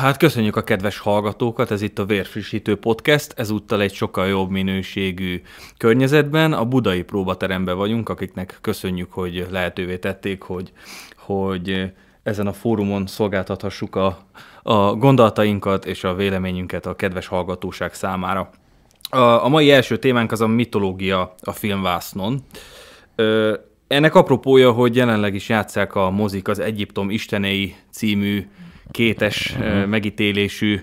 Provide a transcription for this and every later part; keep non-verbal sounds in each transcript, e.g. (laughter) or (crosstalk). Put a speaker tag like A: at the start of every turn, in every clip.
A: Hát köszönjük a kedves hallgatókat, ez itt a Vérfrissítő Podcast, ezúttal egy sokkal jobb minőségű környezetben. A budai próbateremben vagyunk, akiknek köszönjük, hogy lehetővé tették, hogy, hogy ezen a fórumon szolgáltathassuk a, a gondolatainkat és a véleményünket a kedves hallgatóság számára. A, a mai első témánk az a mitológia a filmvásznon. Ö, ennek apropója, hogy jelenleg is játszák a mozik az Egyiptom istenei című kétes mhm. megítélésű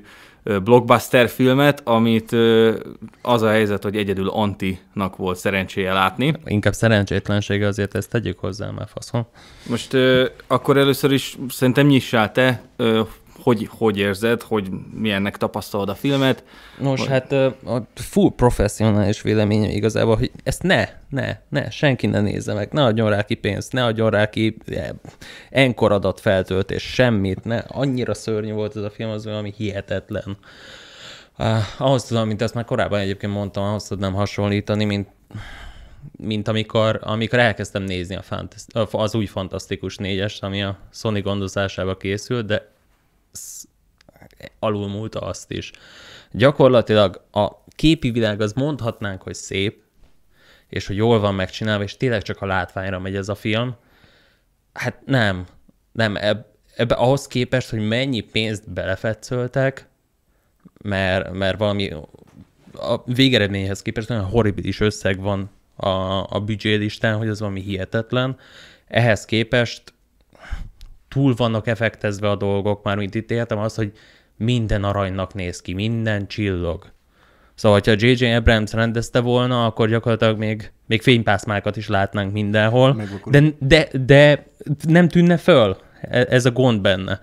A: blockbuster filmet, amit az a helyzet, hogy egyedül Antinak volt szerencséje látni.
B: Inkább szerencsétlensége azért ezt tegyük hozzá már faszom.
A: Most akkor először is szerintem nyissál te, hogy, hogy érzed, hogy milyennek tapasztalod a filmet? Nos, vagy...
B: hát a full professzionális véleményem igazából, hogy ezt ne, ne, ne, senki ne nézze meg, ne adjon rá ki pénzt, ne adjon rá ki e, enkor adat feltöltés, semmit, ne, annyira szörnyű volt ez a film, az olyan, ami hihetetlen. ahhoz tudom, mint ezt már korábban egyébként mondtam, ahhoz tudnám hasonlítani, mint mint amikor, amikor elkezdtem nézni a fantaszt- az új Fantasztikus négyest, ami a Sony gondozásába készült, de alulmúlta azt is. Gyakorlatilag a képi világ az mondhatnánk, hogy szép, és hogy jól van megcsinálva, és tényleg csak a látványra megy ez a film. Hát nem, nem, eb, ebbe ahhoz képest, hogy mennyi pénzt belefetszöltek, mert, mert valami a végeredményhez képest olyan horribilis összeg van a, a büdzsélisten, hogy az valami hihetetlen. Ehhez képest túl vannak effektezve a dolgok, már mint itt értem az, hogy minden aranynak néz ki, minden csillog. Szóval, ha J.J. Abrams rendezte volna, akkor gyakorlatilag még, még fénypászmákat is látnánk mindenhol, de, de, de nem tűnne föl e, ez a gond benne.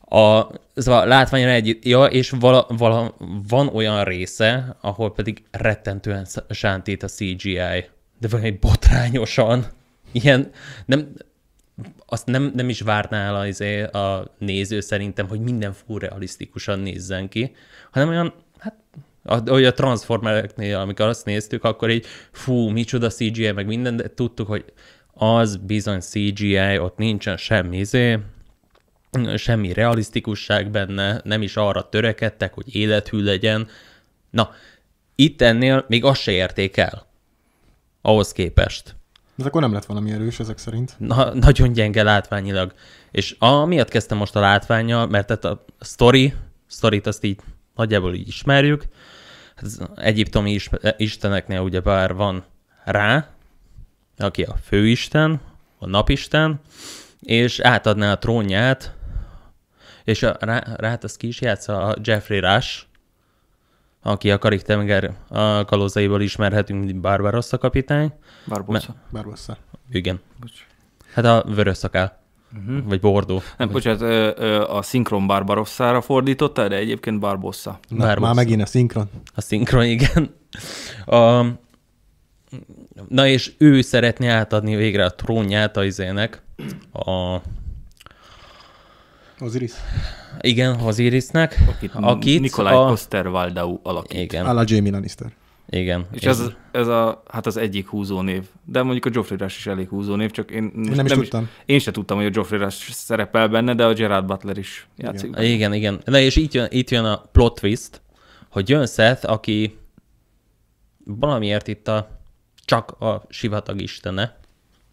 B: A, szóval látványra egy, ja, és vala, vala, van olyan része, ahol pedig rettentően sántít a CGI, de van egy botrányosan. Ilyen, nem, azt nem, nem is várnál az, izé a néző szerintem, hogy minden full realisztikusan nézzen ki, hanem olyan, hát ahogy a Transformereknél, amikor azt néztük, akkor így fú, micsoda CGI, meg minden, de tudtuk, hogy az bizony CGI, ott nincsen semmi izé, semmi realisztikusság benne, nem is arra törekedtek, hogy élethű legyen. Na, itt ennél még azt se érték el ahhoz képest. De akkor nem lett valami erős ezek szerint. Na, nagyon gyenge látványilag. És amiatt kezdtem most a látványjal, mert tehát a story, storyt azt így nagyjából így ismerjük. Hát az egyiptomi is, isteneknél ugye bár van rá, aki a főisten, a napisten, és átadná a trónját, és a, rá, rá, azt ki is játsza a Jeffrey Rush, aki a Kariktenger kalózaiból ismerhetünk, mint Barbarossa kapitány. Barbossa. Me- Barbossa. Igen. Bocs. Hát a vörös szakál. Uh-huh. Vagy bordó.
A: Nem, bocsánat, ö, ö, a
B: szinkron Barbarossára fordította, de egyébként Barbossa. Na, Barbossa. Már megint a szinkron. A szinkron, igen. A, na és ő szeretné átadni végre a trónját a izének, a Osiris. Igen, Osirisnek. Akit, akit Nikolaj a... Koster-Waldau alakít. Igen. la Jamie Lannister. Igen. És igen. ez,
A: ez a, hát az egyik húzó név. De mondjuk a Geoffrey Rush is elég
B: húzó név. csak én, én nem, is tudtam. Is, én sem tudtam, hogy a Geoffrey Rush szerepel benne, de a Gerard Butler is játszik. Igen, benne. igen. igen. Na és itt jön, itt jön a plot twist, hogy jön Seth, aki valamiért itt a, csak a sivatag istene,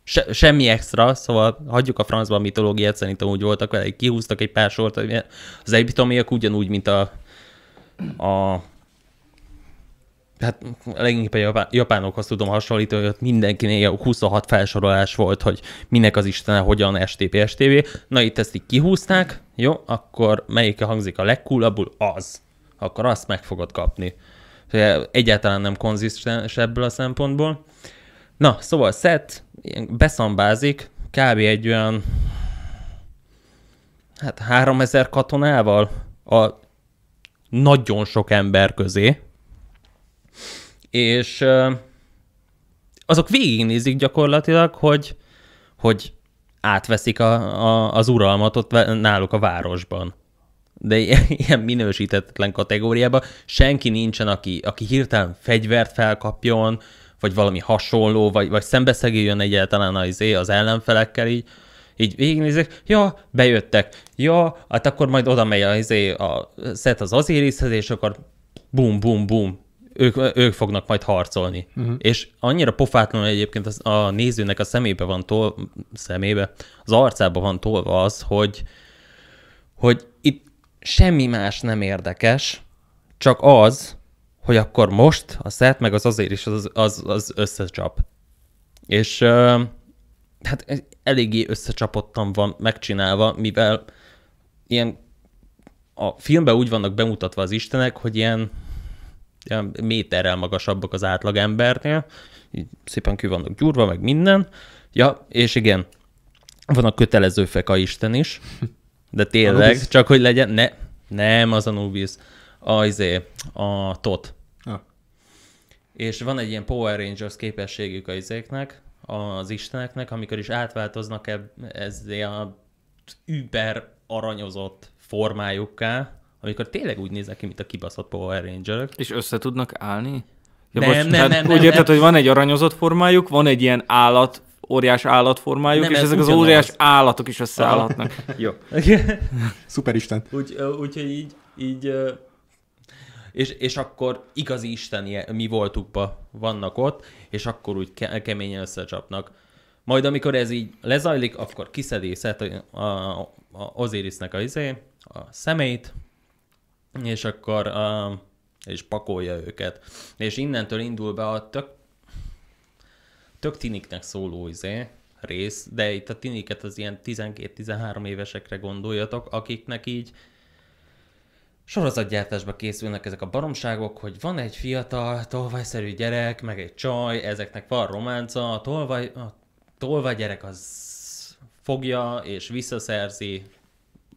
B: se, semmi extra, szóval hagyjuk a francba a mitológiát, szerintem úgy voltak vele, kihúztak egy pár sort, az egyiptomiak ugyanúgy, mint a, a hát leginkább a japánokhoz tudom hasonlítani, hogy ott mindenkinél 26 felsorolás volt, hogy minek az istene, hogyan STP, STV. Na itt ezt így kihúzták, jó, akkor melyik hangzik a legkulabbul? Az. Akkor azt meg fogod kapni. Egyáltalán nem konzisztens ebből a szempontból. Na, szóval Seth beszambázik kb. egy olyan hát 3000 katonával a nagyon sok ember közé, és azok végignézik gyakorlatilag, hogy, hogy átveszik a, a, az uralmat ott náluk a városban. De (laughs) ilyen minősítetlen kategóriában senki nincsen, aki, aki hirtelen fegyvert felkapjon, vagy valami hasonló, vagy, vagy szembeszegüljön egyáltalán az, izé, az ellenfelekkel így, így végignézek, ja, bejöttek, ja, hát akkor majd oda megy az, a izé, szet az Osirishez, és akkor bum, bum, bum, ők, ők fognak majd harcolni. Uh-huh. És annyira pofátlanul egyébként az, a nézőnek a szemébe van tol, szemébe, az arcába van tolva az, hogy, hogy itt semmi más nem érdekes, csak az, hogy akkor most a szert meg az azért is az, az, az összecsap. És uh, hát eléggé összecsapottan van megcsinálva, mivel ilyen a filmben úgy vannak bemutatva az istenek, hogy ilyen, ilyen méterrel magasabbak az embernél, így szépen ki vannak gyúrva, meg minden. Ja, és igen, van a kötelező feka isten is, de (laughs) tényleg, Anubis. csak hogy legyen, ne, nem az Anubis, a, izé, a tot. Ah. És van egy ilyen Power Rangers képességük a izéknek, az isteneknek, amikor is átváltoznak ez a über aranyozott formájukká, amikor tényleg úgy néznek ki, mint a kibaszott Power Ranger. És össze tudnak állni? Ja, nem, most, nem, hát nem, nem, úgy érted, hogy van egy aranyozott formájuk, van egy ilyen állat,
A: óriás állatformájuk, nem, és ez ezek az óriás az. állatok is összeállhatnak. Jó.
C: Szuperisten.
B: Úgyhogy úgy, úgy így, így és, és akkor igazi isteni mi voltukba vannak ott, és akkor úgy ke- keményen összecsapnak. Majd amikor ez így lezajlik, akkor kiszedészet a, a, a Osirisnek a izé, a szemeit, és akkor a, és pakolja őket. És innentől indul be a tök, tök tiniknek szóló izé, rész, de itt a tiniket az ilyen 12-13 évesekre gondoljatok, akiknek így sorozatgyártásba készülnek ezek a baromságok, hogy van egy fiatal, tolvajszerű gyerek, meg egy csaj, ezeknek van románca, a tolvaj, a tolvaj gyerek az fogja és visszaszerzi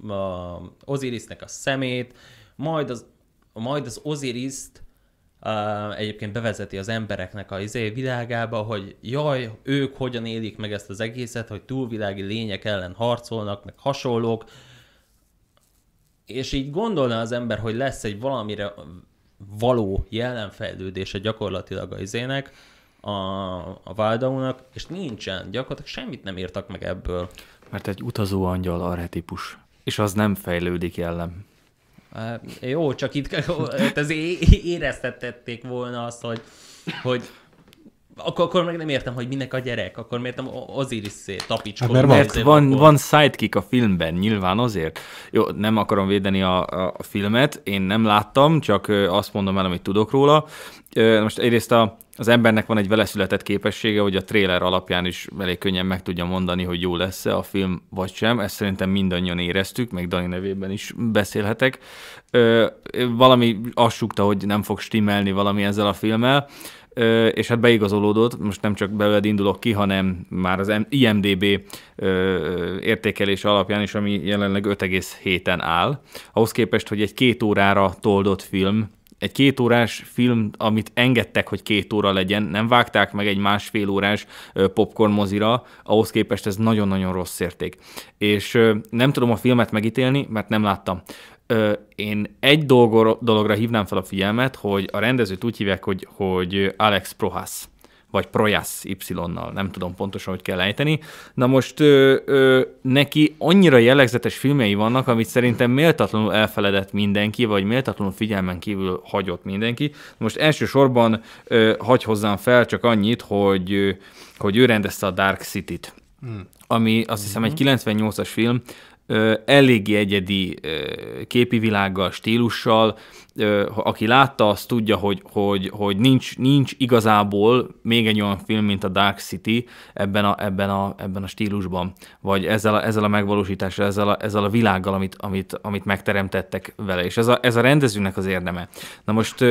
B: a Osirisnek a szemét, majd az, majd az Osiriszt Uh, egyébként bevezeti az embereknek a izé világába, hogy jaj, ők hogyan élik meg ezt az egészet, hogy túlvilági lények ellen harcolnak, meg hasonlók, és így gondolna az ember, hogy lesz egy valamire való jelenfejlődése gyakorlatilag a izének, a, a Váldaunak, és nincsen, gyakorlatilag semmit nem írtak meg ebből.
A: Mert egy utazó angyal arhetipus, és az nem fejlődik jellem.
B: E, jó, csak itt ez (laughs) é- éreztetették volna azt, hogy, hogy akkor, akkor meg nem értem, hogy minek a gyerek, akkor miért nem Osiris szét Hát mert mert van, akkor...
A: van sidekick a filmben, nyilván azért. Jó, nem akarom védeni a, a filmet, én nem láttam, csak azt mondom el, amit tudok róla. Most egyrészt a, az embernek van egy veleszületett képessége, hogy a tréler alapján is elég könnyen meg tudja mondani, hogy jó lesz-e a film vagy sem. Ezt szerintem mindannyian éreztük, meg Dani nevében is beszélhetek. valami azt sukta, hogy nem fog stimmelni valami ezzel a filmmel és hát beigazolódott, most nem csak belőled indulok ki, hanem már az IMDB értékelése alapján is, ami jelenleg 5,7-en áll. Ahhoz képest, hogy egy két órára toldott film, egy két órás film, amit engedtek, hogy két óra legyen, nem vágták meg egy másfél órás popcorn mozira, ahhoz képest ez nagyon-nagyon rossz érték. És nem tudom a filmet megítélni, mert nem láttam én egy dolgor, dologra hívnám fel a figyelmet, hogy a rendezőt úgy hívják, hogy, hogy Alex Prohas vagy Projas Y-nal, nem tudom pontosan, hogy kell ejteni. Na most ö, ö, neki annyira jellegzetes filmjei vannak, amit szerintem méltatlanul elfeledett mindenki, vagy méltatlanul figyelmen kívül hagyott mindenki. Most elsősorban ö, hagy hozzám fel csak annyit, hogy, ö, hogy ő rendezte a Dark City-t. Hmm. Ami azt hiszem egy 98-as hmm. film, eléggé egyedi képi világgal, stílussal. Aki látta, az tudja, hogy, hogy, hogy nincs, nincs igazából még egy olyan film, mint a Dark City ebben a, ebben a, ebben a stílusban, vagy ezzel a, ezzel a megvalósítással, ezzel a, ezzel a világgal, amit, amit, amit megteremtettek vele, és ez a, ez a rendezőnek az érdeme. Na most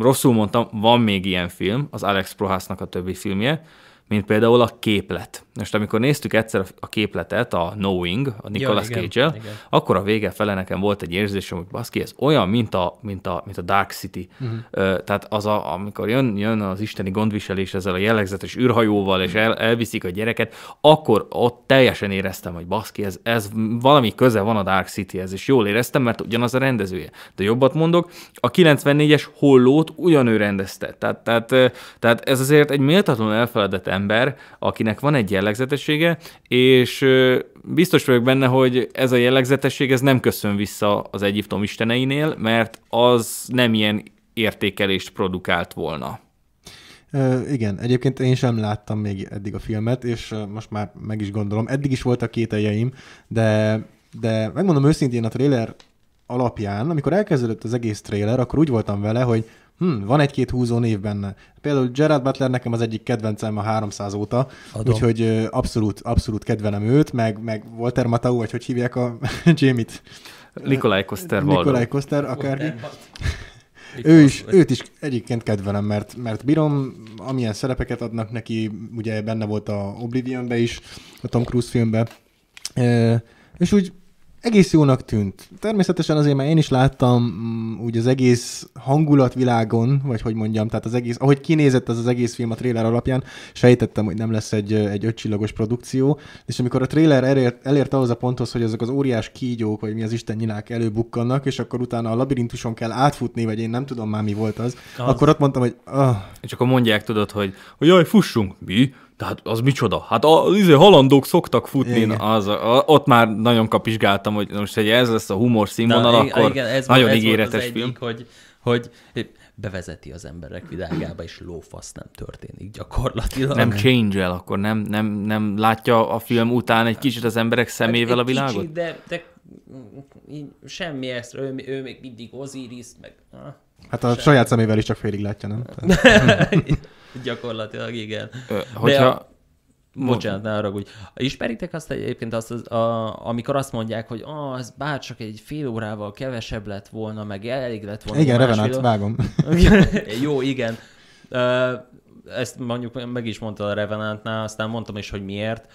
A: rosszul mondtam, van még ilyen film, az Alex Prohásznak a többi filmje, mint például a Képlet most amikor néztük egyszer a képletet, a Knowing, a Nicolas ja, cage akkor a vége fele nekem volt egy érzésem, hogy baszki, ez olyan, mint a, mint a, mint a Dark City. Uh-huh. tehát az, a, amikor jön, jön az isteni gondviselés ezzel a jellegzetes űrhajóval, és el, elviszik a gyereket, akkor ott teljesen éreztem, hogy baszki, ez, ez valami köze van a Dark Cityhez, és jól éreztem, mert ugyanaz a rendezője. De jobbat mondok, a 94-es hollót ő rendezte. Tehát, tehát, tehát ez azért egy méltatlanul elfeledett ember, akinek van egy jel jellegzetessége, és biztos vagyok benne, hogy ez a jellegzetesség ez nem köszön vissza az Egyiptom isteneinél, mert az nem ilyen értékelést produkált volna.
C: igen, egyébként én sem láttam még eddig a filmet, és most már meg is gondolom, eddig is voltak kételjeim, de, de megmondom őszintén, a trailer alapján, amikor elkezdődött az egész trailer, akkor úgy voltam vele, hogy hm, van egy-két húzó név benne. Például Gerard Butler nekem az egyik kedvencem a 300 óta, Adom. úgyhogy abszolút, abszolút kedvelem őt, meg, meg Walter Matau, vagy hogy hívják a (laughs) Jamie-t? Nikolaj Koster Nikolaj Koster, akárki. (laughs) ő is, őt is egyébként kedvelem, mert, mert bírom, amilyen szerepeket adnak neki, ugye benne volt a Oblivionbe is, a Tom Cruise filmbe, és úgy egész jónak tűnt. Természetesen azért, mert én is láttam mm, úgy az egész hangulatvilágon, vagy hogy mondjam, tehát az egész, ahogy kinézett az az egész film a trailer alapján, sejtettem, hogy nem lesz egy, egy ötcsillagos produkció, és amikor a trailer elért, elért ahhoz a ponthoz, hogy azok az óriás kígyók, vagy mi az Isten nyilák előbukkannak, és akkor utána a labirintuson kell átfutni, vagy én nem tudom már mi volt az, az. akkor ott mondtam, hogy... Ah.
A: És akkor mondják, tudod, hogy, hogy jaj, fussunk, mi? Tehát az micsoda? Hát az izé, halandók szoktak futni, igen. az, a, ott már nagyon kapizsgáltam, hogy most, egy ez lesz a
B: humor színvonal, akkor igen, ez nagyon ez ígéretes egyik, film. Hogy, hogy bevezeti az emberek világába, és lófasz nem történik gyakorlatilag. Nem
A: change el, akkor nem, nem, nem látja a film után egy kicsit az emberek hát szemével a világot? Kicsit,
B: de, de semmi ezt, ő, ő még mindig Osiris, meg... hát a semmi.
C: saját szemével is csak félig látja,
B: nem? (laughs) (laughs) (laughs) Gyakorlatilag igen. Ö, hogyha... De a... Bocsánat, ne hogy Ismeritek azt egyébként, azt, az, a, amikor azt mondják, hogy ah, ez bárcsak egy fél órával kevesebb lett volna, meg elég lett volna. Igen, Revenant, vágom. (laughs) Jó, igen. Ezt mondjuk meg is mondta a Revenantnál, aztán mondtam is, hogy miért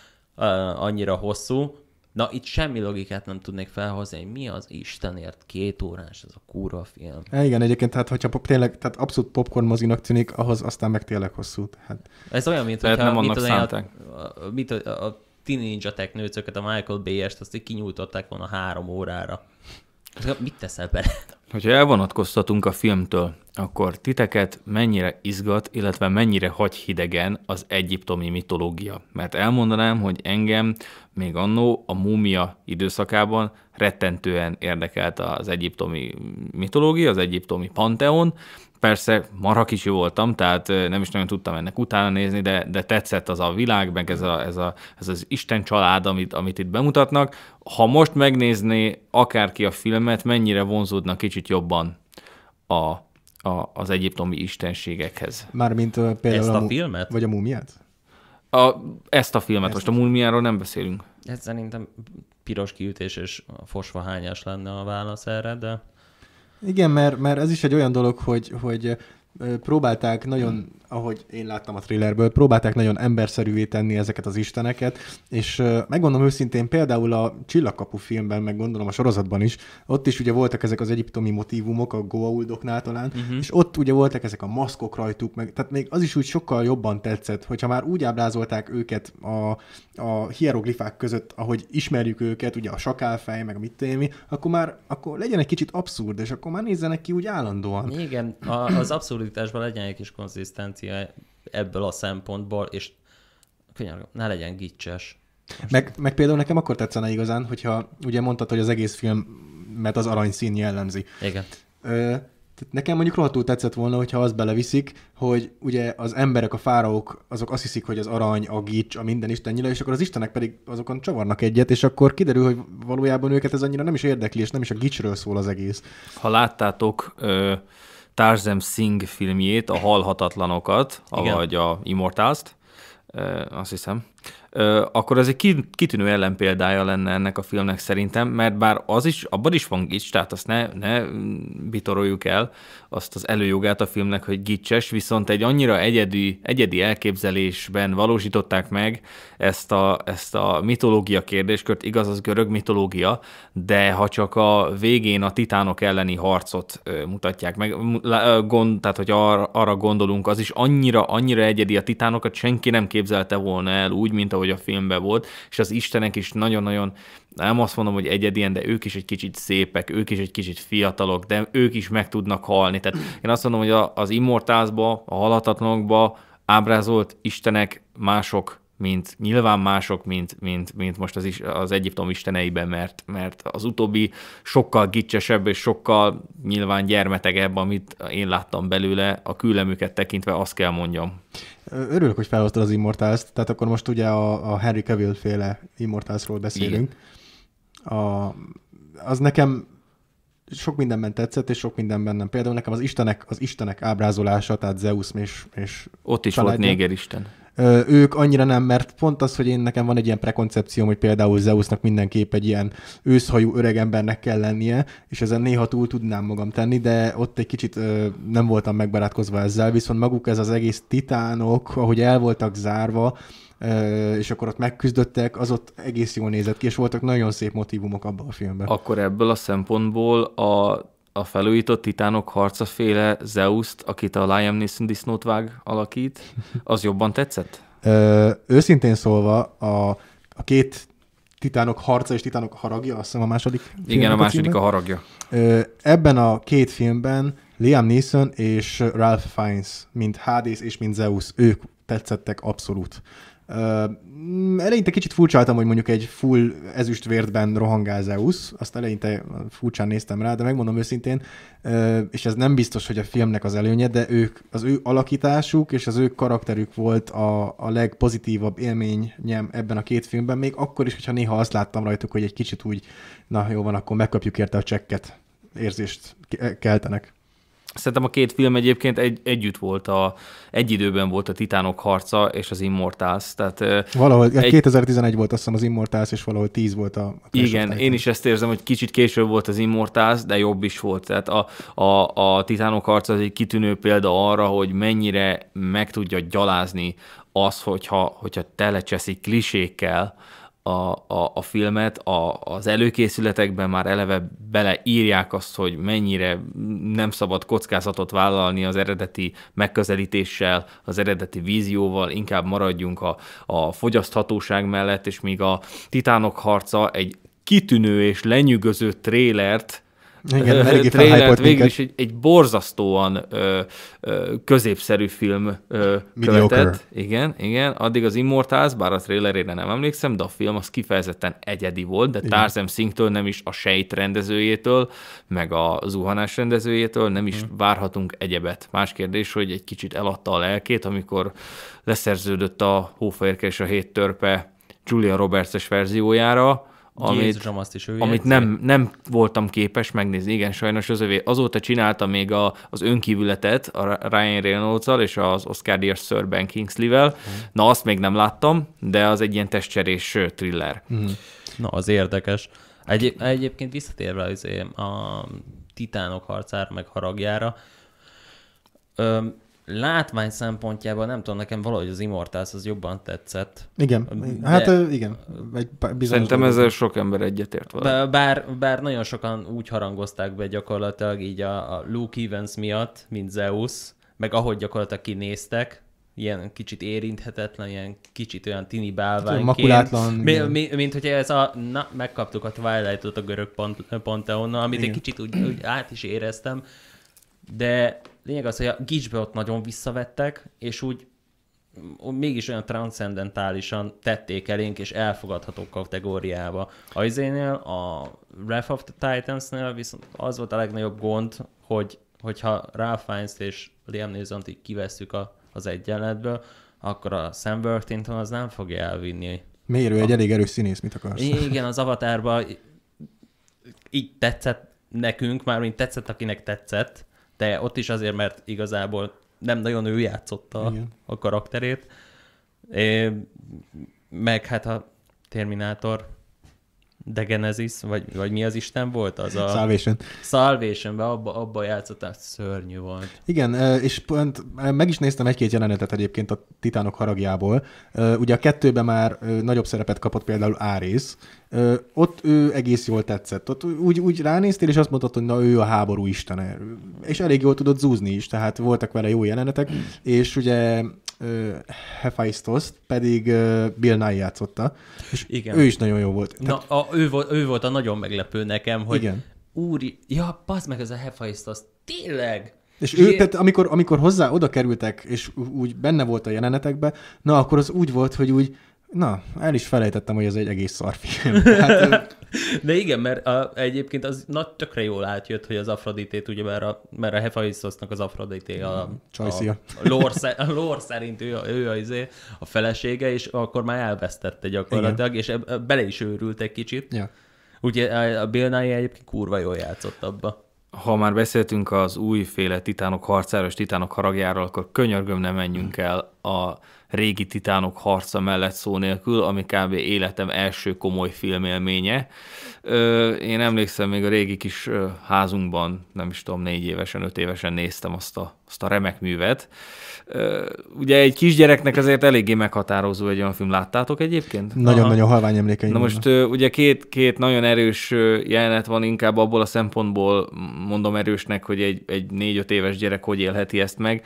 B: annyira hosszú, Na, itt semmi logikát nem tudnék felhozni, hogy mi az Istenért két órás ez a kúra film.
C: E, igen, egyébként, tehát hogyha pop, tényleg, tehát abszolút popcorn mozinak tűnik, ahhoz aztán meg tényleg hosszú. Tehát... Ez olyan, mint hogyha nem annak mit, a,
B: a, mit, a, a Teen Ninja Tech nőcöket, a Michael Bay-est, azt így kinyújtották volna három órára. Hát, mit teszel bele?
A: Hogyha elvonatkoztatunk a filmtől, akkor titeket mennyire izgat, illetve mennyire hagy hidegen az egyiptomi mitológia? Mert elmondanám, hogy engem még annó a múmia időszakában rettentően érdekelt az egyiptomi mitológia, az egyiptomi panteon, persze marha kicsi voltam, tehát nem is nagyon tudtam ennek utána nézni, de, de tetszett az a világ, meg ez, a, ez, a, ez az Isten család, amit, amit itt bemutatnak. Ha most megnézné akárki a filmet, mennyire vonzódna kicsit jobban a, a, az egyiptomi
B: istenségekhez.
C: Mármint uh, például Ezt a, a filmet? Vagy a múmiát?
B: A, ezt a filmet, ezt most a múmiáról nem beszélünk. Ez szerintem piros kiütés és hányás lenne a válasz erre, de...
C: Igen, mert, mert ez is egy olyan dolog, hogy, hogy próbálták nagyon, hmm. ahogy én láttam a thrillerből, próbálták nagyon emberszerűvé tenni ezeket az isteneket, és megmondom őszintén, például a Csillagkapu filmben, meg gondolom a sorozatban is, ott is ugye voltak ezek az egyiptomi motívumok, a goauldoknál talán, uh-huh. és ott ugye voltak ezek a maszkok rajtuk, meg, tehát még az is úgy sokkal jobban tetszett, hogyha már úgy ábrázolták őket a, a hieroglifák között, ahogy ismerjük őket, ugye a sakálfej, meg a mit témi, akkor már akkor legyen egy kicsit abszurd, és akkor már nézzenek ki úgy állandóan.
B: Igen, a, az abszurd megszólításban legyen egy kis konzisztencia ebből a szempontból, és könyörgöm, ne legyen gicses.
C: meg, meg például nekem akkor tetszene igazán, hogyha ugye mondtad, hogy az egész film, mert az aranyszín jellemzi. Igen. Ö, nekem mondjuk rohadtul tetszett volna, hogyha azt beleviszik, hogy ugye az emberek, a fáraók, azok azt hiszik, hogy az arany, a gics, a minden isten és akkor az istenek pedig azokon csavarnak egyet, és akkor kiderül, hogy valójában őket ez annyira nem is érdekli, és nem is a gicsről szól az egész.
A: Ha láttátok, ö- Tarzan Singh filmjét, a Halhatatlanokat, Igen. vagy a Immortals-t, azt hiszem akkor az egy kitűnő ellenpéldája lenne ennek a filmnek szerintem, mert bár az is, abban is van gics, tehát azt ne, ne bitoroljuk el azt az előjogát a filmnek, hogy gicses, viszont egy annyira egyedi, egyedi elképzelésben valósították meg ezt a, ezt a mitológia kérdéskört, igaz, az görög mitológia, de ha csak a végén a titánok elleni harcot mutatják meg, gond, tehát hogy arra, arra gondolunk, az is annyira, annyira egyedi a titánokat, senki nem képzelte volna el úgy, úgy, mint ahogy a filmben volt, és az istenek is nagyon-nagyon, nem azt mondom, hogy egyedien, de ők is egy kicsit szépek, ők is egy kicsit fiatalok, de ők is meg tudnak halni. Tehát én azt mondom, hogy az immortázba, a halhatatlanokba ábrázolt istenek mások, mint nyilván mások, mint, mint, mint most az, is, az Egyiptom isteneiben, mert, mert az utóbbi sokkal gicsesebb és sokkal nyilván gyermetegebb, amit én láttam belőle, a küllemüket tekintve azt kell mondjam.
C: Örülök, hogy felhoztad az immortals tehát akkor most ugye a, a Henry Cavill féle Immortals-ról beszélünk. A, az nekem sok mindenben tetszett, és sok mindenben nem. Például nekem az istenek, az istenek ábrázolása, tehát Zeus és,
A: és Ott is családja. volt négeristen
C: ők annyira nem, mert pont az, hogy én nekem van egy ilyen prekoncepcióm, hogy például Zeusnak mindenképp egy ilyen őszhajú öregembernek kell lennie, és ezen néha túl tudnám magam tenni, de ott egy kicsit ö, nem voltam megbarátkozva ezzel, viszont maguk ez az egész titánok, ahogy el voltak zárva, ö, és akkor ott megküzdöttek, az ott egész jól nézett ki, és voltak nagyon szép motivumok abban a filmben.
A: Akkor ebből a szempontból a a felújított titánok féle Zeus-t, akit a Liam Neeson disznótvág alakít, az jobban tetszett?
C: Ö, őszintén szólva, a, a két titánok harca és titánok haragja, azt hiszem a második Igen, a második a, a haragja. Ö, ebben a két filmben Liam Neeson és Ralph Fiennes, mint Hades és mint Zeus, ők tetszettek abszolút. Eleinte kicsit furcsáltam, hogy mondjuk egy full ezüstvértben rohangál Zeus, azt eleinte furcsán néztem rá, de megmondom őszintén, és ez nem biztos, hogy a filmnek az előnye, de ők, az ő alakításuk és az ő karakterük volt a, a legpozitívabb élményem ebben a két filmben, még akkor is, hogyha néha azt láttam rajtuk, hogy egy kicsit úgy, na jó van, akkor megkapjuk érte a csekket érzést keltenek.
A: Szerintem a két film egyébként egy, együtt volt a, egy időben volt a Titánok harca és az Immortals. Tehát, valahol, hát egy,
C: 2011 volt azt hiszem az Immortals, és valahol 10 volt a... a igen,
A: én is ezt érzem, hogy kicsit később volt az Immortals, de jobb is volt. Tehát a, a, a Titánok harca az egy kitűnő példa arra, hogy mennyire meg tudja gyalázni az, hogyha, hogyha telecseszik klisékkel, a, a, a filmet, a, az előkészületekben már eleve beleírják azt, hogy mennyire nem szabad kockázatot vállalni az eredeti megközelítéssel, az eredeti vízióval, inkább maradjunk a, a fogyaszthatóság mellett, és míg a Titánok harca egy kitűnő és lenyűgöző trélert igen, trailert, végül is egy, egy borzasztóan ö, ö, középszerű film ö, követett. Igen, igen. Addig az Immortals, bár a trailerére nem emlékszem, de a film az kifejezetten egyedi volt, de Tarzem Singtől nem is a sejt rendezőjétől, meg a zuhanás rendezőjétől nem is hmm. várhatunk egyebet. Más kérdés, hogy egy kicsit eladta a lelkét, amikor leszerződött a Hófehérke és a Hét Törpe Julia Roberts-es verziójára, amit, Jézusom, azt is ő amit nem, nem voltam képes megnézni. Igen, sajnos az övé. Azóta csinálta még a, az önkívületet a Ryan reynolds és az Oscar díjas Sir Ben Kingsley-vel. Mm. Na, azt még nem láttam, de az egy ilyen
B: testcserés thriller. Mm. Na, az érdekes. Egy, egyébként visszatérve az a titánok harcára, meg haragjára, látvány szempontjából nem tudom, nekem valahogy az Immortals az jobban tetszett. Igen, de... hát igen. Egy Szerintem ezzel sok ember egyetért van. Bár, bár nagyon sokan úgy harangozták be gyakorlatilag így a, a Luke Evans miatt, mint Zeus, meg ahogy gyakorlatilag kinéztek, ilyen kicsit érinthetetlen, ilyen kicsit olyan tini bálványként. Makulátlan. Mi, mi, mint hogy ez a, na, megkaptuk a Twilight-ot a görög pont, Pantheonnal, amit igen. egy kicsit úgy, úgy át is éreztem, de Lényeg az, hogy a Gicsbe ott nagyon visszavettek, és úgy mégis olyan transzendentálisan tették elénk, és elfogadható kategóriába. A izénél, a Wrath of the Titans-nél viszont az volt a legnagyobb gond, hogy hogyha Ralph fiennes és Liam neeson így kivesszük a, az egyenletből, akkor a Sam Worthington az nem fogja elvinni. Miért? Ő egy elég
C: erős színész, mit akarsz? Igen,
B: az avatárban így tetszett nekünk, már tetszett, akinek tetszett, de ott is azért, mert igazából nem nagyon ő játszotta Igen. a karakterét. É, meg hát a Terminátor de Genesis, vagy, vagy mi az Isten volt? Az a... Salvation. Salvation, abba, abba játszották, szörnyű volt.
C: Igen, és pont meg is néztem egy-két jelenetet egyébként a Titánok haragjából. Ugye a kettőben már nagyobb szerepet kapott például Árész, ott ő egész jól tetszett. Ott úgy, úgy ránéztél, és azt mondtad, hogy na ő a háború istene. És elég jól tudott zúzni is, tehát voltak vele jó jelenetek, és ugye Hephaistoszt pedig Bill Nye játszotta,
B: és Igen. ő is nagyon jó volt. Na, Tehát... a, ő, volt, ő volt a nagyon meglepő nekem, hogy Igen. úri, ja, passz meg ez a Hephaistos, tényleg! És ő, tehát
C: amikor, amikor hozzá oda kerültek, és úgy benne volt a jelenetekbe, na akkor az úgy volt, hogy úgy, Na, el is felejtettem, hogy ez egy egész szar film. (laughs) Hát,
B: De igen, mert a, egyébként az nagy tökre jól átjött, hogy az Afroditét, ugye mert a, mert a Hephaiszosznak az Afrodité a, mm, a, a, a lór szerint ő, ő a, izé, a felesége, és akkor már elvesztette gyakorlatilag, igen. és bele is őrült egy kicsit. Ja. Ugye a Bill Bélnája egyébként kurva jól játszott abba. Ha már beszéltünk az újféle titánok harcáros titánok haragjáról,
A: akkor könyörgöm ne menjünk mm. el a régi titánok harca mellett szó nélkül, ami kb. életem első komoly filmélménye. Én emlékszem, még a régi kis házunkban, nem is tudom, négy évesen, öt évesen néztem azt a azt a remek művet. Ugye egy kisgyereknek azért eléggé meghatározó egy olyan film. Láttátok egyébként? Nagyon-nagyon halvány emlékeim. Na most vannak. ugye két, két nagyon erős jelenet van inkább abból a szempontból, mondom erősnek, hogy egy, egy négy-öt éves gyerek hogy élheti ezt meg.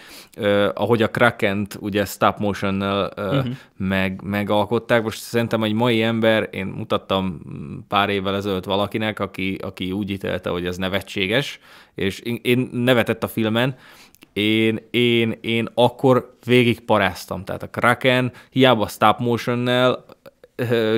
A: Ahogy a Krakent ugye stop motion uh-huh. Mhm. meg, megalkották. Most szerintem egy mai ember, én mutattam pár évvel ezelőtt valakinek, aki, aki úgy ítelte, hogy ez nevetséges, és én nevetett a filmen, én, én, én akkor végig paráztam. Tehát a Kraken hiába stop motionnel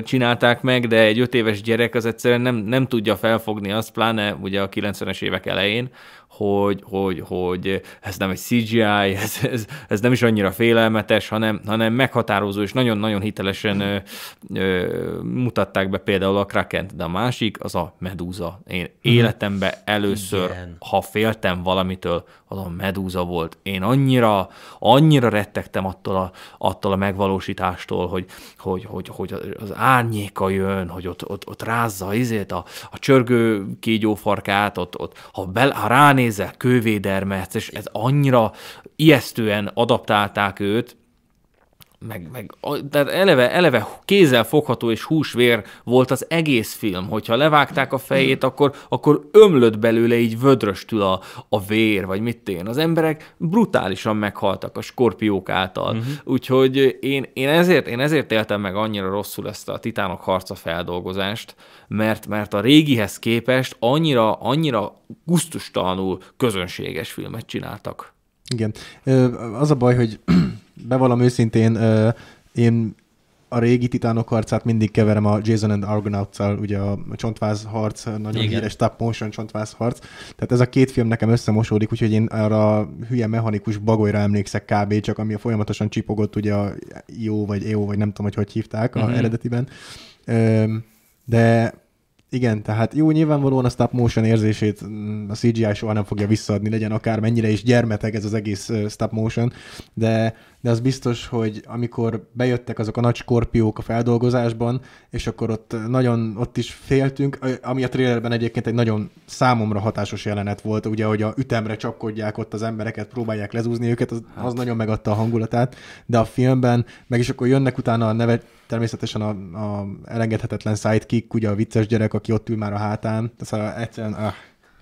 A: csinálták meg, de egy öt éves gyerek az egyszerűen nem, nem tudja felfogni azt, pláne ugye a 90-es évek elején, hogy, hogy, hogy ez nem egy CGI, (laughs) ez, ez, ez nem is annyira félelmetes, hanem, hanem meghatározó, és nagyon-nagyon hitelesen ö, ö, mutatták be például a Krakent, de a másik az a Medúza. Én mhm. életemben először, Igen. ha féltem valamitől, az a Medúza volt. Én annyira, annyira rettegtem attól a, attól a megvalósítástól, hogy, hogy, hogy, hogy az árnyéka jön, hogy ott, ott, ott rázza izét a, a csörgő kígyófarkát, ott, ott ha, bel, ha ráné nézel, kővédermet, és ez annyira ijesztően adaptálták őt, meg, meg tehát eleve, eleve kézzel fogható és húsvér volt az egész film. Hogyha levágták a fejét, akkor, akkor ömlött belőle így vödröstül a, a vér, vagy mit tén. Az emberek brutálisan meghaltak a skorpiók által. Uh-huh. Úgyhogy én, én, ezért, én ezért éltem meg annyira rosszul ezt a Titánok harca feldolgozást, mert, mert a régihez képest annyira, annyira guztustalanul közönséges filmet csináltak.
C: Igen. Az a baj, hogy bevallom őszintén, uh, én a régi titánok harcát mindig keverem a Jason and argonauts ugye a csontváz harc, nagyon Igen. híres stop motion csontváz harc. Tehát ez a két film nekem összemosódik, úgyhogy én arra a hülye mechanikus bagolyra emlékszek kb. csak ami folyamatosan csipogott, ugye a jó vagy jó vagy nem tudom, hogy hogy hívták uh-huh. a mhm. eredetiben. de igen, tehát jó, nyilvánvalóan a stop motion érzését mm, a CGI soha nem fogja visszaadni, legyen akár mennyire is gyermeteg ez az egész stop motion, de de az biztos, hogy amikor bejöttek azok a nagy skorpiók a feldolgozásban, és akkor ott nagyon, ott is féltünk, ami a trailerben egyébként egy nagyon számomra hatásos jelenet volt, ugye, hogy a ütemre csapkodják ott az embereket, próbálják lezúzni őket, az, hát. az nagyon megadta a hangulatát, de a filmben, meg is akkor jönnek utána a neve, természetesen a, a elengedhetetlen sidekick, ugye a vicces gyerek, aki ott ül már a hátán, tehát egyszerűen, ah,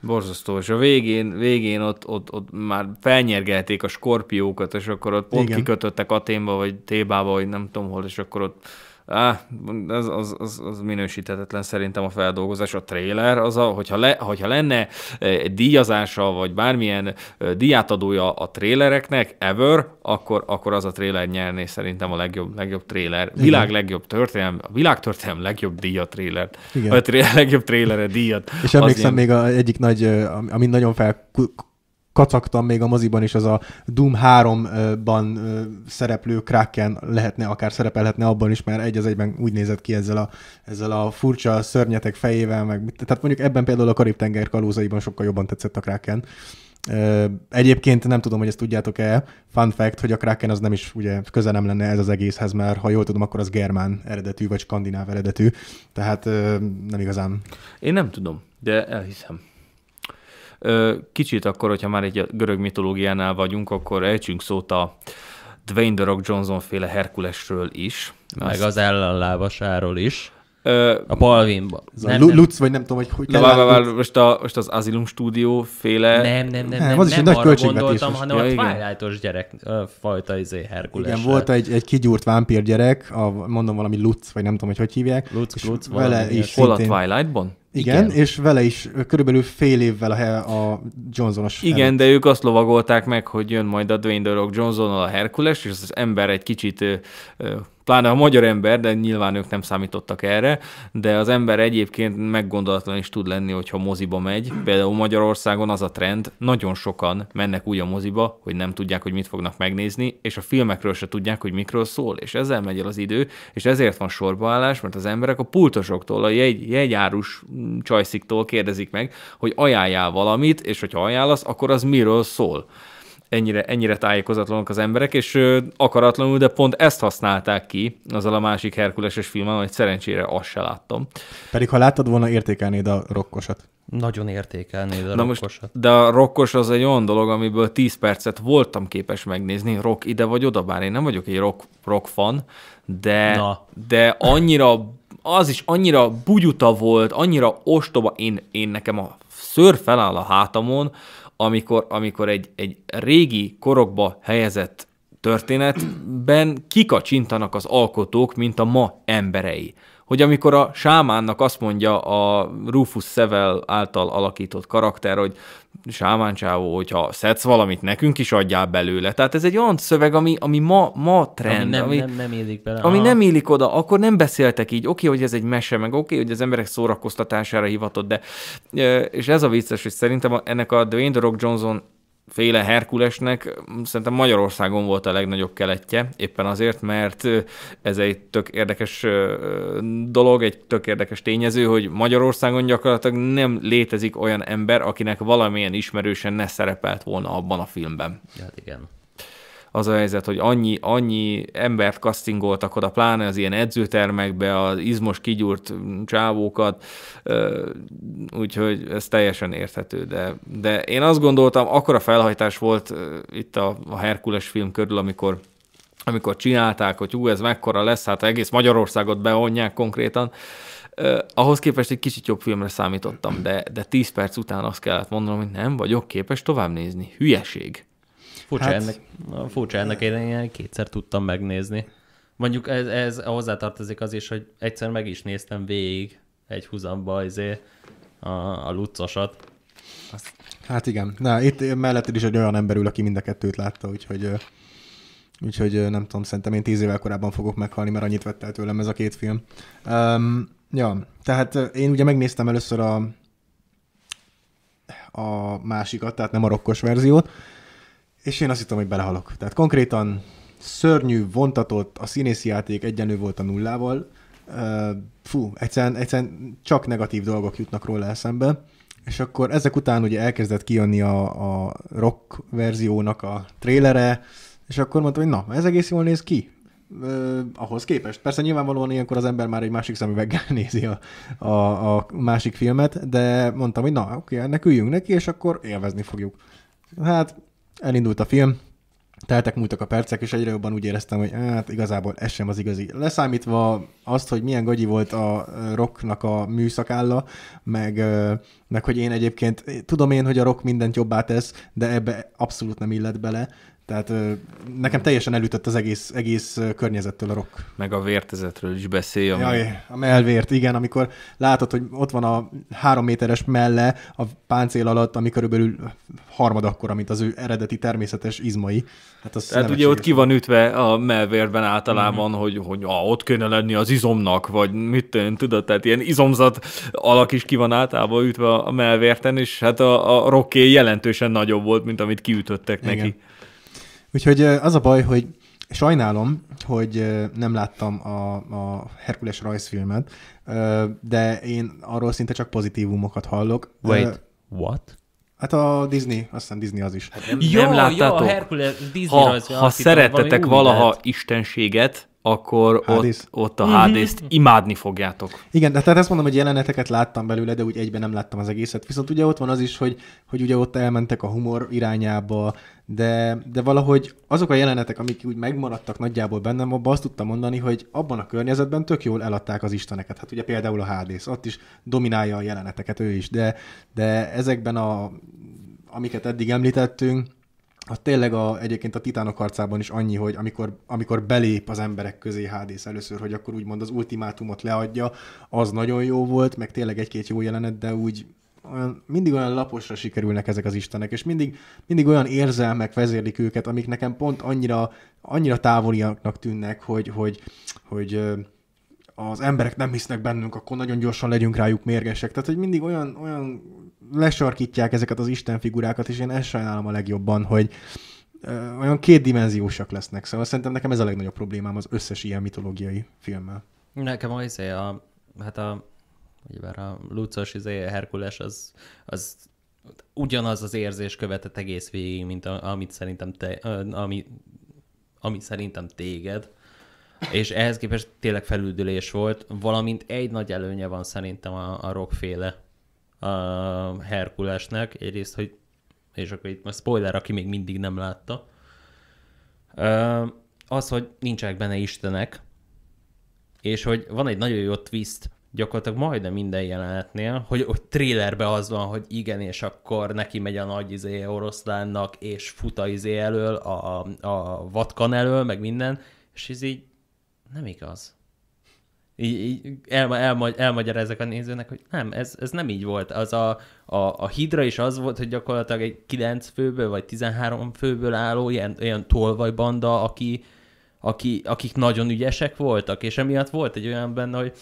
A: Borzasztó, és a végén, végén ott, ott, ott már felnyergelték a skorpiókat, és akkor ott pont Igen. kikötöttek Aténba, vagy Tébába, vagy nem tudom hol, és akkor ott Á, az, az, az, az minősíthetetlen szerintem a feldolgozás. A trailer az, a, hogyha, le, hogyha lenne e, díjazása, vagy bármilyen e, díjátadója a trailereknek ever, akkor, akkor az a trailer nyerné szerintem a legjobb, legjobb trailer. Igen. Világ legjobb történelem, a világ történelem legjobb díja trailer. Igen. A tré, legjobb trailere díjat. És emlékszem ilyen... még a egyik
C: nagy, ami nagyon fel kacagtam még a moziban is, az a Doom 3-ban szereplő Kraken lehetne, akár szerepelhetne abban is, mert egy az egyben úgy nézett ki ezzel a, ezzel a furcsa szörnyetek fejével, meg, tehát mondjuk ebben például a Karib-tenger kalózaiban sokkal jobban tetszett a Kraken. Egyébként nem tudom, hogy ezt tudjátok-e, fun fact, hogy a Kraken az nem is ugye köze nem lenne ez az egészhez, mert ha jól tudom, akkor az germán eredetű, vagy skandináv eredetű, tehát nem igazán.
A: Én nem tudom, de elhiszem. Kicsit akkor, hogyha már egy görög mitológiánál vagyunk, akkor ejtsünk szót a Dwayne The Rock Johnson féle Herkulesről is. Meg Azt... az ellenlábasáról is. Ö, a Palvinban. Nem, Lu- Lutz, vagy nem tudom, hogy hogy kell. Vár, vár, most, a, most az
B: Asylum Studio féle... Nem, nem, nem. nem, az nem, is nem egy nagy gondoltam, hanem ja, a Twilight-os gyerek ö, fajta izé Herkules. Igen, volt
C: egy, egy kigyúrt vámpír gyerek, a, mondom valami Lutz, vagy nem tudom, hogy hogy hívják. Lutz, Lutz, vele is Hol a Twilight-ban? Igen, igen, és vele is körülbelül fél évvel a, a Johnsonos. Igen,
A: előtt. de ők azt lovagolták meg, hogy jön majd a Dwayne The Rock a Herkules, és az ember egy kicsit, pláne a magyar ember, de nyilván ők nem számítottak erre, de az ember egyébként meggondolatlan is tud lenni, hogyha moziba megy. Például Magyarországon az a trend, nagyon sokan mennek úgy a moziba, hogy nem tudják, hogy mit fognak megnézni, és a filmekről se tudják, hogy mikről szól, és ezzel megy el az idő, és ezért van sorbaállás, mert az emberek a pultosoktól, a jegy, jegyárus csajsziktól kérdezik meg, hogy ajánljál valamit, és hogyha ajánlasz, akkor az miről szól ennyire, ennyire tájékozatlanok az emberek, és akaratlanul, de pont ezt használták ki azzal a másik Herkuleses filmen, hogy szerencsére azt se láttam.
C: Pedig ha láttad volna, értékelnéd a rokkosat. Nagyon értékelnéd a Na rokkosat. Most,
A: de a rokkos az egy olyan dolog, amiből 10 percet voltam képes megnézni, rock ide vagy oda, bár én nem vagyok egy rock, rock fan, de, Na. de annyira az is annyira bugyuta volt, annyira ostoba, én, én nekem a szőr feláll a hátamon, amikor, amikor egy, egy régi korokba helyezett történetben kikacsintanak az alkotók, mint a ma emberei. Hogy amikor a sámánnak azt mondja a Rufus Sevel által alakított karakter, hogy sámán csávó, hogyha szedsz valamit, nekünk is adjál belőle. Tehát ez egy olyan szöveg, ami, ami ma, ma trend. Ami nem, ami, nem, nem élik bele. Ami Aha. nem élik oda, akkor nem beszéltek így. Oké, okay, hogy ez egy mese, meg oké, okay, hogy az emberek szórakoztatására hivatott, de és ez a vicces, hogy szerintem ennek a Dwayne The Rock Johnson féle Herkulesnek szerintem Magyarországon volt a legnagyobb keletje, éppen azért, mert ez egy tök érdekes dolog, egy tök érdekes tényező, hogy Magyarországon gyakorlatilag nem létezik olyan ember, akinek valamilyen ismerősen ne szerepelt volna abban a filmben. Hát igen az a helyzet, hogy annyi, annyi embert kasztingoltak oda, pláne az ilyen edzőtermekbe, az izmos kigyúrt csávókat, úgyhogy ez teljesen érthető, de, de én azt gondoltam, akkor a felhajtás volt itt a, a Herkules film körül, amikor amikor csinálták, hogy ú, ez mekkora lesz, hát egész Magyarországot beonják konkrétan, Uh, ahhoz képest egy kicsit jobb filmre számítottam, de, de 10 perc után azt
B: kellett mondanom, hogy nem vagyok képes tovább nézni. Hülyeség. Furcsa, hát... ennek, furcsa ennek én kétszer tudtam megnézni. Mondjuk ez, ez hozzátartozik az is, hogy egyszer meg is néztem végig egy húzamba izé, a, a luccosat.
C: Azt... Hát igen. Na, itt melletted is egy olyan ember ül, aki mind a kettőt látta, úgyhogy, úgyhogy nem tudom, szerintem én tíz évvel korábban fogok meghalni, mert annyit vett el tőlem ez a két film. Um, ja, tehát én ugye megnéztem először a, a másikat, tehát nem a rokkos verziót, és én azt hittem, hogy belehalok. Tehát konkrétan szörnyű, vontatott, a színészi játék egyenlő volt a nullával. Fú, egyszerűen, egyszerűen csak negatív dolgok jutnak róla eszembe. És akkor ezek után ugye elkezdett kijönni a, a rock verziónak a trélere, és akkor mondtam, hogy na, ez egész jól néz ki. Ö, ahhoz képest. Persze nyilvánvalóan ilyenkor az ember már egy másik szemüveggel (laughs) nézi a, a, a másik filmet, de mondtam, hogy na, oké, ennek üljünk neki, és akkor élvezni fogjuk. Hát elindult a film, teltek múltak a percek, és egyre jobban úgy éreztem, hogy hát igazából ez sem az igazi. Leszámítva azt, hogy milyen gagyi volt a rocknak a műszakálla, meg, meg hogy én egyébként, tudom én, hogy a rock mindent jobbá tesz, de ebbe abszolút nem illet bele, tehát nekem teljesen elütött az egész, egész környezettől a rock.
A: Meg a vértezetről is beszélj. Ami... Jaj,
C: a melvért, igen, amikor látod, hogy ott van a három méteres melle a páncél alatt, ami körülbelül harmad akkora, mint az ő eredeti természetes izmai. Hát az Tehát ugye ott ki
A: van ütve a melvérben általában, mm-hmm. hogy, hogy ah, ott kéne lenni az izomnak, vagy mit én, tudod, tehát ilyen izomzat alak is ki van általában ütve a melvérten, és hát a, a rocké jelentősen nagyobb volt, mint amit kiütöttek igen. neki.
C: Úgyhogy az a baj, hogy sajnálom, hogy nem láttam a, a Herkules rajzfilmet, de én arról szinte csak pozitívumokat hallok. Wait, uh, what? Hát a Disney, azt hiszem Disney az is. Hát nem, jó, nem láttátok? Jó, a Herkules Disney ha, rajz, ha szerettetek valaha
A: lehet. istenséget, akkor ott, ott a Hades-t mm-hmm. imádni fogjátok.
C: Igen, de tehát ezt mondom, hogy jeleneteket láttam belőle, de úgy egyben nem láttam az egészet. Viszont ugye ott van az is, hogy, hogy ugye ott elmentek a humor irányába, de, de valahogy azok a jelenetek, amik úgy megmaradtak nagyjából bennem, abban azt tudtam mondani, hogy abban a környezetben tök jól eladták az isteneket. Hát ugye például a Hádész, ott is dominálja a jeleneteket ő is, de, de ezekben a, amiket eddig említettünk, az tényleg a, egyébként a titánok harcában is annyi, hogy amikor, amikor belép az emberek közé Hádész először, hogy akkor úgymond az ultimátumot leadja, az nagyon jó volt, meg tényleg egy-két jó jelenet, de úgy olyan, mindig olyan laposra sikerülnek ezek az istenek, és mindig, mindig olyan érzelmek vezérlik őket, amik nekem pont annyira, annyira távoliaknak tűnnek, hogy, hogy, hogy, az emberek nem hisznek bennünk, akkor nagyon gyorsan legyünk rájuk mérgesek. Tehát, hogy mindig olyan, olyan lesarkítják ezeket az Isten figurákat, és én ezt sajnálom a legjobban, hogy olyan kétdimenziósak lesznek. Szóval szerintem nekem ez a legnagyobb problémám az összes ilyen mitológiai filmmel.
B: Nekem az izé a, hát a Ugyebár a Lucos izé, Herkules az, az ugyanaz az érzés követett egész végig, mint a, amit szerintem te, ami, ami szerintem téged. És ehhez képest tényleg felüldülés volt, valamint egy nagy előnye van szerintem a, a rockféle a Herkulesnek. Egyrészt, hogy és akkor itt most spoiler, aki még mindig nem látta, az, hogy nincsenek benne istenek, és hogy van egy nagyon jó twist gyakorlatilag majdnem minden jelenetnél, hogy, hogy trélerbe az van, hogy igen, és akkor neki megy a nagy izé oroszlánnak, és fut a izé elől, a, a vatkan elől, meg minden, és ez így nem igaz. Így, így el, elmagyar ezek a nézőnek, hogy nem, ez, ez nem így volt. Az a, a, a hidra is az volt, hogy gyakorlatilag egy 9 főből, vagy 13 főből álló ilyen, ilyen tolvajbanda, aki, aki, akik nagyon ügyesek voltak, és emiatt volt egy olyan benne, hogy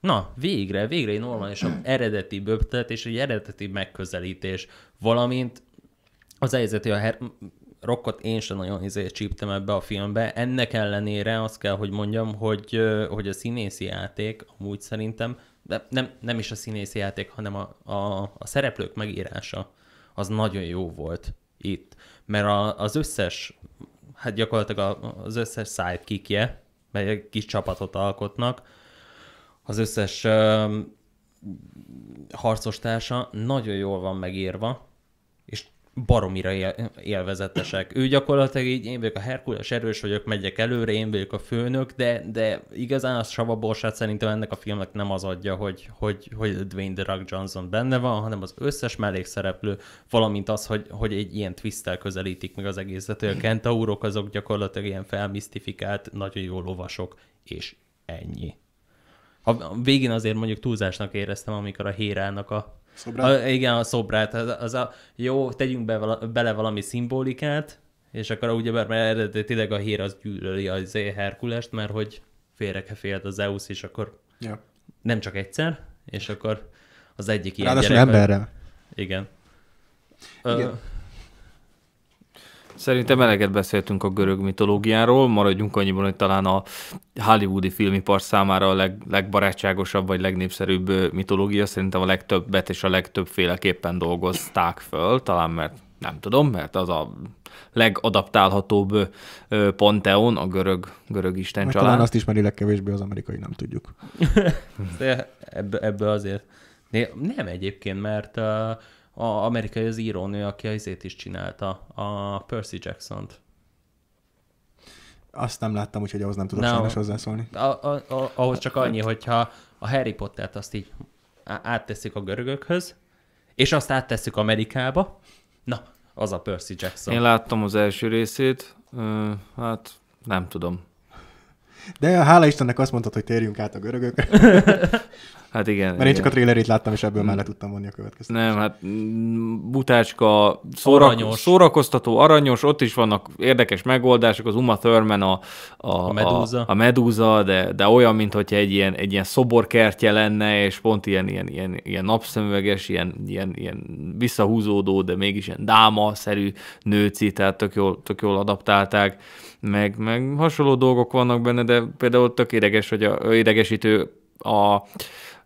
B: na, végre, végre egy normálisabb eredeti böbtet és egy eredeti megközelítés, valamint az helyzet, hogy a her- rockot én sem nagyon izé csíptem ebbe a filmbe. Ennek ellenére azt kell, hogy mondjam, hogy, hogy a színészi játék amúgy szerintem, de nem, nem is a színészi játék, hanem a, a, a szereplők megírása az nagyon jó volt itt. Mert a, az összes, hát gyakorlatilag az összes sidekickje, mert egy kis csapatot alkotnak, az összes ö, harcostársa nagyon jól van megírva, és baromira élvezetesek. Ő gyakorlatilag így, én vagyok a Herkules, erős vagyok, megyek előre, én vagyok a főnök, de, de igazán a savaborsát szerintem ennek a filmnek nem az adja, hogy, hogy, hogy Dwayne The Rock Johnson benne van, hanem az összes mellékszereplő, valamint az, hogy, hogy egy ilyen twisttel közelítik meg az egészet, hogy a kentaurok azok gyakorlatilag ilyen felmisztifikált, nagyon jó lovasok, és ennyi. A végén azért mondjuk túlzásnak éreztem, amikor a Hérának a Szobrát? A, igen, a szobrát. Az, az a, jó, tegyünk be vala, bele valami szimbolikát, és akkor ugye, mert eredetileg a hír az gyűlöli Z izé Herkulest, mert hogy félreke félt az Zeus, és akkor ja. nem csak egyszer, és akkor az egyik ilyen Ráadásul gyerek, emberre. Igen. Igen. Ö,
A: Szerintem eleget beszéltünk a görög mitológiáról, maradjunk annyiban, hogy talán a hollywoodi filmipar számára a leg, legbarátságosabb vagy legnépszerűbb mitológia, szerintem a legtöbbet és a legtöbbféleképpen dolgozták föl, talán mert nem tudom, mert az a legadaptálhatóbb panteon, a görög, görög
B: isten család. Talán azt
A: ismeri legkevésbé az amerikai, nem tudjuk.
B: (laughs) Ebbe, ebbe azért. Nem egyébként, mert uh, a amerikai az írónő, aki a izét is csinálta, a Percy Jackson-t.
C: Azt nem láttam, úgyhogy ahhoz nem tudok no, sajnos hozzászólni.
B: A, a, a, ahhoz csak annyi, hogyha a Harry Potter-t azt így áttesszük a görögökhöz, és azt áttesszük Amerikába, na, az a Percy Jackson. Én
A: láttam az első részét, hát nem tudom.
C: De hála Istennek azt mondtad, hogy térjünk át a görögökre.
A: (laughs) Hát igen. Mert igen. én csak a trélerét láttam, és ebből mellett már le tudtam vonni a következőt. Nem, hát mm, butácska, szórak, aranyos. szórakoztató, aranyos, ott is vannak érdekes megoldások, az Uma Thurman a, a, a, medúza. a, a medúza, de, de olyan, mint egy ilyen, egy ilyen szoborkertje lenne, és pont ilyen, ilyen, ilyen, ilyen napszemüveges, ilyen, ilyen, ilyen visszahúzódó, de mégis ilyen dáma-szerű nőci, tehát tök jól, tök jól adaptálták meg, meg hasonló dolgok vannak benne, de például tök ideges, hogy a, idegesítő a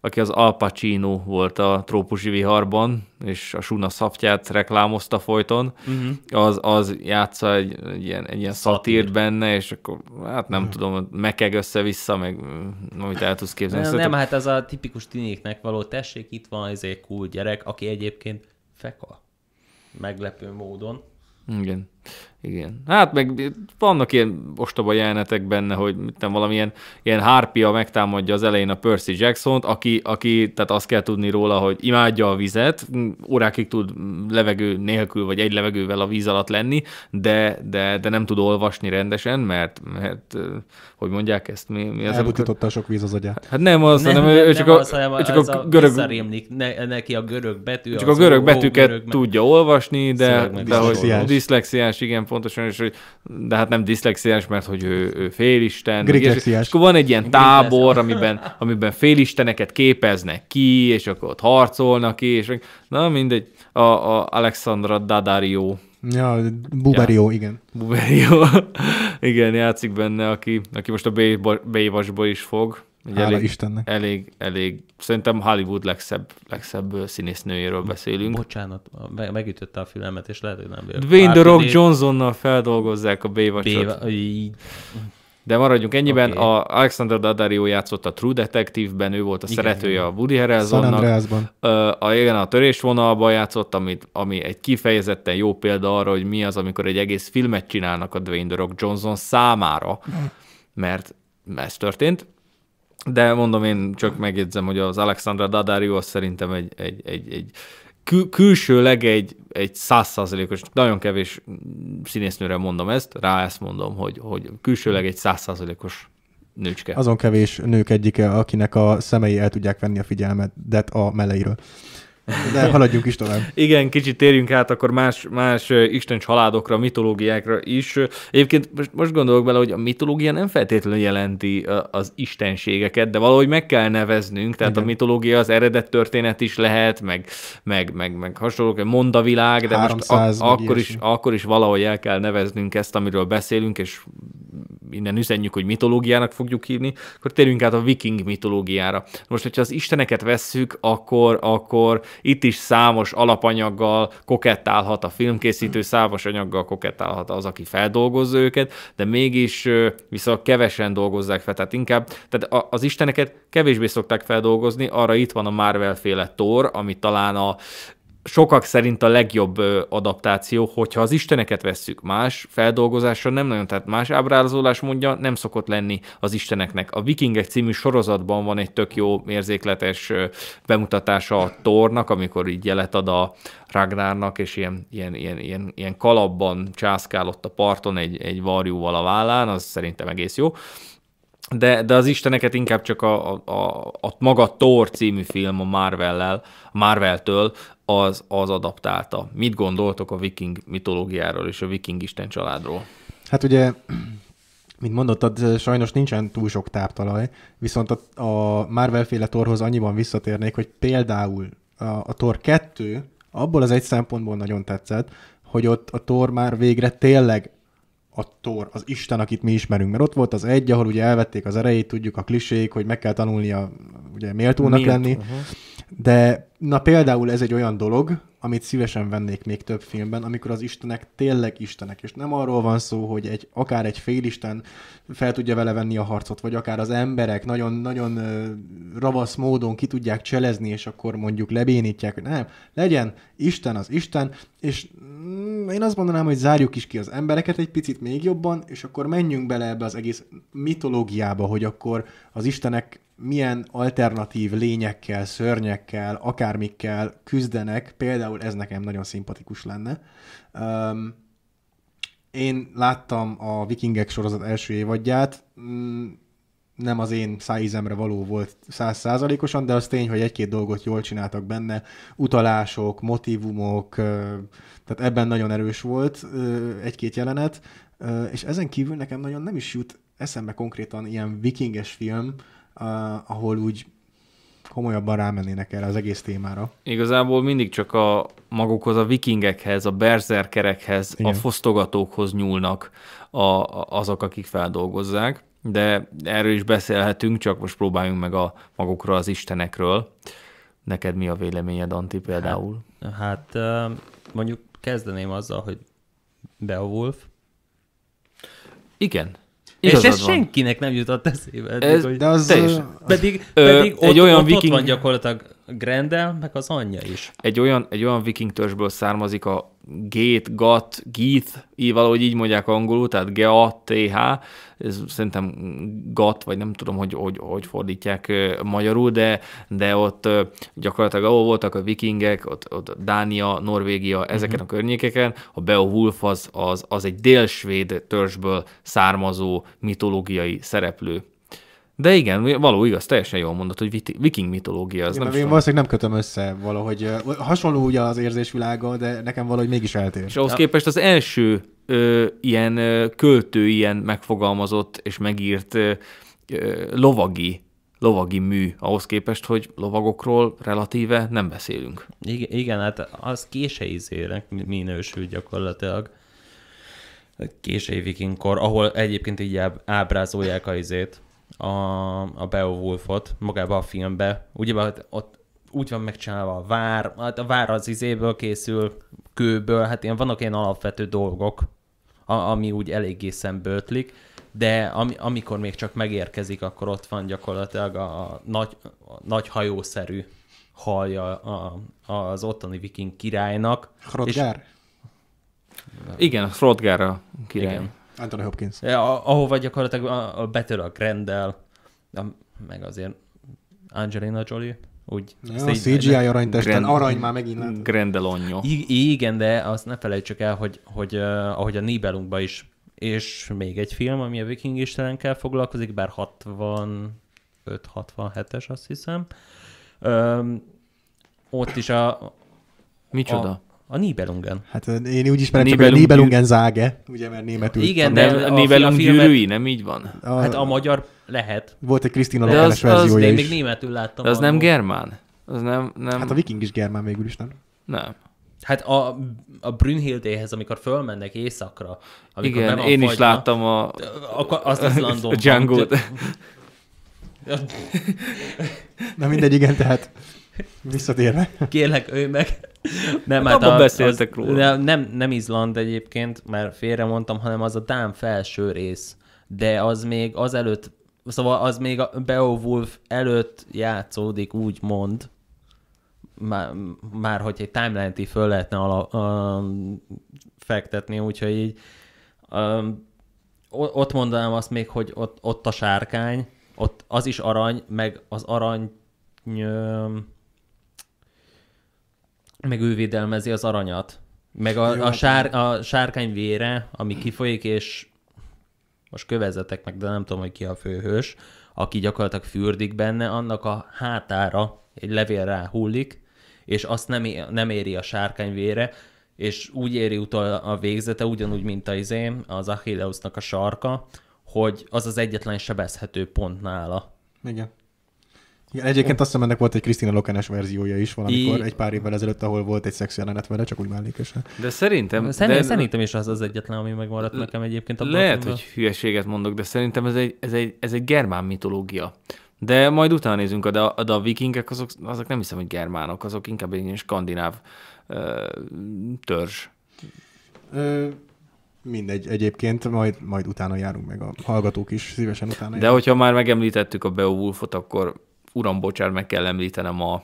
A: aki az Al Pacino volt a Trópusi Viharban, és a Suna szaftját reklámozta folyton, uh-huh. az, az játsza egy, egy ilyen, egy ilyen szatírt szatírt benne, és akkor hát nem uh-huh. tudom, mekeg össze-vissza, meg mm, amit el tudsz képzelni. Nem, nem,
B: hát az a tipikus tinéknek való tessék, itt van ez egy cool gyerek, aki egyébként feka. Meglepő módon.
A: Igen. Igen. Hát meg vannak ilyen ostoba jelenetek benne, hogy mitten valamilyen ilyen hárpia megtámadja az elején a Percy Jackson-t, aki, aki, tehát azt kell tudni róla, hogy imádja a vizet, órákig tud levegő nélkül, vagy egy levegővel a víz alatt lenni, de, de, de nem tud olvasni rendesen, mert, mert hogy mondják ezt? Mi, mi az Elbutította sok
C: víz az agyát. Hát nem az,
B: nem, hanem nem, ő csak, nem a, az, hanem csak a, a görög... Ne, neki a görög betű. Csak a görög betűket görög, tudja olvasni, de, de hogy
A: diszlexiás diszlexiás, igen, pontosan, és hogy, de hát nem diszlexiás, mert hogy ő, ő félisten. És, és akkor van egy ilyen tábor, amiben, amiben félisteneket képeznek ki, és akkor ott harcolnak ki, és na mindegy, a, a Alexandra Dadario Ja, Buberio, ja. igen. Buberio, (laughs) igen, játszik benne, aki, aki most a Baywatchból is fog. Hála elég, Istennek. Elég, elég, szerintem Hollywood legszebb, legszebb színésznőjéről beszélünk. Bocsánat, megütötte a filmet, és lehet, hogy nem bőle. Dwayne The Rock Johnsonnal feldolgozzák a Baywatch-ot. De maradjunk ennyiben, okay. a Alexander Daddario játszott a True Detective-ben, ő volt a igen, szeretője igen. a Woody Harrelsonnak. A, igen, a törésvonalban játszott, amit, ami egy kifejezetten jó példa arra, hogy mi az, amikor egy egész filmet csinálnak a Dwayne The Rock Johnson számára, hm. mert ez történt de mondom, én csak megjegyzem, hogy az Alexandra Dadario az szerintem egy, egy, egy, egy kül- külsőleg egy, egy százszázalékos, nagyon kevés színésznőre mondom ezt, rá ezt mondom, hogy, hogy külsőleg egy százszázalékos nőcske. Azon
C: kevés nők egyike, akinek a szemei el tudják venni a de a meleiről. De haladjunk is tovább.
A: Igen, kicsit térjünk át akkor más, más Isten családokra, mitológiákra is. Egyébként most, most gondolok bele, hogy a mitológia nem feltétlenül jelenti az istenségeket, de valahogy meg kell neveznünk, tehát Igen. a mitológia az eredet történet is lehet, meg, meg, meg, meg hasonlók, mond a világ, de 300, most a, akkor, is, akkor is valahogy el kell neveznünk ezt, amiről beszélünk, és innen üzenjük, hogy mitológiának fogjuk hívni, akkor térjünk át a viking mitológiára. Most, hogyha az isteneket vesszük, akkor, akkor itt is számos alapanyaggal kokettálhat a filmkészítő, számos anyaggal kokettálhat az, aki feldolgozza őket, de mégis viszont kevesen dolgozzák fel, tehát inkább, tehát az isteneket kevésbé szokták feldolgozni, arra itt van a Marvel féle Thor, ami talán a sokak szerint a legjobb adaptáció, hogyha az isteneket vesszük. Más feldolgozásra nem nagyon, tehát más ábrázolás mondja, nem szokott lenni az isteneknek. A Vikingek című sorozatban van egy tök jó érzékletes bemutatása a Tornak, amikor így jelet ad a Ragnárnak, és ilyen, ilyen, ilyen, ilyen, ilyen kalapban császkálott a parton egy, egy varjúval a vállán, az szerintem egész jó. De, de az isteneket inkább csak a, a, a, a maga Thor című film a Marvel-lel, Marvel-től az, az adaptálta. Mit gondoltok a viking mitológiáról és a viking isten családról?
C: Hát ugye, mint mondottad, sajnos nincsen túl sok táptalaj, viszont a, a Marvel féle torhoz annyiban visszatérnék, hogy például a, a Tor 2 abból az egy szempontból nagyon tetszett, hogy ott a Tor már végre tényleg a Tor, az Isten, akit mi ismerünk. Mert ott volt az egy, ahol ugye elvették az erejét, tudjuk a klisék, hogy meg kell tanulnia ugye méltónak Milt, lenni. Uh-huh de na például ez egy olyan dolog, amit szívesen vennék még több filmben, amikor az istenek tényleg istenek, és nem arról van szó, hogy egy, akár egy félisten fel tudja vele venni a harcot, vagy akár az emberek nagyon-nagyon uh, ravasz módon ki tudják cselezni, és akkor mondjuk lebénítják, hogy nem, legyen Isten az Isten, és mm, én azt mondanám, hogy zárjuk is ki az embereket egy picit még jobban, és akkor menjünk bele ebbe az egész mitológiába, hogy akkor az istenek milyen alternatív lényekkel, szörnyekkel, akármikkel küzdenek, például például ez nekem nagyon szimpatikus lenne. Um, én láttam a Vikingek sorozat első évadját, mm, nem az én szájízemre való volt százszázalékosan, de az tény, hogy egy-két dolgot jól csináltak benne, utalások, motivumok, tehát ebben nagyon erős volt egy-két jelenet, és ezen kívül nekem nagyon nem is jut eszembe konkrétan ilyen vikinges film, ahol úgy komolyabban rámennének erre az egész témára.
A: Igazából mindig csak a magukhoz, a vikingekhez, a berzerkerekhez, Igen. a fosztogatókhoz nyúlnak a, a, azok, akik feldolgozzák, de erről is beszélhetünk, csak most próbáljunk meg a magukra az istenekről. Neked mi a véleményed, Anti, hát, például?
B: Hát, hát mondjuk kezdeném azzal, hogy Beowulf. Igen, Igazad és ez van. senkinek nem jutott eszébe. Eddig, ez, hogy... de az, teljesen. Pedig, pedig Ö, ott, egy olyan ott, viking... ott van gyakorlatilag Grendel, meg az anyja is. Egy olyan, egy olyan viking törzsből származik
A: a Gate, GAT, GEETH, így valahogy így mondják angolul, tehát G A T H, ez szerintem GAT, vagy nem tudom, hogy hogy, hogy fordítják magyarul, de, de ott gyakorlatilag ahol voltak a vikingek, ott, ott Dánia, Norvégia, ezeken uh-huh. a környékeken, a Beowulf az, az, az egy délsvéd törzsből származó mitológiai szereplő de igen, való igaz, teljesen jól mondod, hogy viking mitológia. Az nem én valószínűleg
C: nem kötöm össze valahogy. Hasonló ugye az érzésvilága, de nekem valahogy mégis eltér. És ahhoz ja.
A: képest az első ö, ilyen ö, költő, ilyen megfogalmazott és megírt ö, lovagi lovagi mű, ahhoz
B: képest, hogy lovagokról relatíve nem beszélünk. Igen, igen hát az késői zérek minősül gyakorlatilag. késői vikingkor, ahol egyébként így ábrázolják a izét, a, a Beowulfot magába a filmbe. Ugye ott, hát ott úgy van megcsinálva a vár, hát a vár az izéből készül, kőből, hát ilyen, vannak ilyen alapvető dolgok, a, ami úgy eléggé szembőtlik, de ami, amikor még csak megérkezik, akkor ott van gyakorlatilag a, a, nagy, a nagy hajószerű halja a, a, az ottani viking királynak. Hrodgár? És... Igen, Hrodgár a király. Igen. Anthony Hopkins. Ja, ahova gyakorlatilag a, a betör a Grendel, a, meg azért Angelina Jolie. Úgy, ja, a CGI aranytesten, Grand, arany már megint Grendel anyja. I- igen, de azt ne felejtsük el, hogy, hogy uh, ahogy a Nibelungba is, és még egy film, ami a viking istenenkkel foglalkozik, bár 65-67-es azt hiszem. Um, ott is a... Micsoda? A, a Nibelungen. Hát én úgy ismerem, hogy a Nibelungen záge, ugye, mert németül. Igen, de a, a Nibelung filmet... gyűrűi, nem így van? A... Hát a magyar lehet. Volt egy Krisztina Lopeles verziója az, is. még németül láttam. De az nem germán? Az nem, nem... Hát
A: a viking is germán végül is, nem?
B: Nem. Hát a, a Brünnhildéhez, amikor fölmennek éjszakra. Amikor Igen, én fagyna, is láttam a... Akkor azt az London. (laughs) A Django-t. Na mindegy, igen, tehát (laughs) Visszatérve. Kérlek, ő meg. Nem, hát, hát beszéltek az, róla. Nem, nem Izland egyébként, mert félre mondtam, hanem az a Dán felső rész. De az még az előtt, szóval az még a Beowulf előtt játszódik, úgy mond, Már, már hogy egy timeline-t így föl lehetne ala, ö, fektetni, úgyhogy így ö, ott mondanám azt még, hogy ott, ott a sárkány, ott az is arany, meg az arany um, meg ő védelmezi az aranyat. Meg a, a, hát sár, a sárkány vére, ami kifolyik, és most kövezetek meg, de nem tudom, hogy ki a főhős, aki gyakorlatilag fürdik benne, annak a hátára egy levél rá hullik, és azt nem, é- nem éri a sárkány vére, és úgy éri utol a végzete, ugyanúgy, mint a izém, az Achilleusnak a sarka, hogy az az egyetlen sebezhető pont nála.
C: Igen. Igen, egyébként azt hiszem, ennek volt egy Krisztina Lokenes verziója is valamikor, I... egy pár évvel ezelőtt, ahol volt egy szexi jelenet vele, csak úgy mellékesen.
B: De szerintem... Szerintem, de... szerintem is az az egyetlen, ami megmaradt nekem egyébként. Abban Lehet, hogy hülyeséget
A: mondok, de szerintem ez egy, ez egy, ez egy germán mitológia. De majd utána nézünk, de a, de a vikingek azok, azok nem hiszem, hogy germánok, azok inkább egy ilyen skandináv ö, törzs.
C: Ö, mindegy, egyébként majd, majd utána járunk meg, a hallgatók is szívesen utána De
A: járunk. hogyha már megemlítettük a Beowulfot, akkor uram, bocsánat, meg kell említenem a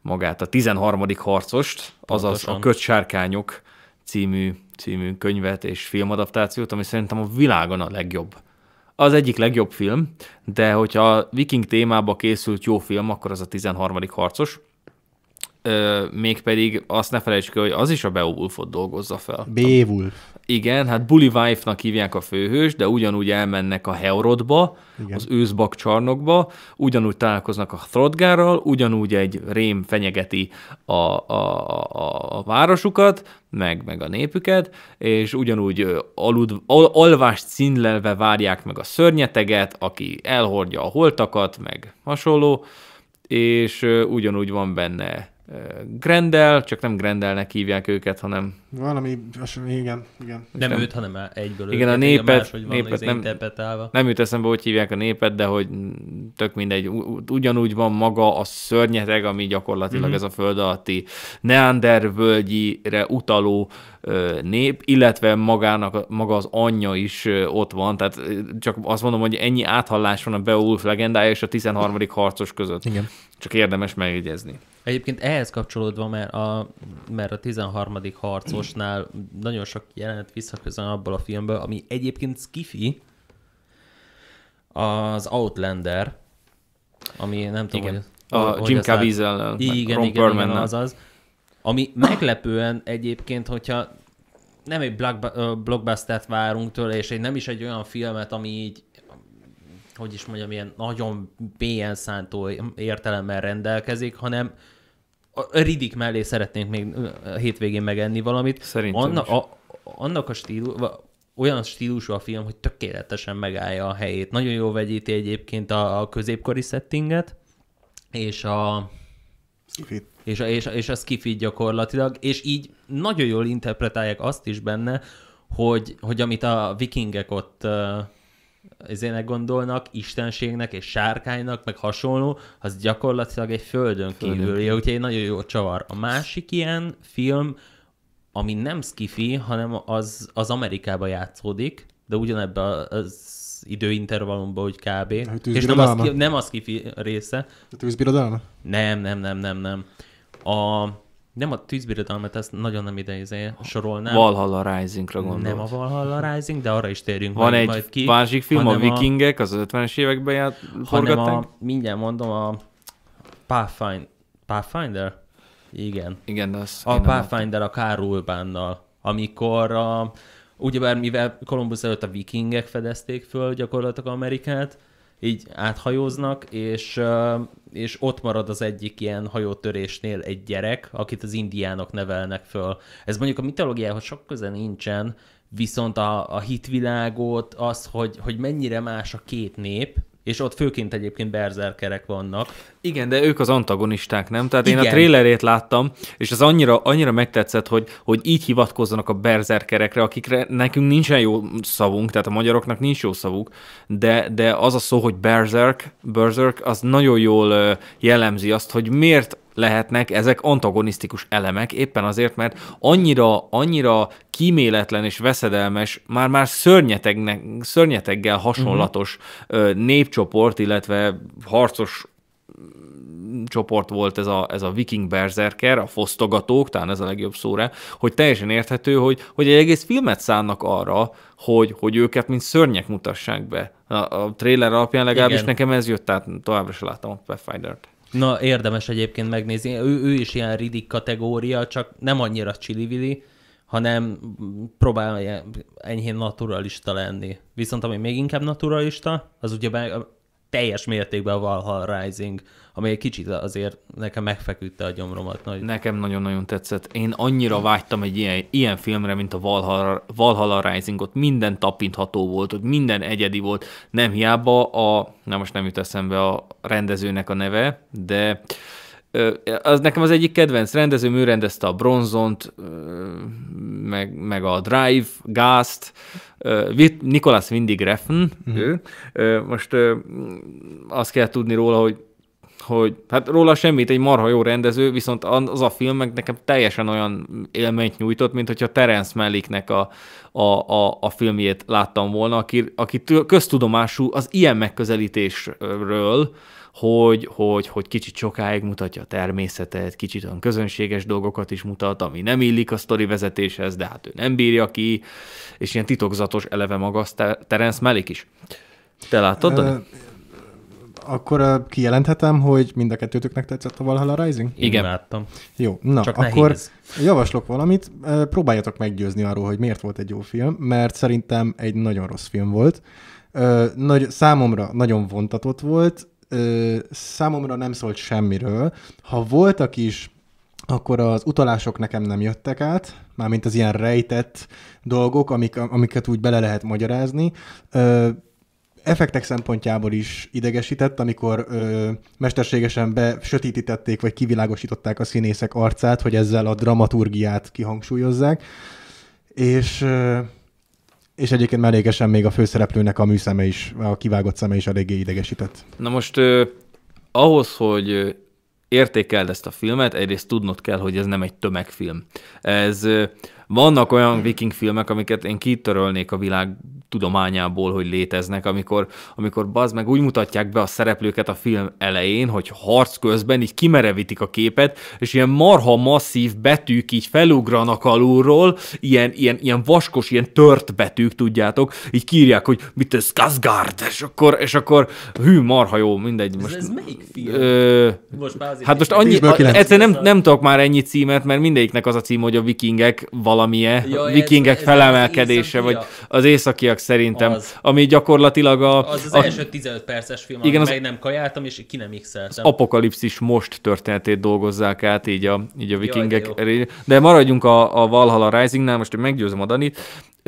A: magát, a 13. harcost, Pontosan. azaz a Kötsárkányok című, című könyvet és filmadaptációt, ami szerintem a világon a legjobb. Az egyik legjobb film, de hogyha a viking témába készült jó film, akkor az a 13. harcos. Ö, mégpedig azt ne felejtsük hogy az is a Beowulfot dolgozza fel. Beowulf igen, hát Bully Wife-nak hívják a főhős, de ugyanúgy elmennek a Heorodba, igen. az őszbak csarnokba, ugyanúgy találkoznak a Throdgárral, ugyanúgy egy rém fenyegeti a, a, a, a városukat, meg, meg a népüket, és ugyanúgy alud, al, alvást színlelve várják meg a szörnyeteget, aki elhordja a holtakat, meg hasonló, és ugyanúgy van benne Grendel, csak nem Grendelnek hívják őket, hanem...
C: Valami, igen, igen. Nem, nem őt, hanem
B: egyből Igen, őket, a népet, a hogy
A: népet nem, nem jut eszembe, hogy hívják a népet, de hogy tök mindegy, ugyanúgy van maga a szörnyeteg, ami gyakorlatilag mm-hmm. ez a föld alatti neandervölgyire utaló nép, illetve magának, maga az anyja is ott van, tehát csak azt mondom, hogy ennyi áthallás van a Beowulf legendája és a 13. harcos között. Igen. Csak érdemes megjegyezni.
B: Egyébként ehhez kapcsolódva, mert a, mert a 13. harcosnál nagyon sok jelenet visszaközön abból a filmből, ami egyébként Skiffy, az Outlander, ami nem tudom, igen. hogy... A hogy Jim Caviezel, igen, igen, igen, az az, Ami meglepően egyébként, hogyha nem egy blockbuster-t várunk tőle, és egy, nem is egy olyan filmet, ami így hogy is mondjam, ilyen nagyon mélyen szántó értelemmel rendelkezik, hanem a Ridik mellé szeretnénk még a hétvégén megenni valamit. Szerintem Anna, a, annak a stílus, olyan stílusú a film, hogy tökéletesen megállja a helyét. Nagyon jól vegyíti egyébként a, a középkori settinget, és a, És a, és, a, és a skifi gyakorlatilag, és így nagyon jól interpretálják azt is benne, hogy, hogy amit a vikingek ott ezének gondolnak, istenségnek és sárkánynak, meg hasonló, az gyakorlatilag egy földön, földön kívüli, úgyhogy egy nagyon jó csavar. A másik ilyen film, ami nem skifi, hanem az, az Amerikába játszódik, de ugyanebben az időintervallumban, hogy kb. A és nem az, nem az kifi része. A Nem, nem, nem, nem, nem. A, nem a tűzbirodalmat, ezt nagyon nem ide izé sorolnám. Valhalla Rising-ra gondolt. Nem a Valhalla Rising, de arra is térjünk Van majd, egy majd ki. másik film, a Vikingek, az 50-es években járt, forgatták. A, mindjárt mondom, a Pathfinder? Igen. Igen, de az A Pathfinder a Kárulbánnal, amikor a, ugyebár mivel Kolumbusz előtt a vikingek fedezték föl gyakorlatilag Amerikát, így áthajóznak, és, és ott marad az egyik ilyen hajótörésnél egy gyerek, akit az indiánok nevelnek föl. Ez mondjuk a mitológiához sok köze nincsen, viszont a, a hitvilágot, az, hogy, hogy mennyire más a két nép, és ott főként egyébként berzerkerek vannak. Igen, de ők az antagonisták, nem? Tehát Igen. én a trélerét láttam, és az annyira, annyira megtetszett, hogy, hogy
A: így hivatkozzanak a berzerkerekre, akikre nekünk nincsen jó szavunk, tehát a magyaroknak nincs jó szavuk, de, de az a szó, hogy berzerk, berzerk, az nagyon jól jellemzi azt, hogy miért lehetnek ezek antagonisztikus elemek, éppen azért, mert annyira, annyira kíméletlen és veszedelmes, már-már szörnyetegnek, szörnyeteggel hasonlatos uh-huh. népcsoport, illetve harcos csoport volt ez a, ez a viking berserker, a fosztogatók, talán ez a legjobb szóra, hogy teljesen érthető, hogy, hogy egy egész filmet szánnak arra, hogy, hogy őket mint szörnyek mutassák be. A, a trailer alapján legalábbis Igen. nekem ez jött, tehát továbbra sem láttam a Pathfinder-t.
B: Na, érdemes egyébként megnézni. Ő, ő is ilyen ridik kategória, csak nem annyira csili hanem próbálja enyhén naturalista lenni. Viszont ami még inkább naturalista, az ugye teljes mértékben a Valhalla Rising, ami egy kicsit azért nekem megfeküdte a gyomromat. Nagy. Nekem nagyon-nagyon tetszett. Én annyira vágytam egy ilyen,
A: ilyen filmre, mint a Valhalla, Valhalla ott Minden tapintható volt, ott minden egyedi volt. Nem hiába a, na most nem jut eszembe a rendezőnek a neve, de az nekem az egyik kedvenc rendező ő rendezte a Bronzont, meg, meg a Drive, Gázt, Nikolász Windig Refn, mm-hmm. ő. Most azt kell tudni róla, hogy hogy hát róla semmit, egy marha jó rendező, viszont az a film meg nekem teljesen olyan élményt nyújtott, mint hogyha Terence Malicknek a, a, a, a filmjét láttam volna, aki, aki köztudomású az ilyen megközelítésről, hogy, hogy, hogy kicsit sokáig mutatja a természetet, kicsit olyan közönséges dolgokat is mutat, ami nem illik a sztori vezetéshez, de hát ő nem bírja ki, és ilyen titokzatos eleve maga Terence Malik is.
B: Te láttad, Dani?
C: Akkor kijelenthetem, hogy mind a kettőtöknek tetszett a Valhalla Rising? Igen. Én
B: láttam. Jó, na Csak akkor nehéz.
C: javaslok valamit, próbáljatok meggyőzni arról, hogy miért volt egy jó film, mert szerintem egy nagyon rossz film volt. Nagy, számomra nagyon vontatott volt, ö, számomra nem szólt semmiről. Ha voltak is, akkor az utalások nekem nem jöttek át, mármint az ilyen rejtett dolgok, amik, amiket úgy bele lehet magyarázni. Ö, effektek szempontjából is idegesített, amikor ö, mesterségesen besötítítették, vagy kivilágosították a színészek arcát, hogy ezzel a dramaturgiát kihangsúlyozzák. És ö, és egyébként mellékesen még a főszereplőnek a műszeme is, a kivágott szeme is eléggé idegesített.
A: Na most uh, ahhoz, hogy értékeld ezt a filmet, egyrészt tudnod kell, hogy ez nem egy tömegfilm. Ez vannak olyan viking filmek, amiket én kitörölnék a világ tudományából, hogy léteznek, amikor, amikor bazd meg úgy mutatják be a szereplőket a film elején, hogy harc közben így kimerevítik a képet, és ilyen marha masszív betűk így felugranak alulról, ilyen, ilyen, ilyen vaskos, ilyen tört betűk, tudjátok, így kírják, hogy mit ez Skarsgård, és akkor, és akkor hű, marha jó, mindegy. Most, ez, ez melyik film? Ö, most hát most annyi, egyszer nem, nem tudok már ennyi címet, mert mindegyiknek az a cím, hogy a vikingek valamilyen, ja, vikingek ez, felemelkedése, ez az vagy az északiak időszak szerintem, az. ami gyakorlatilag a... Az az a, első 15 perces film, igen, az, meg nem
B: kajáltam, és ki nem x Az apokalipszis
A: most történetét dolgozzák át így a, így a vikingek. Jaj, de, de maradjunk a, a Valhalla Rising-nál, most meggyőzöm a Danit.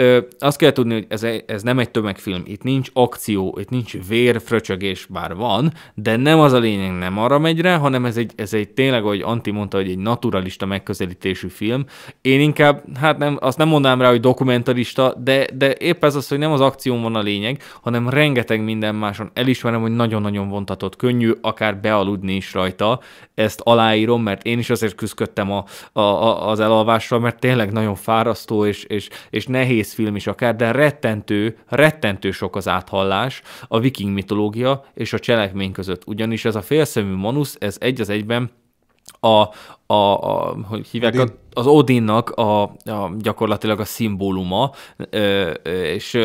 A: Ö, azt kell tudni, hogy ez, ez nem egy tömegfilm, itt nincs akció, itt nincs vér, fröcsögés, bár van, de nem az a lényeg, nem arra megy rá, hanem ez egy, ez egy tényleg, ahogy Anti mondta, hogy egy naturalista megközelítésű film. Én inkább, hát nem, azt nem mondanám rá, hogy dokumentarista, de, de épp ez az, hogy nem az akció van a lényeg, hanem rengeteg minden máson. Elismerem, hogy nagyon-nagyon vontatott, könnyű akár bealudni is rajta, ezt aláírom, mert én is azért küzdködtem a, a, a, az elalvással, mert tényleg nagyon fárasztó és, és, és nehéz egész film is akár, de rettentő, rettentő sok az áthallás a viking mitológia és a cselekmény között. Ugyanis ez a félszemű manusz, ez egy az egyben a, a, a hogy hívják, Odin az Odinnak a, a gyakorlatilag a szimbóluma, és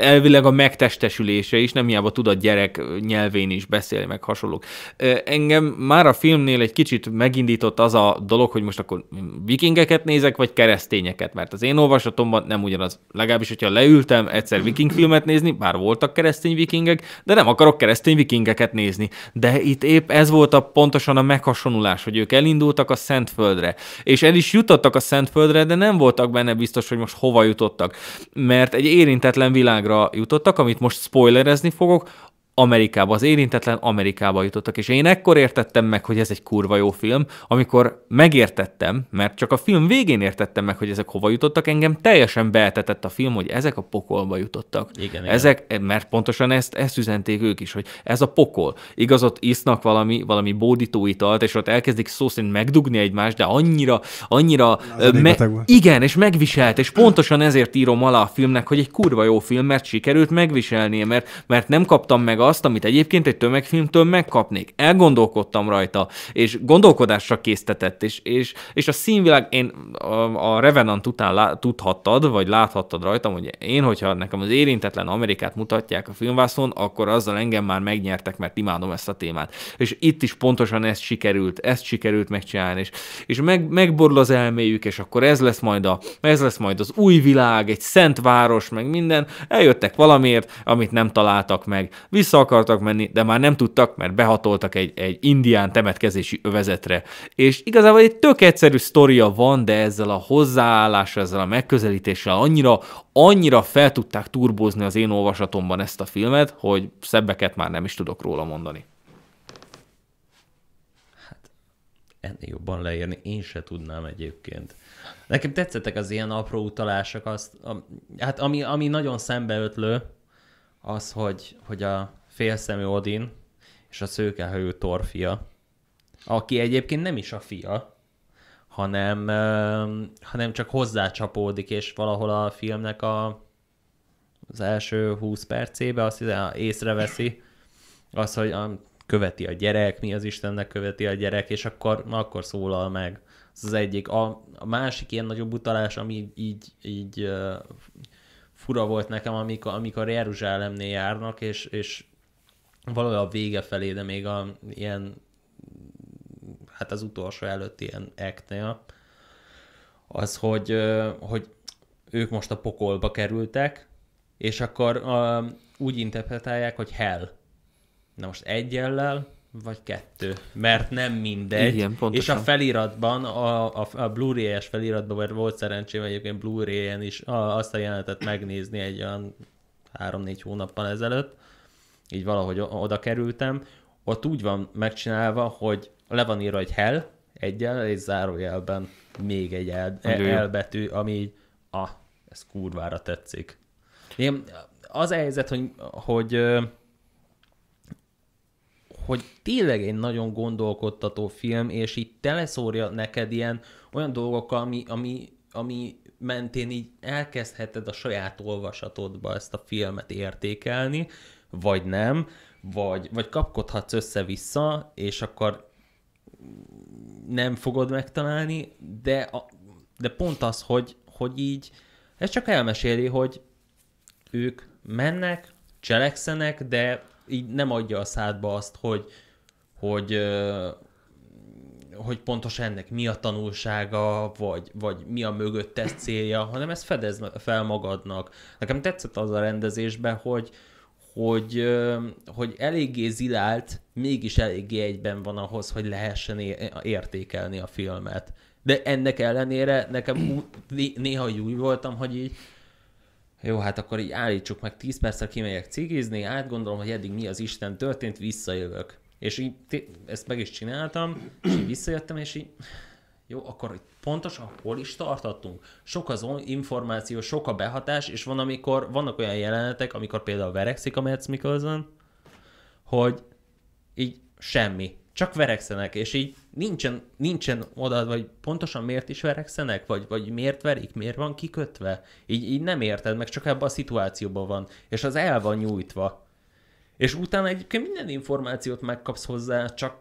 A: elvileg a megtestesülése is, nem hiába tud a gyerek nyelvén is beszélni, meg hasonlók. Engem már a filmnél egy kicsit megindított az a dolog, hogy most akkor vikingeket nézek, vagy keresztényeket, mert az én olvasatomban nem ugyanaz. Legalábbis, hogyha leültem egyszer viking filmet nézni, bár voltak keresztény vikingek, de nem akarok keresztény vikingeket nézni. De itt épp ez volt a pontosan a meghasonulás, hogy ők elindultak a Szentföldre, és el is is jutottak a Szentföldre, de nem voltak benne biztos, hogy most hova jutottak. Mert egy érintetlen világra jutottak, amit most spoilerezni fogok, Amerikába, az érintetlen Amerikába jutottak, és én ekkor értettem meg, hogy ez egy kurva jó film, amikor megértettem, mert csak a film végén értettem meg, hogy ezek hova jutottak, engem teljesen beetetett a film, hogy ezek a pokolba jutottak. Igen, ezek, igen. mert pontosan ezt, ezt üzenték ők is, hogy ez a pokol. Igaz, ott isznak valami, valami italt, és ott elkezdik szó szerint megdugni egymást, de annyira, annyira... Me- igen, és megviselt, és pontosan ezért írom alá a filmnek, hogy egy kurva jó film, mert sikerült megviselnie, mert, mert nem kaptam meg azt, amit egyébként egy tömegfilmtől megkapnék. Elgondolkodtam rajta, és gondolkodásra késztetett, és, és, és a színvilág, én a, Revenant után lá, tudhattad, vagy láthattad rajtam, hogy én, hogyha nekem az érintetlen Amerikát mutatják a filmvászon, akkor azzal engem már megnyertek, mert imádom ezt a témát. És itt is pontosan ezt sikerült, ezt sikerült megcsinálni, és, és meg, megborul az elméjük, és akkor ez lesz majd a, ez lesz majd az új világ, egy szent város, meg minden, eljöttek valamiért, amit nem találtak meg. Vissza vissza akartak menni, de már nem tudtak, mert behatoltak egy, egy indián temetkezési övezetre. És igazából egy tök egyszerű sztoria van, de ezzel a hozzáállással, ezzel a megközelítéssel annyira, annyira fel tudták turbózni az én olvasatomban ezt a filmet, hogy szebbeket már nem is tudok róla mondani.
B: Hát ennél jobban leírni én se tudnám egyébként. Nekem tetszettek az ilyen apró utalások, azt, a, hát ami, ami nagyon szembeötlő, az, hogy, hogy a, félszemű Odin és a szőkehajú Thor fia, aki egyébként nem is a fia, hanem, hanem csak hozzácsapódik, és valahol a filmnek a, az első 20 percébe azt hiszem, észreveszi az, hogy követi a gyerek, mi az Istennek követi a gyerek, és akkor, akkor szólal meg. Ez az egyik. A, a másik ilyen nagyobb utalás, ami így, így uh, fura volt nekem, amikor, amikor Jeruzsálemnél járnak, és, és valahol a vége felé, de még a ilyen, hát az utolsó előtt ilyen eknél, az, hogy, hogy ők most a pokolba kerültek, és akkor a, úgy interpretálják, hogy hell. Na most jellel, vagy kettő, mert nem mindegy. Igen, pontosan. És a feliratban, a, a, a Blu-ray-es feliratban, mert volt szerencsém egyébként Blu-ray-en is azt a jelenetet megnézni egy olyan három-négy hónappal ezelőtt, így valahogy oda kerültem, ott úgy van megcsinálva, hogy le van írva egy hell, egyel, és zárójelben még egy el, e, elbetű, ami így, ah, ez kurvára tetszik. Én, az a helyzet, hogy, hogy, hogy tényleg egy nagyon gondolkodtató film, és így teleszórja neked ilyen olyan dolgokkal, ami, ami, ami mentén így elkezdheted a saját olvasatodba ezt a filmet értékelni, vagy nem, vagy, vagy kapkodhatsz össze-vissza, és akkor nem fogod megtalálni, de, a, de pont az, hogy, hogy így, ez csak elmeséli, hogy ők mennek, cselekszenek, de így nem adja a szádba azt, hogy, hogy, hogy pontosan ennek mi a tanulsága, vagy, vagy mi a mögöttes célja, hanem ezt fedez fel magadnak. Nekem tetszett az a rendezésben, hogy, hogy, hogy eléggé zilált, mégis eléggé egyben van ahhoz, hogy lehessen értékelni a filmet. De ennek ellenére nekem (clears throat) néha úgy voltam, hogy így jó, hát akkor így állítsuk meg 10 percre, kimegyek cigizni, átgondolom, hogy eddig mi az Isten történt, visszajövök. És így ezt meg is csináltam, és így visszajöttem, és így jó, akkor itt pontosan hol is tartottunk? Sok az információ, sok a behatás, és van, amikor vannak olyan jelenetek, amikor például verekszik a Mads Mikkelsen, hogy így semmi, csak verekszenek, és így nincsen, nincsen oda, vagy pontosan miért is verekszenek, vagy, vagy miért verik, miért van kikötve. Így, így nem érted, meg csak ebben a szituációban van, és az el van nyújtva. És utána egyébként minden információt megkapsz hozzá, csak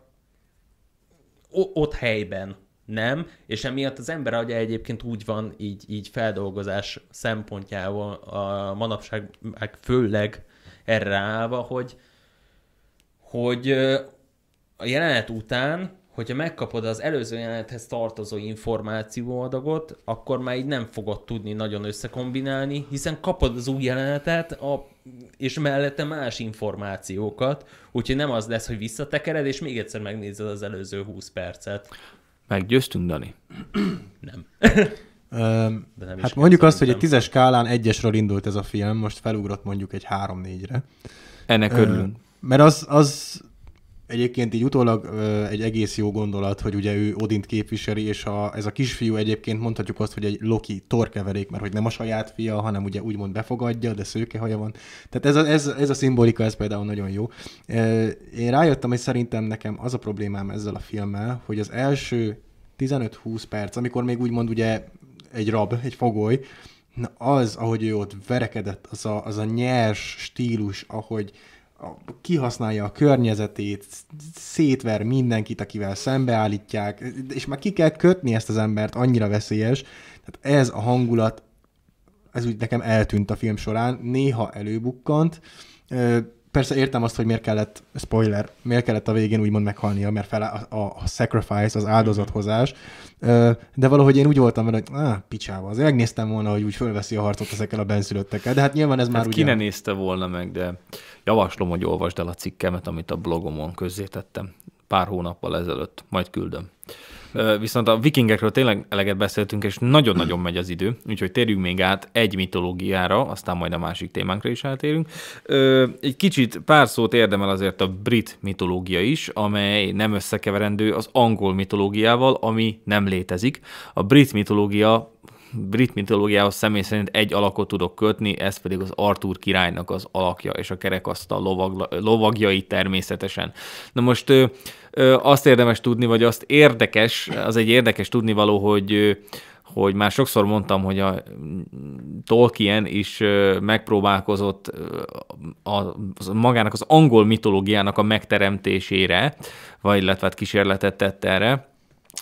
B: ott helyben, nem, és emiatt az ember agya egyébként úgy van így, így feldolgozás szempontjából a manapság meg főleg erre állva, hogy, hogy a jelenet után, hogyha megkapod az előző jelenethez tartozó információadagot, akkor már így nem fogod tudni nagyon összekombinálni, hiszen kapod az új jelenetet, a, és mellette más információkat, úgyhogy nem az lesz, hogy visszatekered, és még egyszer megnézed az előző 20 percet.
A: Meggyőztünk, Dani? nem. De
B: nem hát mondjuk azt, hogy egy tízes
C: skálán egyesről indult ez a film, most felugrott mondjuk egy három-négyre.
A: Ennek örülünk.
C: Mert az, az Egyébként így utólag egy egész jó gondolat, hogy ugye ő Odint képviseli, és a, ez a kisfiú egyébként mondhatjuk azt, hogy egy Loki torkeverék, mert hogy nem a saját fia, hanem ugye úgymond befogadja, de szőke haja van. Tehát ez a, ez, ez a szimbolika, ez például nagyon jó. Én rájöttem, hogy szerintem nekem az a problémám ezzel a filmmel, hogy az első 15-20 perc, amikor még úgymond ugye egy rab, egy fogoly, na az, ahogy ő ott verekedett, az a, az a nyers stílus, ahogy a, kihasználja a környezetét, szétver mindenkit, akivel szembeállítják, és már ki kell kötni ezt az embert, annyira veszélyes. Tehát ez a hangulat, ez úgy nekem eltűnt a film során, néha előbukkant. Persze értem azt, hogy miért kellett, spoiler, miért kellett a végén úgymond meghalnia, mert fel a, a, a sacrifice, az áldozathozás, de valahogy én úgy voltam vele, hogy ah, picsával, azért megnéztem volna, hogy úgy fölveszi a harcot ezekkel a benszülöttekkel, de hát nyilván ez hát már hát ugye... ki ne
A: nézte volna meg, de Javaslom, hogy olvasd el a cikkemet, amit a blogomon közzétettem pár hónappal ezelőtt, majd küldöm. Viszont a vikingekről tényleg eleget beszéltünk, és nagyon-nagyon megy az idő, úgyhogy térjünk még át egy mitológiára, aztán majd a másik témánkra is átérünk. Egy kicsit pár szót érdemel azért a brit mitológia is, amely nem összekeverendő az angol mitológiával, ami nem létezik. A brit mitológia brit mitológiához személy szerint egy alakot tudok kötni, ez pedig az Arthur királynak az alakja, és a kerekasztal lovag lovagjai természetesen. Na most ö, ö, azt érdemes tudni, vagy azt érdekes, az egy érdekes tudnivaló, hogy ö, hogy már sokszor mondtam, hogy a mm, Tolkien is megpróbálkozott a, magának az angol mitológiának a megteremtésére, vagy illetve hát kísérletet tett erre,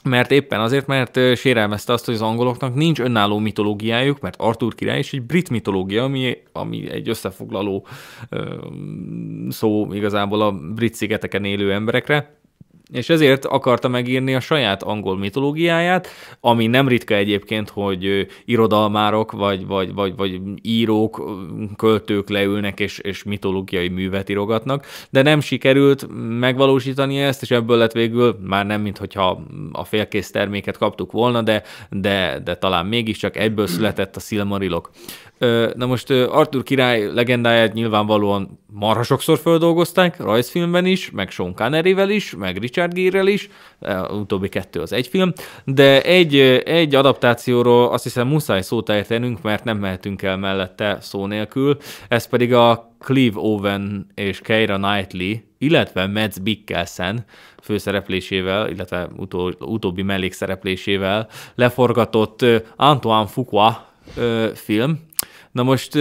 A: mert éppen azért, mert sérelmezte azt, hogy az angoloknak nincs önálló mitológiájuk, mert Arthur király is egy brit mitológia, ami, ami egy összefoglaló ö, szó igazából a brit szigeteken élő emberekre, és ezért akarta megírni a saját angol mitológiáját, ami nem ritka egyébként, hogy irodalmárok, vagy, vagy, vagy, vagy írók, költők leülnek, és, és mitológiai művet írogatnak, de nem sikerült megvalósítani ezt, és ebből lett végül már nem, mint a félkész terméket kaptuk volna, de, de, de talán mégiscsak egyből született a Silmarilok. Na most Arthur király legendáját nyilvánvalóan marha sokszor földolgozták, rajzfilmben is, meg Sean Connery-vel is, meg Richard Richard Gere-rel is, a utóbbi kettő az egy film, de egy, egy adaptációról azt hiszem muszáj szót ejtenünk, mert nem mehetünk el mellette szó nélkül, ez pedig a Clive Owen és Keira Knightley, illetve Mads Bickelsen főszereplésével, illetve utó, utóbbi mellékszereplésével leforgatott Antoine Fuqua film. Na most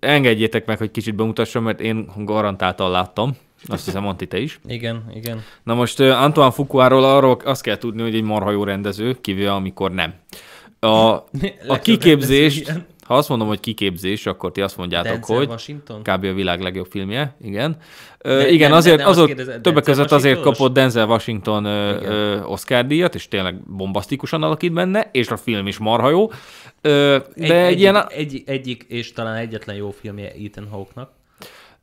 A: engedjétek meg, hogy kicsit bemutassam, mert én garantáltan láttam. Azt hiszem, mondti te is.
B: Igen, igen.
A: Na most uh, Antoine Fukuáról arról azt kell tudni, hogy egy marha jó rendező, kivéve amikor nem. A, (laughs) a kiképzést, ha azt mondom, hogy kiképzés, akkor ti azt mondjátok, Denzel hogy Washington? kb. a világ legjobb filmje, igen. De, uh, igen, nem, azért, nem, azok, kérdezett, többek között azért kapott Denzel Washington uh, Oscar díjat, és tényleg bombasztikusan alakít benne, és a film is marha jó. Uh, de
B: egy, egy, ilyen... egy, egyik, és talán egyetlen jó filmje Ethan Hawke-nak.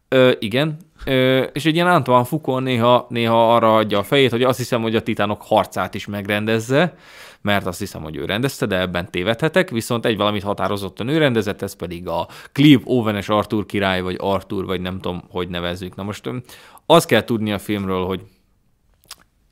A: Ö, igen, Ö, és egy ilyen Antoine Foucault néha, néha arra adja a fejét, hogy azt hiszem, hogy a titánok harcát is megrendezze, mert azt hiszem, hogy ő rendezte, de ebben tévedhetek, viszont egy valamit határozottan ő rendezett, ez pedig a Clive owen Arthur király, vagy Arthur, vagy nem tudom, hogy nevezzük. Na most azt kell tudni a filmről, hogy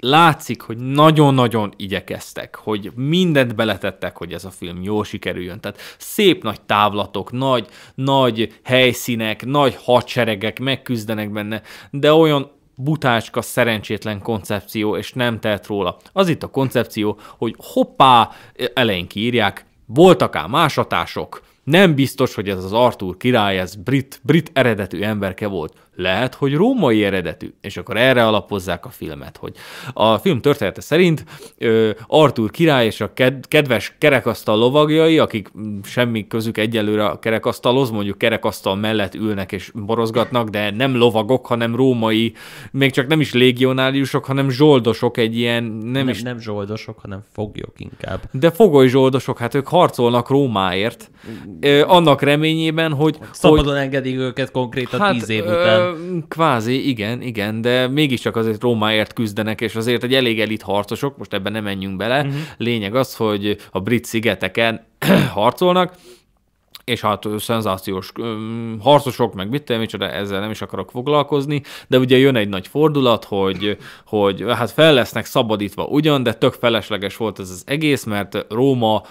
A: látszik, hogy nagyon-nagyon igyekeztek, hogy mindent beletettek, hogy ez a film jól sikerüljön. Tehát szép nagy távlatok, nagy, nagy helyszínek, nagy hadseregek megküzdenek benne, de olyan butácska, szerencsétlen koncepció, és nem telt róla. Az itt a koncepció, hogy hoppá, elején kiírják, voltak ám másatások, nem biztos, hogy ez az Arthur király, ez brit, brit eredetű emberke volt lehet, hogy római eredetű. És akkor erre alapozzák a filmet, hogy a film története szerint ö, Arthur király és a ked- kedves kerekasztal lovagjai, akik semmi közük egyelőre a kerekasztalhoz, mondjuk kerekasztal mellett ülnek és borozgatnak, de nem lovagok, hanem római, még csak nem is légionáriusok, hanem zsoldosok egy ilyen... Nem, nem, is... nem zsoldosok, hanem foglyok inkább. De fogoly zsoldosok, hát ők harcolnak Rómáért, mm. ö, annak reményében, hogy... Szabadon hogy... engedik őket konkrétan hát, tíz év után kvázi, igen, igen, de mégiscsak azért Rómáért küzdenek, és azért egy elég elit harcosok, most ebben nem menjünk bele. Uh-huh. Lényeg az, hogy a brit szigeteken (clears throat) harcolnak, és hát szenzációs um, harcosok, meg mit tudom, micsoda, ezzel nem is akarok foglalkozni, de ugye jön egy nagy fordulat, hogy, hogy hát fel lesznek szabadítva ugyan, de tök felesleges volt ez az egész, mert Róma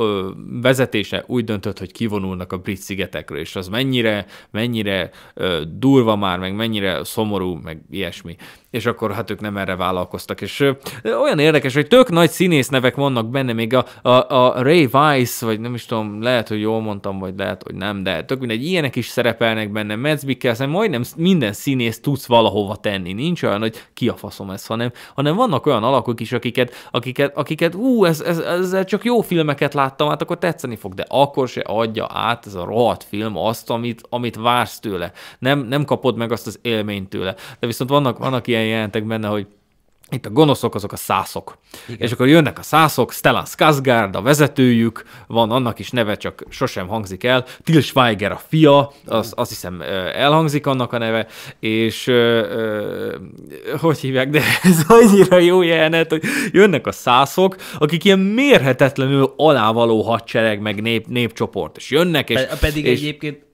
A: ö, vezetése úgy döntött, hogy kivonulnak a brit szigetekről, és az mennyire, mennyire ö, durva már, meg mennyire szomorú, meg ilyesmi és akkor hát ők nem erre vállalkoztak. És ö, olyan érdekes, hogy tök nagy színész nevek vannak benne, még a, a, a Ray Weiss, vagy nem is tudom, lehet, hogy jól mondtam, vagy lehet, hogy nem, de tök mindegy, ilyenek is szerepelnek benne, Metzbikkel, szóval majdnem minden színész tudsz valahova tenni, nincs olyan, hogy ki a faszom ez, hanem, hanem vannak olyan alakok is, akiket, akiket, akiket ú, ez, ez, ezzel csak jó filmeket láttam, hát akkor tetszeni fog, de akkor se adja át ez a rohadt film azt, amit, amit vársz tőle. Nem, nem kapod meg azt az élményt tőle. De viszont vannak, vannak ilyen ilyen jelentek benne, hogy itt a gonoszok azok a szászok. Igen. És akkor jönnek a szászok, Stellan Skarsgård a vezetőjük, van annak is neve, csak sosem hangzik el, Til Schweiger a fia, az, azt hiszem elhangzik annak a neve, és ö, ö, hogy hívják, de (laughs) ez annyira jó jelenet, hogy jönnek a szászok, akik ilyen mérhetetlenül alávaló hadsereg, meg nép, népcsoport, és jönnek, és... Pedig és,
B: egyébként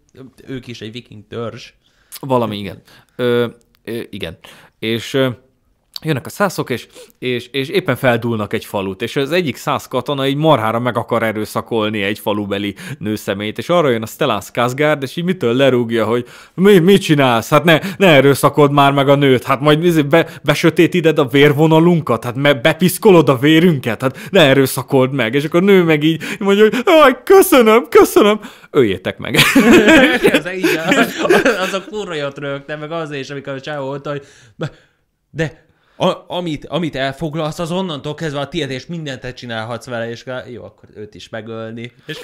B: ők is egy viking törzs.
A: Valami, igen. Ö, igen és jönnek a szászok, és, és, és éppen feldúlnak egy falut, és az egyik száz katona így marhára meg akar erőszakolni egy falubeli nőszemét, és arra jön a Stellans Kazgárd, és így mitől lerúgja, hogy mi, mit csinálsz, hát ne, ne erőszakod már meg a nőt, hát majd be, besötétíted a vérvonalunkat, hát me, bepiszkolod a vérünket, hát ne erőszakold meg, és akkor a nő meg így mondja, hogy Aj, köszönöm, köszönöm, öljétek meg.
B: (laughs) (laughs) az, az a kurva jött rögtem, meg az is, amikor a csávó hogy de a, amit, amit elfoglalsz, az onnantól kezdve a tiéd, és mindent te csinálhatsz vele, és jó, akkor őt is megölni. És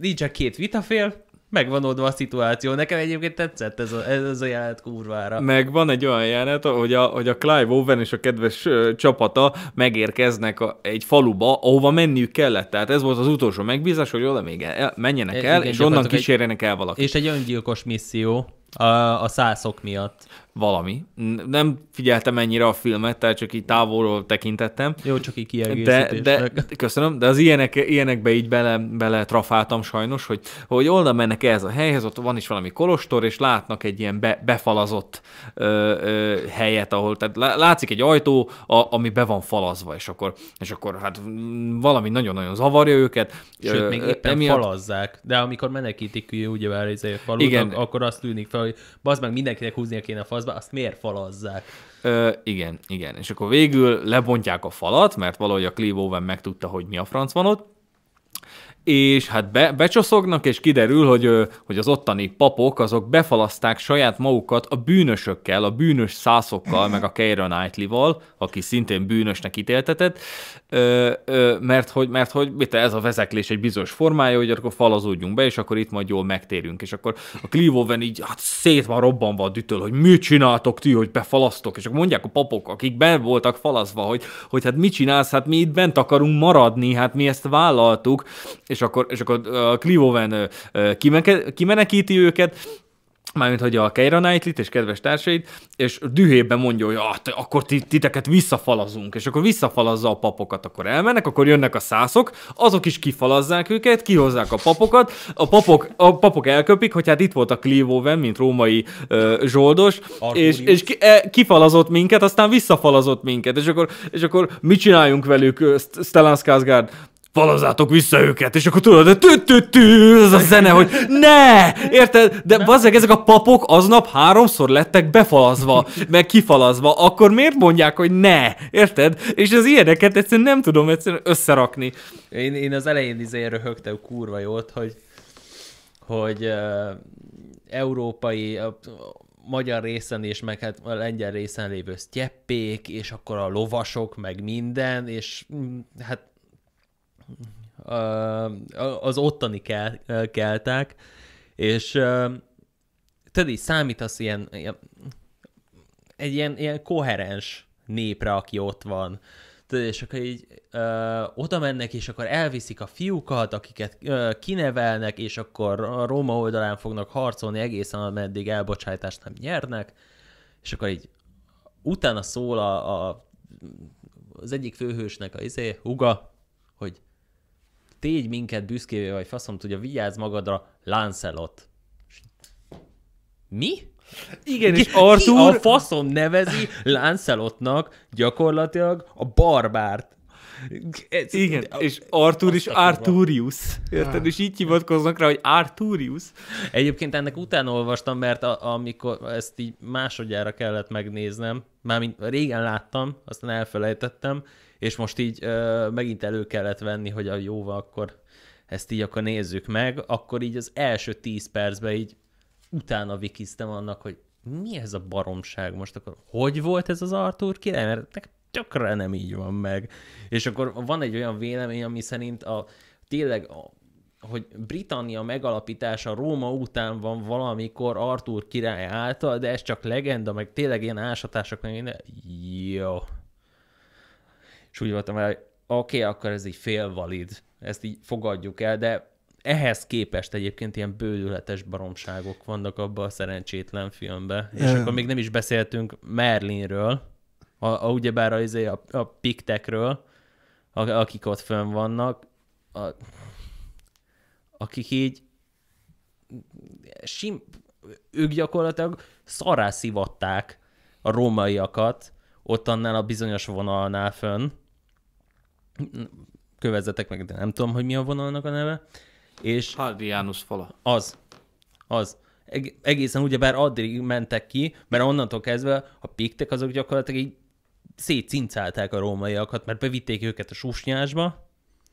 B: nincs a két vitafél, megvan oldva a szituáció. Nekem egyébként tetszett ez a, ez a jelenet kurvára.
A: Meg van egy olyan jelenet, hogy a, hogy a Clive Owen és a kedves ö, csapata megérkeznek a, egy faluba, ahova menniük kellett. Tehát ez volt az utolsó megbízás, hogy oda még el, menjenek el, e, igen, és onnan kísérjenek egy, el valakit.
B: És egy öngyilkos misszió a, a
A: szászok miatt valami. Nem figyeltem ennyire a filmet, tehát csak így távolról tekintettem. Jó, csak így De, de, köszönöm, de az ilyenek, ilyenekbe így bele, bele trafáltam sajnos, hogy, hogy oda mennek ehhez a helyhez, ott van is valami kolostor, és látnak egy ilyen be, befalazott ö, ö, helyet, ahol tehát látszik egy ajtó, a, ami be van falazva, és akkor, és akkor hát valami nagyon-nagyon zavarja őket. Sőt, ö, még éppen emiatt...
B: falazzák, de amikor menekítik ugye már ez a Igen. akkor azt tűnik fel, hogy bazd meg, mindenkinek húznia kéne a faz közben azt miért falazzák?
A: Ö, igen, igen. És akkor végül lebontják a falat, mert valahogy a Cleve Owen megtudta, hogy mi a franc van ott, és hát be, becsoszognak, és kiderül, hogy, hogy az ottani papok azok befalaszták saját magukat a bűnösökkel, a bűnös szászokkal, meg a Keira Knightley-val, aki szintén bűnösnek ítéltetett, mert hogy, mert hogy mit ez a vezeklés egy bizonyos formája, hogy akkor falazódjunk be, és akkor itt majd jól megtérünk, és akkor a Cleve így hát szét van robbanva a dütöl, hogy mit csináltok ti, hogy befalasztok, és akkor mondják a papok, akik ben voltak falaszva, hogy, hogy hát mit csinálsz, hát mi itt bent akarunk maradni, hát mi ezt vállaltuk, és és akkor, és akkor a Clive kimenekíti őket, mármint hogy a Keira knightley és kedves társait, és dühében mondja, hogy ah, te, akkor titeket visszafalazunk, és akkor visszafalazza a papokat, akkor elmennek, akkor jönnek a szászok, azok is kifalazzák őket, kihozzák a papokat, a papok, a papok elköpik, hogy hát itt volt a Clive mint római ö, uh, zsoldos, Arturius. és, és ki, e, kifalazott minket, aztán visszafalazott minket, és akkor, és akkor mit csináljunk velük, Stellan Skarsgård? falazátok vissza őket, és akkor tudod, tü -tü -tü, ez a zene, hogy ne, érted? De bazzeg, ezek a papok aznap háromszor lettek befalazva, meg kifalazva, akkor miért mondják, hogy ne, érted? És az
B: ilyeneket egyszerűen nem tudom egyszerűen összerakni. Én, én az elején izé röhögtem kurva jót, hogy hogy uh, európai, uh, magyar részen és meg hát a lengyel részen lévő sztyeppék, és akkor a lovasok, meg minden, és mm, hát az ottani kel, kelták, és tudod, így számítasz ilyen, ilyen egy ilyen, ilyen koherens népre, aki ott van. Tudod, és akkor így ö, oda mennek, és akkor elviszik a fiúkat, akiket ö, kinevelnek, és akkor a Róma oldalán fognak harcolni egészen, ameddig elbocsájtást nem nyernek, és akkor így utána szól a, a az egyik főhősnek a izé, Huga, hogy tégy minket büszkévé, vagy faszom tudja, vigyázz magadra, Lancelot. Mi? Igen, és Arthur... a faszom nevezi Lancelotnak gyakorlatilag a barbárt. Ez, Igen, a, és Arthur is Arturius. Érted? Ah. És így hivatkoznak rá, hogy Arturius. Egyébként ennek utána olvastam, mert a, amikor ezt így másodjára kellett megnéznem, mármint régen láttam, aztán elfelejtettem, és most így ö, megint elő kellett venni, hogy a jó, akkor ezt így akkor nézzük meg, akkor így az első tíz percben így utána vikiztem annak, hogy mi ez a baromság most akkor, hogy volt ez az Arthur király, mert nekem tökre nem így van meg. És akkor van egy olyan vélemény, ami szerint a, tényleg a, hogy Britannia megalapítása Róma után van valamikor Artur király által, de ez csak legenda, meg tényleg ilyen ásatások, meg minden. Jó és úgy voltam, hogy oké, okay, akkor ez így félvalid, ezt így fogadjuk el, de ehhez képest egyébként ilyen bődületes baromságok vannak abban a szerencsétlen filmben. És akkor még nem is beszéltünk Merlinről, a, a ugyebár a, izé, a, a piktekről, a, akik ott fönn vannak, a, akik így sim, ők gyakorlatilag szarászivatták a rómaiakat ott annál a bizonyos vonalnál fönn, kövezzetek meg, de nem tudom, hogy mi a vonalnak a neve. És Hadrianus fala. Az. Az. Egészen ugyebár addig mentek ki, mert onnantól kezdve a piktek azok gyakorlatilag így szétcincálták a rómaiakat, mert bevitték őket a susnyásba,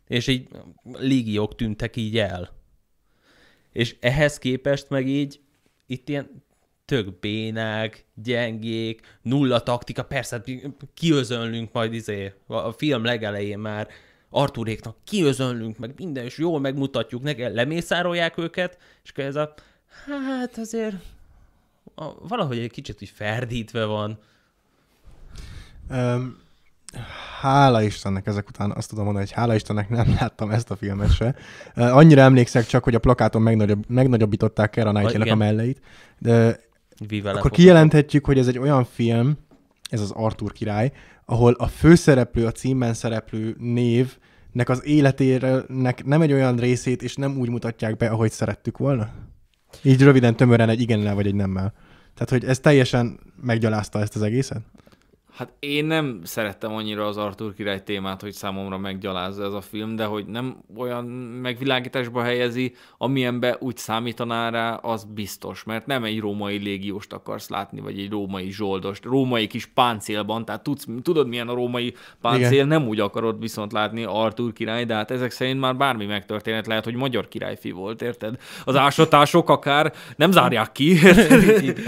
B: és így légiók tűntek így el. És ehhez képest meg így itt ilyen tök bénák, gyengék, nulla taktika, persze hát kiözönlünk majd izé, a film legelején már Arturéknak kiözönlünk, meg minden, és jól megmutatjuk neki, lemészárolják őket, és akkor ez a, hát azért a, valahogy egy kicsit úgy ferdítve van. Um,
C: hála Istennek ezek után azt tudom mondani, hogy hála Istennek nem láttam ezt a filmet se. Annyira emlékszek csak, hogy a plakáton megnagyobb, megnagyobbították Kera knightley a melleit, de Vivele Akkor kijelenthetjük, hogy ez egy olyan film, ez az Arthur király, ahol a főszereplő, a címben szereplő név nek az életének nem egy olyan részét, és nem úgy mutatják be, ahogy szerettük volna? Így röviden, tömören egy igennel vagy egy nemmel. Tehát, hogy ez teljesen meggyalázta ezt az egészet?
A: Hát én nem szerettem annyira az Arthur király témát, hogy számomra meggyalázza ez a film, de hogy nem olyan megvilágításba helyezi, amilyenbe úgy számítaná rá, az biztos, mert nem egy római légióst akarsz látni, vagy egy római zsoldost, római kis páncélban, tehát tudsz, tudod milyen a római páncél, Igen. nem úgy akarod viszont látni Arthur király, de hát ezek szerint már bármi megtörténet lehet, hogy magyar királyfi
B: volt, érted? Az ásatások akár nem zárják ki.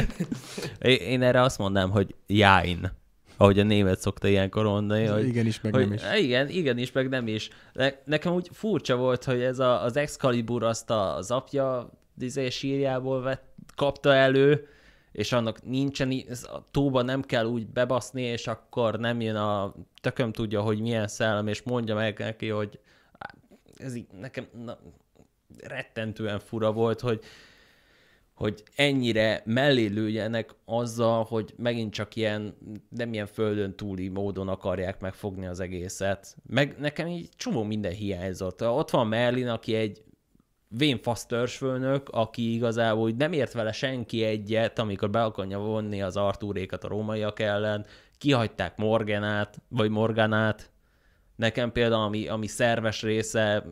B: (laughs) én erre azt mondanám, hogy jáin ahogy a német szokta ilyenkor mondani. Hogy, igen is, meg hogy, nem is. E, igen, igen is, meg nem is. Ne, nekem úgy furcsa volt, hogy ez a, az Excalibur azt a, az apja izé, sírjából vett, kapta elő, és annak nincsen, a tóba nem kell úgy bebaszni, és akkor nem jön a tököm tudja, hogy milyen szellem, és mondja meg neki, hogy ez így nekem na, rettentően fura volt, hogy hogy ennyire mellé lőjenek azzal, hogy megint csak ilyen, nem ilyen földön túli módon akarják megfogni az egészet. Meg nekem így csomó minden hiányzott. Ott van Merlin, aki egy vén főnök, aki igazából nem ért vele senki egyet, amikor be akarja vonni az Artúrékat a rómaiak ellen, kihagyták Morganát, vagy Morganát, Nekem például, ami, ami szerves része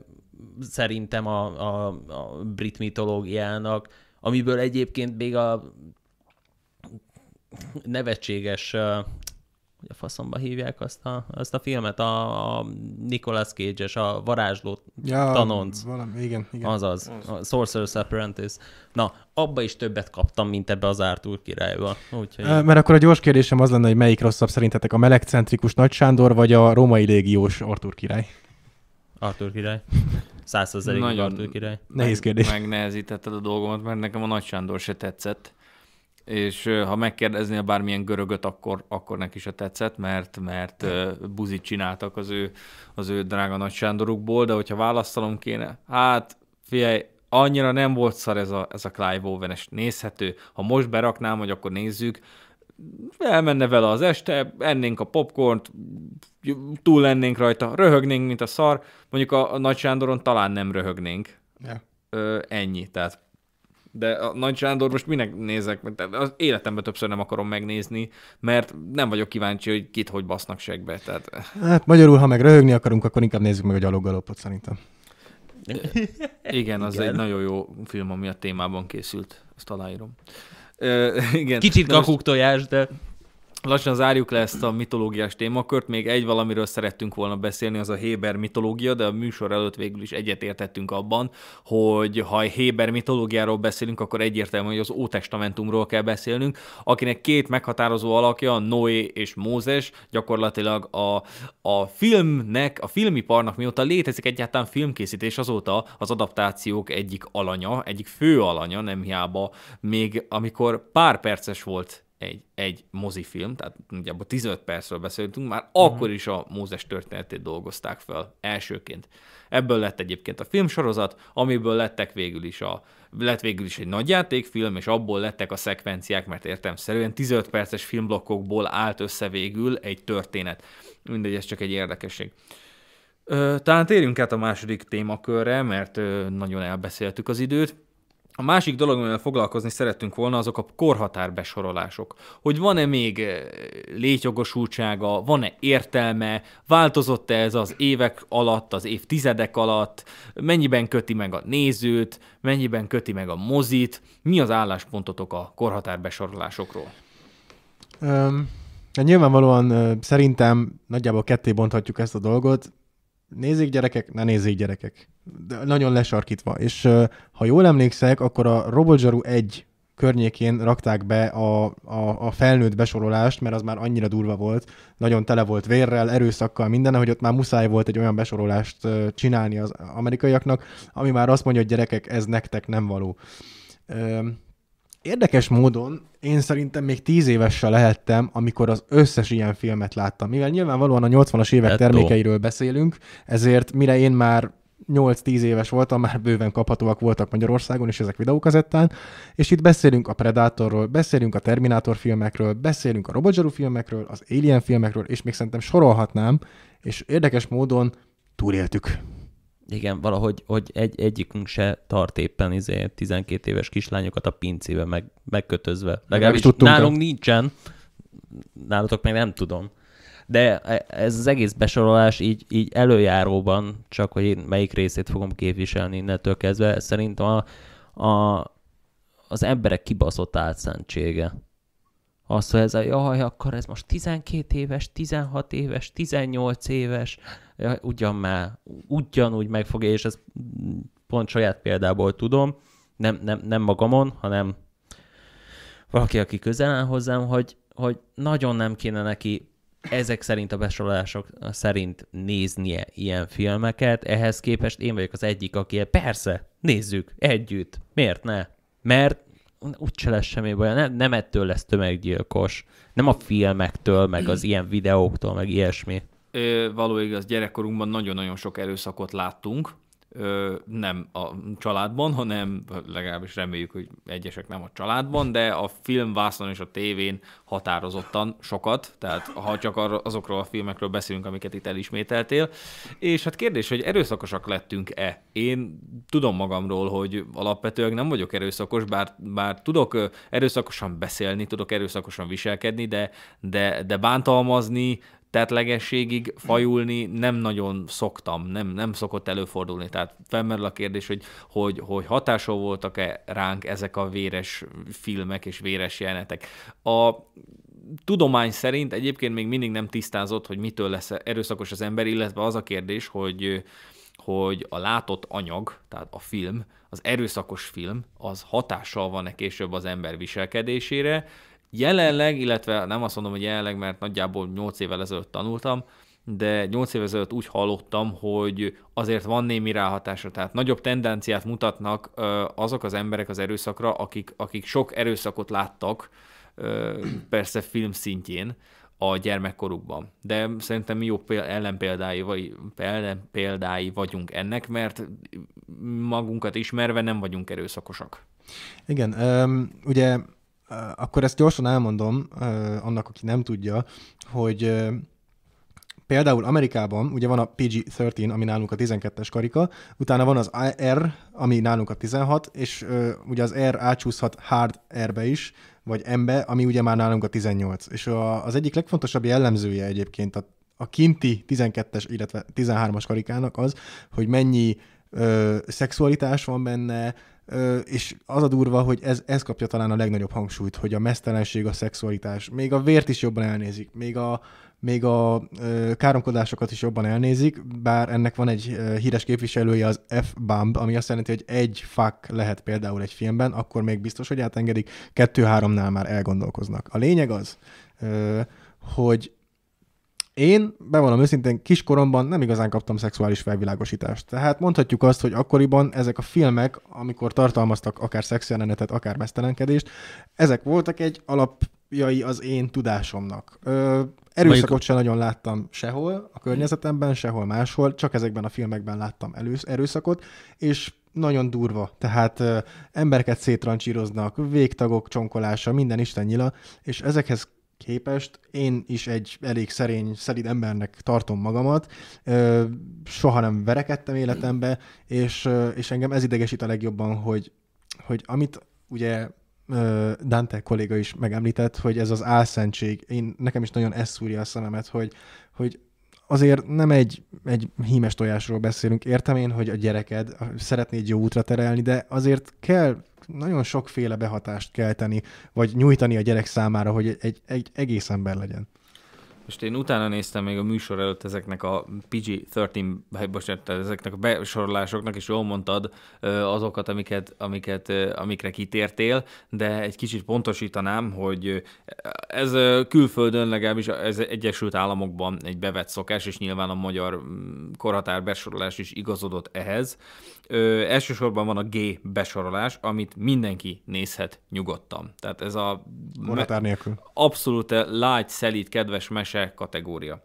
B: szerintem a, a, a brit mitológiának, amiből egyébként még a nevetséges hogy a faszomba hívják azt a, azt a filmet, a, a Nicolas Cage-es, a varázsló ja, tanonc. Valami, igen, igen. Azaz, a Sorcerer's Apprentice. Na, abba is többet kaptam, mint ebbe az Arthur királyba. Úgyhogy... Mert
C: akkor a gyors kérdésem az lenne, hogy melyik rosszabb szerintetek, a melegcentrikus Nagy Sándor, vagy a római légiós Arthur király?
B: Artur király. Százszerzelék Artur király.
A: Nehéz kérdés. Megnehezítetted a dolgomat, mert nekem a Nagy Sándor se tetszett. És ha a bármilyen görögöt, akkor, akkor neki se tetszett, mert, mert buzit csináltak az ő, az ő drága Nagy Sándorukból, de hogyha választalom kéne, hát figyelj, annyira nem volt szar ez a, ez a Clive owen nézhető. Ha most beraknám, hogy akkor nézzük, elmenne vele az este, ennénk a popcornt, túl lennénk rajta, röhögnénk, mint a szar, mondjuk a, a Nagy Sándoron talán nem röhögnénk. Yeah. Ö, ennyi, tehát de a Nagy Sándor most minek nézek, az életemben többször nem akarom megnézni, mert nem vagyok kíváncsi, hogy kit hogy basznak segbe. Tehát... Hát
C: magyarul, ha meg röhögni akarunk, akkor inkább nézzük meg a gyaloggalopot szerintem.
A: (laughs) Igen, az Igen. egy nagyon jó film, ami a témában készült, azt aláírom. Ö, igen. Kicsit kakuk tojás, de... Lassan zárjuk le ezt a mitológiás témakört, még egy valamiről szerettünk volna beszélni, az a Héber mitológia, de a műsor előtt végül is egyetértettünk abban, hogy ha Héber mitológiáról beszélünk, akkor egyértelmű, hogy az Ótestamentumról kell beszélnünk, akinek két meghatározó alakja, Noé és Mózes, gyakorlatilag a, a filmnek, a filmiparnak mióta létezik egyáltalán filmkészítés, azóta az adaptációk egyik alanya, egyik fő alanya, nem hiába még amikor pár perces volt egy, egy mozifilm, tehát nagyjából 15 percről beszéltünk, már uh-huh. akkor is a Mózes történetét dolgozták fel elsőként. Ebből lett egyébként a filmsorozat, amiből lettek végül is a, lett végül is egy nagy játékfilm és abból lettek a szekvenciák, mert értem szerűen 15 perces filmblokkokból állt össze végül egy történet. Mindegy, ez csak egy érdekesség. Talán térjünk át a második témakörre, mert nagyon elbeszéltük az időt. A másik dolog, amivel foglalkozni szerettünk volna, azok a korhatárbesorolások. Hogy van-e még eh, létjogosultsága, van-e értelme, változott-e ez az évek alatt, az évtizedek alatt, mennyiben köti meg a nézőt, mennyiben köti meg a mozit, mi az álláspontotok a korhatárbesorolásokról?
C: Um, hát nyilvánvalóan szerintem nagyjából ketté bonthatjuk ezt a dolgot nézzék gyerekek, ne nézzék gyerekek. De nagyon lesarkítva. És ha jól emlékszek, akkor a Robozsaru egy 1 környékén rakták be a, a, a felnőtt besorolást, mert az már annyira durva volt, nagyon tele volt vérrel, erőszakkal, minden, hogy ott már muszáj volt egy olyan besorolást csinálni az amerikaiaknak, ami már azt mondja, hogy gyerekek, ez nektek nem való. Érdekes módon én szerintem még tíz éves se lehettem, amikor az összes ilyen filmet láttam. Mivel nyilvánvalóan a 80-as évek Eto. termékeiről beszélünk, ezért mire én már 8-10 éves voltam, már bőven kaphatóak voltak Magyarországon, és ezek videókazettán, és itt beszélünk a Predatorról, beszélünk a Terminátor filmekről, beszélünk a Robot filmekről, az Alien filmekről, és még szerintem sorolhatnám, és érdekes módon
B: túléltük. Igen, valahogy hogy egy, egyikünk se tart éppen izé, 12 éves kislányokat a pincébe meg, megkötözve. Legalábbis tudtunk nálunk el. nincsen, nálatok meg nem tudom. De e, ez az egész besorolás így, így előjáróban, csak hogy én melyik részét fogom képviselni innentől kezdve, szerintem a, a, az emberek kibaszott átszentsége azt, hogy ez a jaj, akkor ez most 12 éves, 16 éves, 18 éves, ugyan már, ugyanúgy megfogja, és ez pont saját példából tudom, nem, nem, nem magamon, hanem valaki, aki közel áll hozzám, hogy, hogy nagyon nem kéne neki ezek szerint a besorolások szerint néznie ilyen filmeket, ehhez képest én vagyok az egyik, aki persze, nézzük, együtt, miért ne? Mert úgy se lesz semmi baj, nem, nem ettől lesz tömeggyilkos, nem a filmektől, meg az ilyen videóktól, meg ilyesmi.
A: É, való igaz, gyerekkorunkban nagyon-nagyon sok erőszakot láttunk, nem a családban, hanem legalábbis reméljük, hogy egyesek nem a családban, de a filmvászon és a tévén határozottan sokat, tehát ha csak azokról a filmekről beszélünk, amiket itt elismételtél. És hát kérdés, hogy erőszakosak lettünk-e? Én tudom magamról, hogy alapvetően nem vagyok erőszakos, bár, bár tudok erőszakosan beszélni, tudok erőszakosan viselkedni, de, de, de bántalmazni, tetlegességig fajulni nem nagyon szoktam, nem, nem szokott előfordulni. Tehát felmerül a kérdés, hogy, hogy, hogy hatásol voltak-e ránk ezek a véres filmek és véres jelenetek. A tudomány szerint egyébként még mindig nem tisztázott, hogy mitől lesz erőszakos az ember, illetve az a kérdés, hogy, hogy a látott anyag, tehát a film, az erőszakos film, az hatással van-e később az ember viselkedésére, Jelenleg, illetve nem azt mondom, hogy jelenleg, mert nagyjából 8 évvel ezelőtt tanultam, de 8 évvel ezelőtt úgy hallottam, hogy azért van némi ráhatása, tehát nagyobb tendenciát mutatnak azok az emberek az erőszakra, akik, akik sok erőszakot láttak, persze film szintjén a gyermekkorukban. De szerintem mi jó ellenpéldái, vagy, ellenpéldái vagyunk ennek, mert magunkat ismerve nem vagyunk erőszakosak.
C: Igen, ugye akkor ezt gyorsan elmondom annak, aki nem tudja, hogy például Amerikában ugye van a PG-13, ami nálunk a 12-es karika, utána van az R, ami nálunk a 16, és ugye az R átsúszhat hard R-be is, vagy M-be, ami ugye már nálunk a 18. És a, az egyik legfontosabb jellemzője egyébként a, a kinti 12-es, illetve 13-as karikának az, hogy mennyi ö, szexualitás van benne, és az a durva, hogy ez, ez kapja talán a legnagyobb hangsúlyt, hogy a mesztelenség, a szexualitás, még a vért is jobban elnézik, még a, még a ö, káromkodásokat is jobban elnézik, bár ennek van egy ö, híres képviselője, az F-bomb, ami azt jelenti, hogy egy fuck lehet például egy filmben, akkor még biztos, hogy átengedik, kettő-háromnál már elgondolkoznak. A lényeg az, ö, hogy én, bevallom őszintén, kiskoromban nem igazán kaptam szexuális felvilágosítást. Tehát mondhatjuk azt, hogy akkoriban ezek a filmek, amikor tartalmaztak akár szexjelenetet, akár mesztelenkedést, ezek voltak egy alapjai az én tudásomnak. Ö, erőszakot Mondjuk... sem nagyon láttam sehol, a környezetemben, sehol máshol, csak ezekben a filmekben láttam elősz, erőszakot, és nagyon durva. Tehát ö, embereket szétrancsíroznak, végtagok csonkolása, minden isten nyila, és ezekhez képest én is egy elég szerény, szelid embernek tartom magamat, soha nem verekedtem életembe, és, és engem ez idegesít a legjobban, hogy, hogy amit ugye Dante kolléga is megemlített, hogy ez az álszentség, én, nekem is nagyon ez szúrja a szememet, hogy, hogy azért nem egy, egy hímes tojásról beszélünk. Értem én, hogy a gyereked szeretnéd jó útra terelni, de azért kell nagyon sokféle behatást kelteni, vagy nyújtani a gyerek számára, hogy egy, egy egész ember legyen.
A: Most én utána néztem még a műsor előtt ezeknek a PG-13, bocsánat, ezeknek a besorolásoknak, és jól mondtad azokat, amiket, amiket, amikre kitértél, de egy kicsit pontosítanám, hogy ez külföldön legalábbis ez Egyesült Államokban egy bevett szokás, és nyilván a magyar mm, korhatár besorolás is igazodott ehhez, Ö, elsősorban van a G besorolás, amit mindenki nézhet nyugodtan. Tehát ez a... Monetár nélkül. Abszolút lágy, szelít, kedves mese kategória.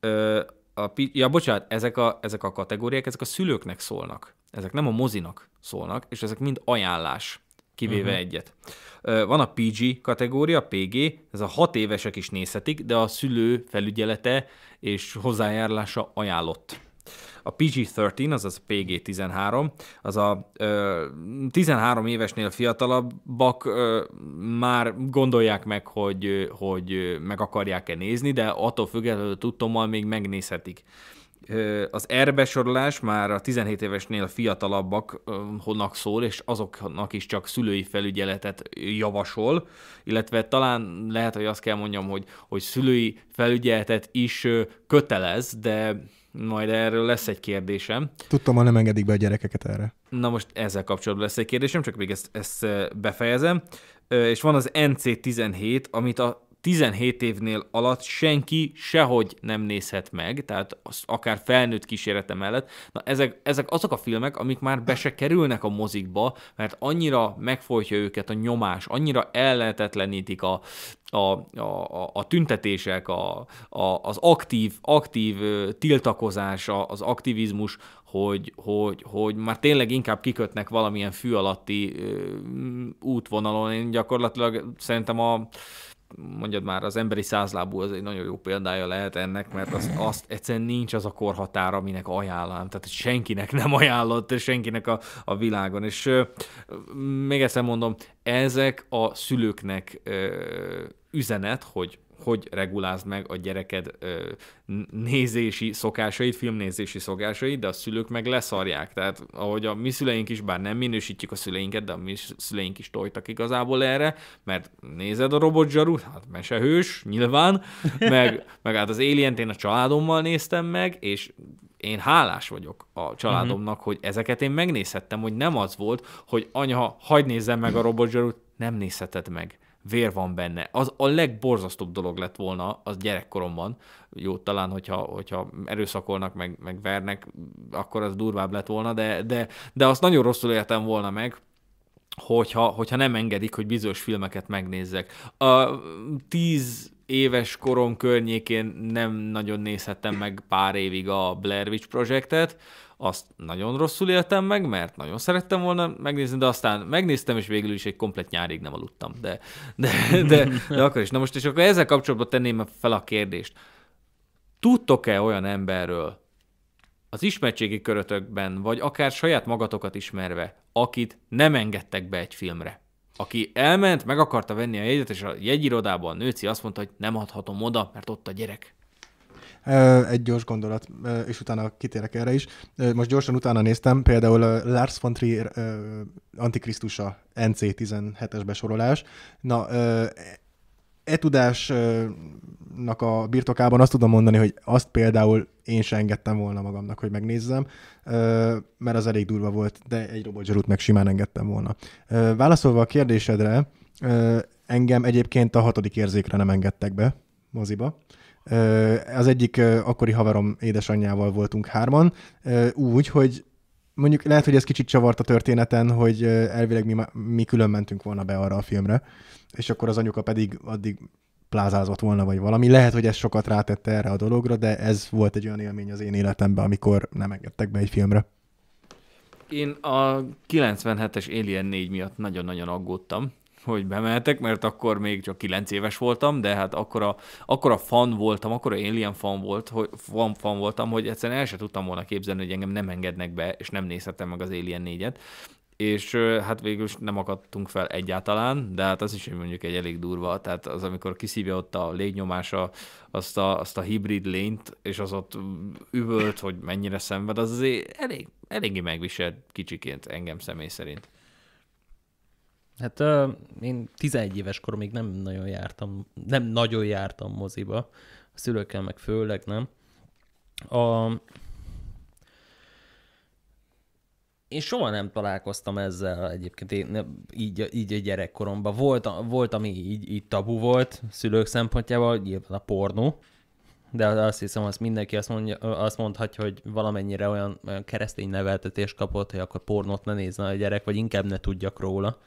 A: Ö, a, ja, bocsánat, ezek a, ezek a kategóriák, ezek a szülőknek szólnak. Ezek nem a mozinak szólnak, és ezek mind ajánlás, kivéve uh-huh. egyet. Van a PG kategória, PG, ez a hat évesek is nézhetik, de a szülő felügyelete és hozzájárlása ajánlott. A PG-13, azaz a PG-13, az a ö, 13 évesnél fiatalabbak ö, már gondolják meg, hogy, hogy meg akarják-e nézni, de attól függetlenül tudtommal még megnézhetik az erbesorolás már a 17 évesnél fiatalabbak honnak szól, és azoknak is csak szülői felügyeletet javasol, illetve talán lehet, hogy azt kell mondjam, hogy, hogy szülői felügyeletet is kötelez, de majd erről lesz egy kérdésem.
C: Tudtam, ha nem engedik be a gyerekeket erre.
A: Na most ezzel kapcsolatban lesz egy kérdésem, csak még ezt, ezt befejezem. És van az NC17, amit a 17 évnél alatt senki sehogy nem nézhet meg, tehát az akár felnőtt kísérete mellett. Na ezek, ezek azok a filmek, amik már be se kerülnek a mozikba, mert annyira megfolytja őket a nyomás, annyira ellehetetlenítik a, a, a, a tüntetések, a, a, az aktív, aktív tiltakozás, az aktivizmus, hogy, hogy, hogy már tényleg inkább kikötnek valamilyen fű alatti ö, útvonalon. Én gyakorlatilag szerintem a mondjad már, az emberi százlábú az egy nagyon jó példája lehet ennek, mert az, azt egyszerűen nincs az a korhatár, aminek ajánlám. Tehát senkinek nem ajánlott, senkinek a, a világon. És ö, még egyszer mondom, ezek a szülőknek ö, üzenet, hogy hogy regulázd meg a gyereked ö, nézési szokásait, filmnézési szokásait, de a szülők meg leszarják. Tehát ahogy a mi szüleink is, bár nem minősítjük a szüleinket, de a mi szüleink is tojtak igazából erre, mert nézed a robot zsarút, hát mesehős, nyilván, (laughs) meg, meg hát az alien én a családommal néztem meg, és én hálás vagyok a családomnak, uh-huh. hogy ezeket én megnézhettem, hogy nem az volt, hogy anya, hagyd nézzem meg a robot zsarút, nem nézheted meg vér van benne. Az a legborzasztóbb dolog lett volna az gyerekkoromban. Jó, talán, hogyha, hogyha erőszakolnak, meg, meg vernek, akkor az durvább lett volna, de, de, de azt nagyon rosszul éltem volna meg, hogyha, hogyha nem engedik, hogy bizonyos filmeket megnézzek. A tíz éves korom környékén nem nagyon nézhettem meg pár évig a Blair Witch projektet, azt nagyon rosszul éltem meg, mert nagyon szerettem volna megnézni, de aztán megnéztem, és végül is egy komplet nyárig nem aludtam, de, de, de, de, de akkor is. Na most, és akkor ezzel kapcsolatban tenném fel a kérdést. Tudtok-e olyan emberről az ismertségi körötökben, vagy akár saját magatokat ismerve, akit nem engedtek be egy filmre? aki elment, meg akarta venni a jegyet, és a jegyirodában a nőci azt mondta, hogy nem adhatom oda, mert ott a gyerek.
C: Egy gyors gondolat, és utána kitérek erre is. Most gyorsan utána néztem, például Lars von Trier Antikrisztusa NC17-es besorolás. Na, e tudásnak a birtokában azt tudom mondani, hogy azt például én se engedtem volna magamnak, hogy megnézzem, mert az elég durva volt, de egy robot meg simán engedtem volna. Válaszolva a kérdésedre, engem egyébként a hatodik érzékre nem engedtek be moziba. Az egyik akkori haverom édesanyjával voltunk hárman, úgy, hogy mondjuk lehet, hogy ez kicsit csavart a történeten, hogy elvileg mi, mi külön mentünk volna be arra a filmre, és akkor az anyuka pedig addig plázázott volna, vagy valami. Lehet, hogy ez sokat rátette erre a dologra, de ez volt egy olyan élmény az én életemben, amikor nem engedtek be egy filmre.
A: Én a 97-es Alien 4 miatt nagyon-nagyon aggódtam, hogy bemeltek, mert akkor még csak 9 éves voltam, de hát akkora, akkora fan voltam, akkora Alien fan, volt, hogy, fan, fan voltam, hogy egyszerűen el sem tudtam volna képzelni, hogy engem nem engednek be, és nem nézhetem meg az Alien 4 és hát végül nem akadtunk fel egyáltalán, de hát az is mondjuk egy elég durva, tehát az, amikor kiszívja ott a légnyomása azt a, azt a hibrid lényt, és az ott üvölt, hogy mennyire szenved, az azért elég, eléggé megvisel kicsiként engem személy szerint.
B: Hát uh, én 11 éves koromig nem nagyon jártam, nem nagyon jártam moziba, a szülőkkel meg főleg nem. A... Én soha nem találkoztam ezzel egyébként, én, így, így a gyerekkoromban. Volt, volt ami így, így tabu volt szülők szempontjából, nyilván a pornó, de azt hiszem, azt mindenki azt, mondja, azt mondhatja, hogy valamennyire olyan, olyan keresztény neveltetés kapott, hogy akkor pornót ne nézne a gyerek, vagy inkább ne tudjak róla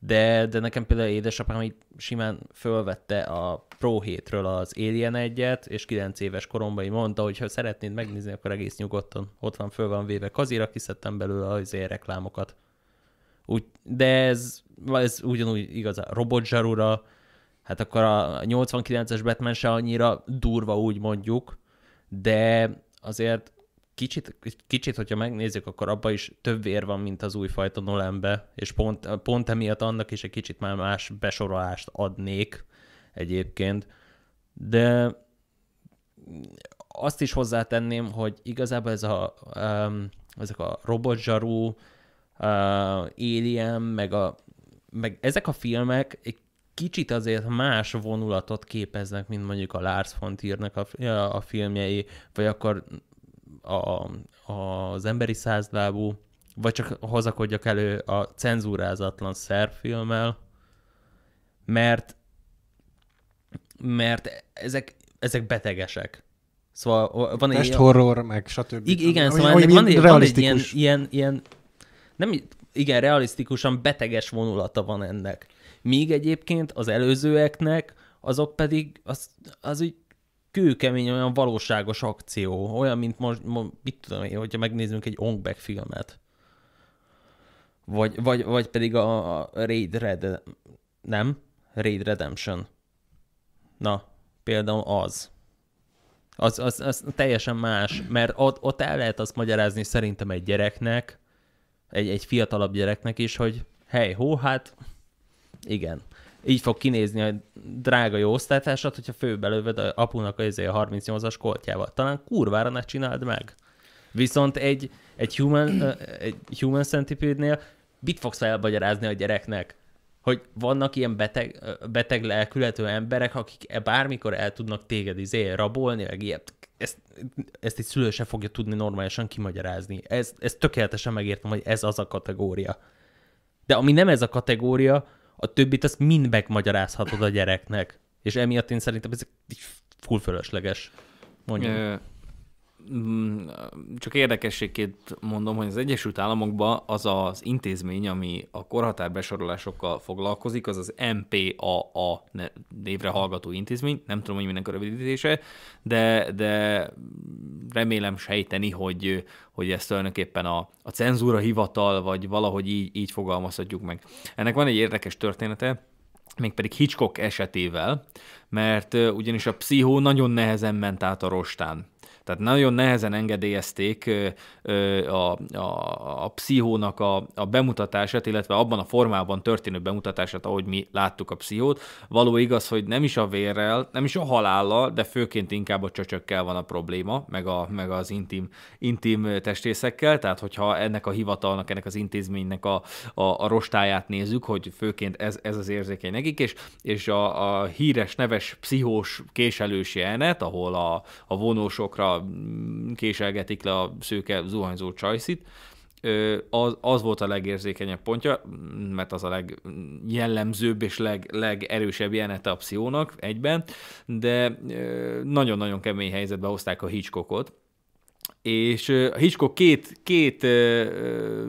B: de, de nekem például édesapám így simán fölvette a Pro 7-ről az Alien 1-et, és 9 éves koromban így mondta, hogy ha szeretnéd megnézni, akkor egész nyugodtan ott van, föl van véve kazira, kiszedtem belőle az izé reklámokat. Úgy, de ez, ez ugyanúgy igaz a robot zsarura, hát akkor a 89-es Batman se annyira durva, úgy mondjuk, de azért kicsit, kicsit, hogyha megnézzük, akkor abban is több vér van, mint az újfajta Nolembe, és pont, pont emiatt annak is egy kicsit már más besorolást adnék egyébként, de azt is hozzátenném, hogy igazából ez a, um, ezek a robotzsarú, uh, Alien, meg, a, meg ezek a filmek egy kicsit azért más vonulatot képeznek, mint mondjuk a Lars von Tiernek a, a filmjei, vagy akkor a, az emberi százlábú, vagy csak hozakodjak elő a cenzúrázatlan szerfilmmel, mert, mert ezek, ezek betegesek. Szóval van egy... horror, meg stb. I- igen, szóval ami, van, egy, van egy ilyen, ilyen, ilyen, nem, igen, realisztikusan beteges vonulata van ennek. Míg egyébként az előzőeknek, azok pedig az, az úgy kőkemény, olyan valóságos akció, olyan, mint most, most mit tudom én, hogyha megnézzünk egy Ongback filmet, vagy, vagy, vagy pedig a, a Raid Red, nem? Raid Redemption. Na, például az. Az, az, az teljesen más, mert ott, ott el lehet azt magyarázni szerintem egy gyereknek, egy, egy fiatalabb gyereknek is, hogy hely, hó, hát igen, így fog kinézni a drága jó osztálytársat, hogyha főbelőved a apunak az a 38-as izé koltjával. Talán kurvára ne csináld meg. Viszont egy, egy human, egy human centipede-nél mit fogsz elmagyarázni a gyereknek? Hogy vannak ilyen beteg, beteg lelkületű emberek, akik e bármikor el tudnak téged izé rabolni, meg ilyet. Ezt, ezt egy szülő sem fogja tudni normálisan kimagyarázni. Ez, ezt tökéletesen megértem, hogy ez az a kategória. De ami nem ez a kategória, a többit azt mind megmagyarázhatod a gyereknek. És emiatt én szerintem ez full fölösleges. Mondjuk.
A: Mm, csak érdekességként mondom, hogy az Egyesült Államokban az az intézmény, ami a korhatárbesorolásokkal foglalkozik, az az MPAA névre hallgató intézmény, nem tudom, hogy a rövidítése, de, de remélem sejteni, hogy, hogy ez tulajdonképpen a, a cenzúra hivatal, vagy valahogy így, így fogalmazhatjuk meg. Ennek van egy érdekes története, mégpedig Hitchcock esetével, mert ugyanis a pszichó nagyon nehezen ment át a rostán tehát nagyon nehezen engedélyezték a, a, a pszichónak a, a bemutatását, illetve abban a formában történő bemutatását, ahogy mi láttuk a pszichót. Való igaz, hogy nem is a vérrel, nem is a halállal, de főként inkább a csöcsökkel van a probléma, meg, a, meg az intim, intim testrészekkel. Tehát, hogyha ennek a hivatalnak, ennek az intézménynek a, a, a rostáját nézzük, hogy főként ez, ez az érzékeny nekik, és, és a, a híres, neves pszichós késelős jelenet, ahol a, a vonósokra Mm, késelgetik le a szőke zuhanyzó csajszit, az, az volt a legérzékenyebb pontja, mert az a legjellemzőbb és leg, legerősebb jelenete a pszichónak egyben, de nagyon-nagyon kemény helyzetbe hozták a Hitchcockot, és Hitchcock két, két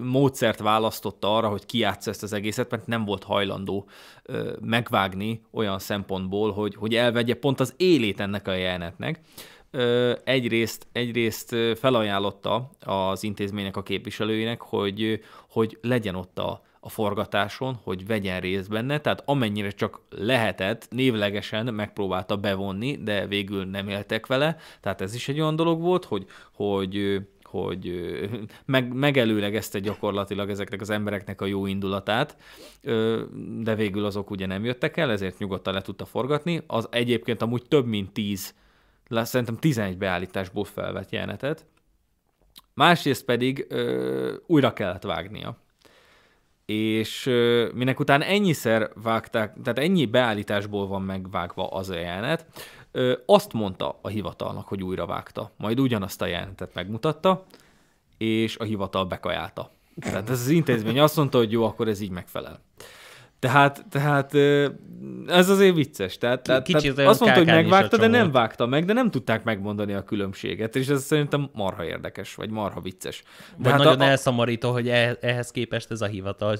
A: módszert választotta arra, hogy kiátsza ezt az egészet, mert nem volt hajlandó megvágni olyan szempontból, hogy, hogy elvegye pont az élét ennek a jelenetnek egyrészt, egyrészt felajánlotta az intézmények a képviselőinek, hogy, hogy legyen ott a, a forgatáson, hogy vegyen részt benne, tehát amennyire csak lehetett, névlegesen megpróbálta bevonni, de végül nem éltek vele, tehát ez is egy olyan dolog volt, hogy, hogy hogy meg, megelőlegezte gyakorlatilag ezeknek az embereknek a jó indulatát, de végül azok ugye nem jöttek el, ezért nyugodtan le tudta forgatni. Az egyébként amúgy több mint tíz szerintem 11 beállításból felvett jelenetet, másrészt pedig ö, újra kellett vágnia. És ö, minek után ennyiszer vágták, tehát ennyi beállításból van megvágva az a jelenet, ö, azt mondta a hivatalnak, hogy újra vágta. Majd ugyanazt a jelenetet megmutatta, és a hivatal bekajálta. Tehát ez az intézmény azt mondta, hogy jó, akkor ez így megfelel. Ö, tehát, tehát ez azért vicces. Tehát, tehát, Kicsit tehát azt mondta, hogy megvágta, de nem vágta meg, de nem tudták megmondani a különbséget, és ez szerintem marha
B: érdekes, vagy marha vicces. De vagy hát nagyon a... elszomorító, hogy e- ehhez képest ez a hivatal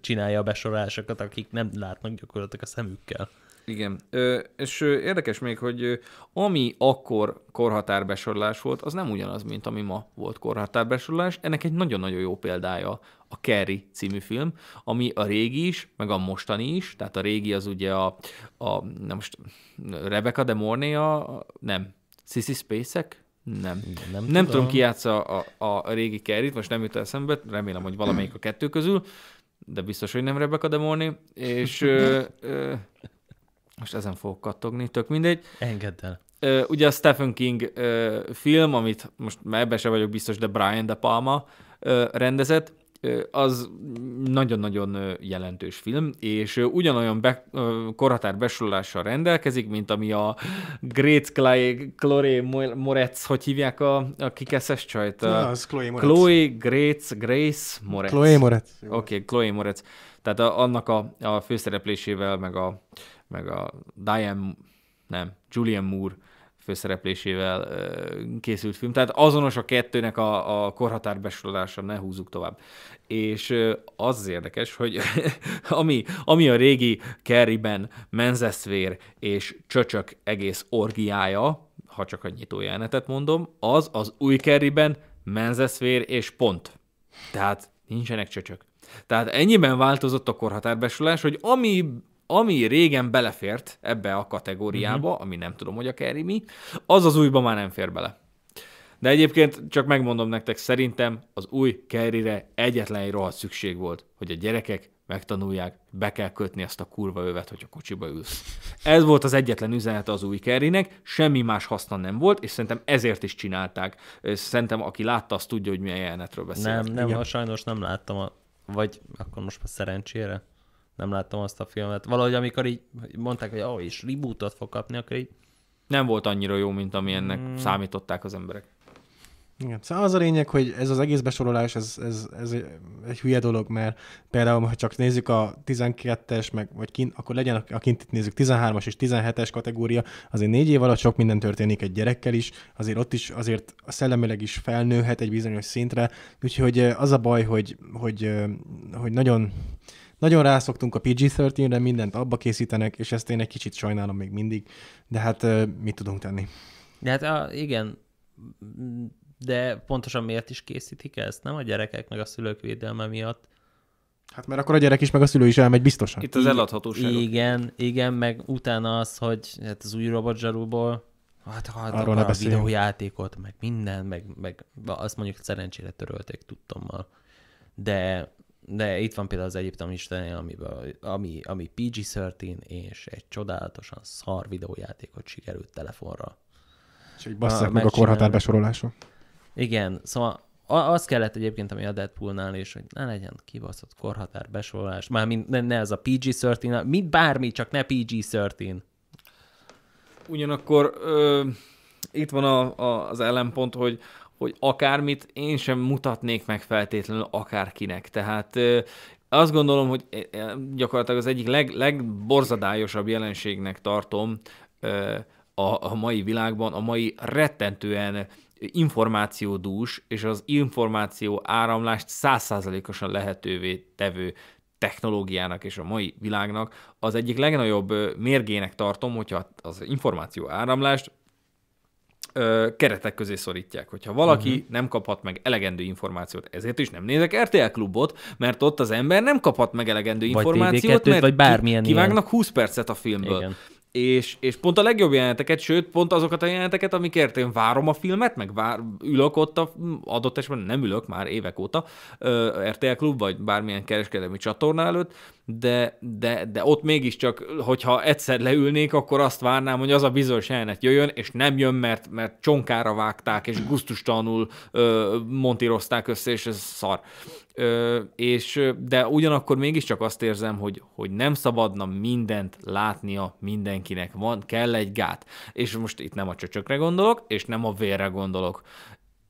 B: csinálja a besorolásokat, akik nem látnak gyakorlatilag a szemükkel. Igen, ö,
A: és ö, érdekes még, hogy ö, ami akkor korhatárbesorlás volt, az nem ugyanaz, mint ami ma volt korhatárbesorlás. Ennek egy nagyon-nagyon jó példája a Kerry című film, ami a régi is, meg a mostani is, tehát a régi az ugye a, a nem most Rebecca de Mornay a, nem, Sissy Spacek? Nem. Nem, nem tudom, ki játsza a, a régi kerry most nem jut szembe, remélem, hogy valamelyik a kettő közül, de biztos, hogy nem Rebecca de Mornay, és ö, ö, most ezen fogok kattogni, tök mindegy. Engedd el. ugye a Stephen King film, amit most ebben se vagyok biztos, de Brian De Palma rendezett, az nagyon-nagyon jelentős film, és ugyanolyan be, korhatár besorolással rendelkezik, mint ami a Great Clay, Chloe Moretz, hogy hívják a, a kikeszes csajt? Na, az Chloe Moretz. Chloe Grace, Grace Moretz. Chloe Moretz. Oké, okay, Chloe Moretz. Tehát a, annak a, a főszereplésével, meg a, meg a Diane, nem, Julian Moore főszereplésével készült film. Tehát azonos a kettőnek a, a korhatár besorolása, ne húzzuk tovább. És az, érdekes, hogy (laughs) ami, ami a régi Kerryben menzeszvér és csöcsök egész orgiája, ha csak a nyitójelenetet mondom, az az új Kerryben menzeszvér és pont. Tehát nincsenek csöcsök. Tehát ennyiben változott a korhatárbesülés, hogy ami ami régen belefért ebbe a kategóriába, uh-huh. ami nem tudom, hogy a Kerry mi, az az újba már nem fér bele. De egyébként csak megmondom nektek, szerintem az új Kerryre egyetlen egy rohadt szükség volt, hogy a gyerekek megtanulják, be kell kötni ezt a kurva övet, hogy a kocsiba ülsz. Ez volt az egyetlen üzenete az új Kerrynek, semmi más haszna nem volt, és szerintem ezért is csinálták.
B: Szerintem aki látta, az tudja, hogy milyen jelenetről beszélek. Nem, nem, Igen. ha sajnos nem láttam, a... vagy akkor most már szerencsére nem láttam azt a filmet. Valahogy amikor így mondták, hogy oh, és rebootot fog kapni, akkor így... Nem volt annyira jó, mint ami ennek hmm. számították az emberek.
C: Igen. Szóval az a lényeg, hogy ez az egész besorolás, ez, ez, ez egy, egy hülye dolog, mert például, ha csak nézzük a 12-es, meg, vagy kint, akkor legyen, a kint itt nézzük 13-as és 17-es kategória, azért négy év alatt sok minden történik egy gyerekkel is, azért ott is, azért a szellemileg is felnőhet egy bizonyos szintre, úgyhogy az a baj, hogy, hogy, hogy nagyon nagyon rászoktunk a PG-13-re, mindent abba készítenek, és ezt én egy kicsit sajnálom még mindig, de hát mit tudunk tenni?
B: De hát igen, de pontosan miért is készítik ezt? Nem a gyerekek meg a szülők védelme miatt. Hát mert akkor a gyerek
C: is, meg a szülő is elmegy biztosan. Itt az
B: eladhatóság. Igen, igen, meg utána az, hogy hát az új robot zsarúból, hát, hát Arról a videójátékot, meg minden, meg, meg azt mondjuk szerencsére törölték tudtommal. De de itt van például az Egyiptom Istenél, amiből, ami, ami PG-13, és egy csodálatosan szar videójátékot sikerült telefonra. És így basszák ah, meg a korhatár
C: besorolása.
B: Igen, szóval az kellett egyébként, ami a Deadpoolnál is, hogy ne legyen kibaszott korhatár besorolás, már mind, ne, ne ez a PG-13, mit bármi, csak ne PG-13.
A: Ugyanakkor ö, itt van a, a, az ellenpont, hogy hogy akármit én sem mutatnék meg feltétlenül akárkinek. Tehát azt gondolom, hogy gyakorlatilag az egyik leg, legborzadályosabb jelenségnek tartom a, a mai világban, a mai rettentően információdús és az információ áramlást százszázalékosan lehetővé tevő technológiának és a mai világnak az egyik legnagyobb mérgének tartom, hogyha az információ áramlást ö, keretek közé szorítják. Hogyha valaki uh-huh. nem kaphat meg elegendő információt, ezért is nem nézek RTL klubot, mert ott az ember nem kaphat meg elegendő vagy információt, TV2-t, mert vagy bármilyen kivágnak ilyen. 20 percet a filmből. Igen és, és pont a legjobb jeleneteket, sőt, pont azokat a jeleneteket, amikért én várom a filmet, meg vár, ülök ott, a, adott esetben nem ülök már évek óta, ö, RTL Klub, vagy bármilyen kereskedelmi csatorna előtt, de, de, de ott mégiscsak, hogyha egyszer leülnék, akkor azt várnám, hogy az a bizonyos jelenet jöjjön, és nem jön, mert, mert csonkára vágták, és guztustanul montírozták össze, és ez szar. Ö, és, de ugyanakkor mégiscsak azt érzem, hogy, hogy nem szabadna mindent látnia mindenkinek. Van, kell egy gát. És most itt nem a csöcsökre gondolok, és nem a vérre gondolok.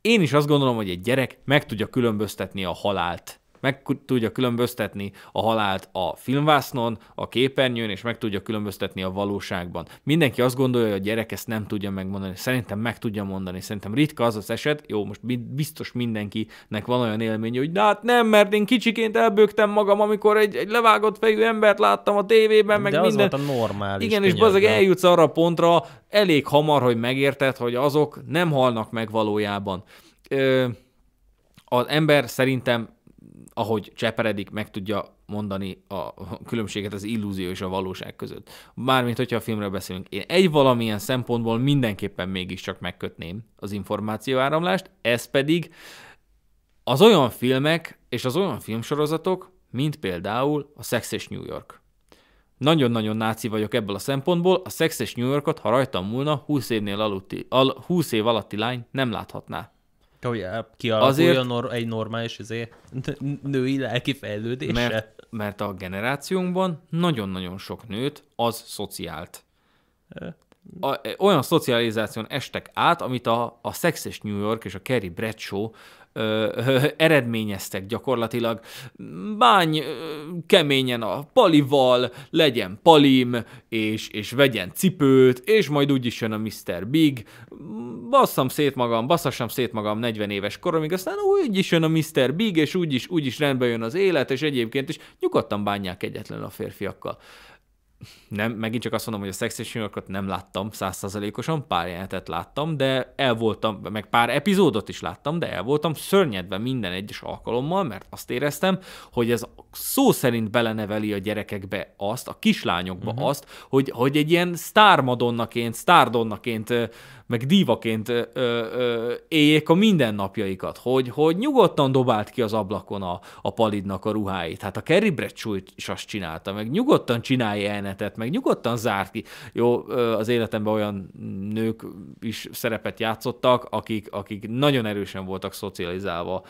A: Én is azt gondolom, hogy egy gyerek meg tudja különböztetni a halált meg tudja különböztetni a halált a filmvásznon, a képernyőn, és meg tudja különböztetni a valóságban. Mindenki azt gondolja, hogy a gyerek ezt nem tudja megmondani. Szerintem meg tudja mondani. Szerintem ritka az az eset, jó, most biztos mindenkinek van olyan élménye, hogy hát nem, mert én kicsiként elbőgtem magam, amikor egy, egy levágott fejű embert láttam a tévében, meg de az minden. volt a normális. Igen, és bazeg eljutsz arra a pontra, elég hamar, hogy megérted, hogy azok nem halnak meg valójában. Ö, az ember szerintem ahogy cseperedik, meg tudja mondani a különbséget az illúzió és a valóság között. Mármint, hogyha a filmről beszélünk. Én egy valamilyen szempontból mindenképpen mégiscsak megkötném az információáramlást, ez pedig az olyan filmek és az olyan filmsorozatok, mint például a Sex és New York. Nagyon-nagyon náci vagyok ebből a szempontból, a Sex és New Yorkot, ha rajtam múlna, 20 évnél aludti, al, 20 év alatti lány nem láthatná
B: hogy eh, kialakuljon Azért, egy normális izé, női lelki fejlődése.
A: Mert, mert a generációnkban nagyon-nagyon sok nőt az szociált. Eh. A, eh, olyan szocializáción estek át, amit a, a és New York és a Kerry Bradshaw ö, ö, (laughs) eredményeztek gyakorlatilag. Bány ö, keményen a palival, legyen palim, és, és vegyen cipőt, és majd is jön a Mr. Big, basszam szét magam, basszassam szét magam 40 éves koromig, aztán is jön a Mr. Big, és úgy is úgy is rendbe jön az élet, és egyébként is nyugodtan bánják egyetlen a férfiakkal nem, megint csak azt mondom, hogy a Sex és New nem láttam százszázalékosan, pár jelenetet láttam, de el voltam, meg pár epizódot is láttam, de el voltam szörnyedve minden egyes alkalommal, mert azt éreztem, hogy ez szó szerint beleneveli a gyerekekbe azt, a kislányokba uh-huh. azt, hogy, hogy egy ilyen sztármadonnaként, sztárdonnaként meg dívaként ö, ö, éljék a mindennapjaikat, hogy, hogy nyugodtan dobált ki az ablakon a, a palidnak a ruháit. Hát a Kerry Bradshaw is azt csinálta, meg nyugodtan csinálja elnetet, meg nyugodtan zárt ki. Jó, az életemben olyan nők is szerepet játszottak, akik, akik nagyon erősen voltak szocializálva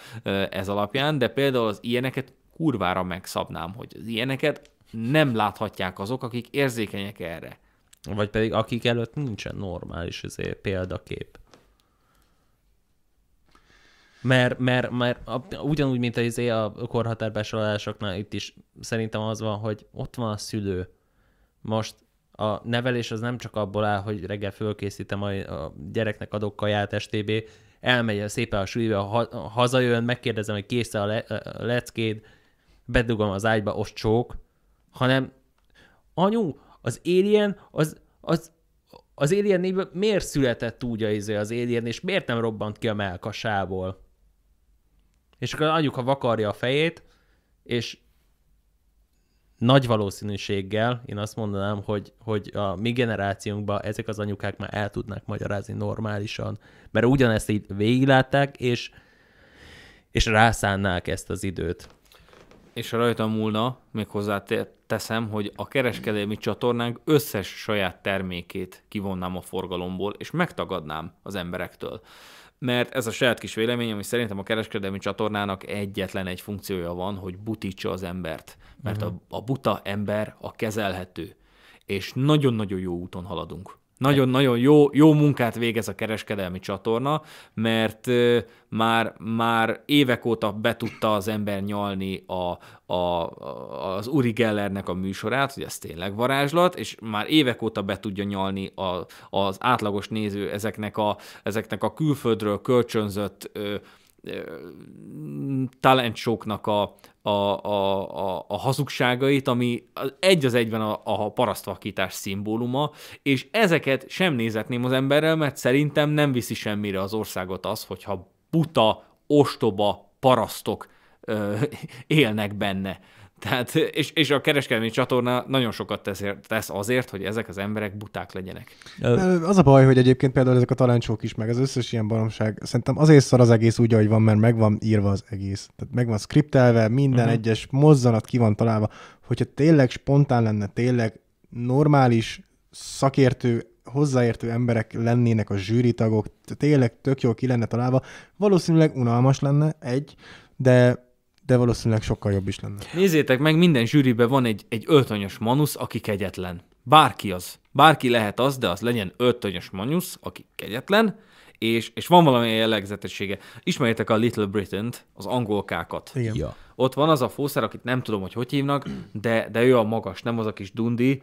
A: ez alapján, de például az ilyeneket kurvára megszabnám, hogy az ilyeneket nem láthatják azok, akik érzékenyek erre.
B: Vagy pedig akik előtt nincsen normális azért példakép. Mert, mert, mert a, ugyanúgy, mint az izé, a korhatárbesorolásoknál itt is szerintem az van, hogy ott van a szülő. Most a nevelés az nem csak abból áll, hogy reggel fölkészítem a, a gyereknek adok kaját STB, elmegy szépen a sűrűbe, ha, hazajön, megkérdezem, hogy kész a, le, a leckéd, bedugom az ágyba, ott csók, hanem anyu, az Alien, az, az, az Alien 4 miért született úgy az, izé az Alien, és miért nem robbant ki a melkasából? És akkor anyuka vakarja a fejét, és nagy valószínűséggel én azt mondanám, hogy, hogy a mi generációnkban ezek az anyukák már el tudnák magyarázni normálisan, mert ugyanezt így végiglátták, és, és rászánnák ezt az időt és rajta
A: múlna, még hozzá teszem, hogy a kereskedelmi csatornánk összes saját termékét kivonnám a forgalomból, és megtagadnám az emberektől. Mert ez a saját kis véleményem, ami szerintem a kereskedelmi csatornának egyetlen egy funkciója van, hogy butítsa az embert. Mert uh-huh. a, a buta ember a kezelhető. És nagyon-nagyon jó úton haladunk. Nagyon-nagyon jó, jó munkát végez a kereskedelmi csatorna, mert már, már évek óta be tudta az ember nyalni a, a, az Uri Gellernek a műsorát, hogy ez tényleg varázslat, és már évek óta be tudja nyalni a, az átlagos néző ezeknek a, ezeknek a külföldről kölcsönzött ö, talent show-knak a, a, a, a, a hazugságait, ami egy az egyben a, a parasztvakítás szimbóluma, és ezeket sem nézetném az emberrel, mert szerintem nem viszi semmire az országot az, hogyha buta, ostoba parasztok ö, (laughs) élnek benne. Tehát, és, és a kereskedelmi csatorna nagyon sokat tesz, tesz azért, hogy ezek az emberek buták legyenek.
C: Az a baj, hogy egyébként például ezek a taláncsók is, meg az összes ilyen baromság, szerintem azért szar az egész úgy, ahogy van, mert meg van írva az egész. Tehát meg van skriptelve, minden uh-huh. egyes mozzanat ki van találva. Hogyha tényleg spontán lenne, tényleg normális, szakértő, hozzáértő emberek lennének a zsűritagok, tényleg tök jól ki lenne találva, valószínűleg unalmas lenne, egy, de de valószínűleg sokkal jobb is lenne.
A: Nézzétek meg, minden zsűribe van egy, egy öltönyös manusz, aki kegyetlen. Bárki az. Bárki lehet az, de az legyen öltönyös manusz, aki kegyetlen, és, és van valami jellegzetessége. Ismerjétek a Little Britain-t, az angolkákat. Igen. Ja. Ott van az a fószer, akit nem tudom, hogy hogy hívnak, de, de ő a magas, nem az a kis dundi,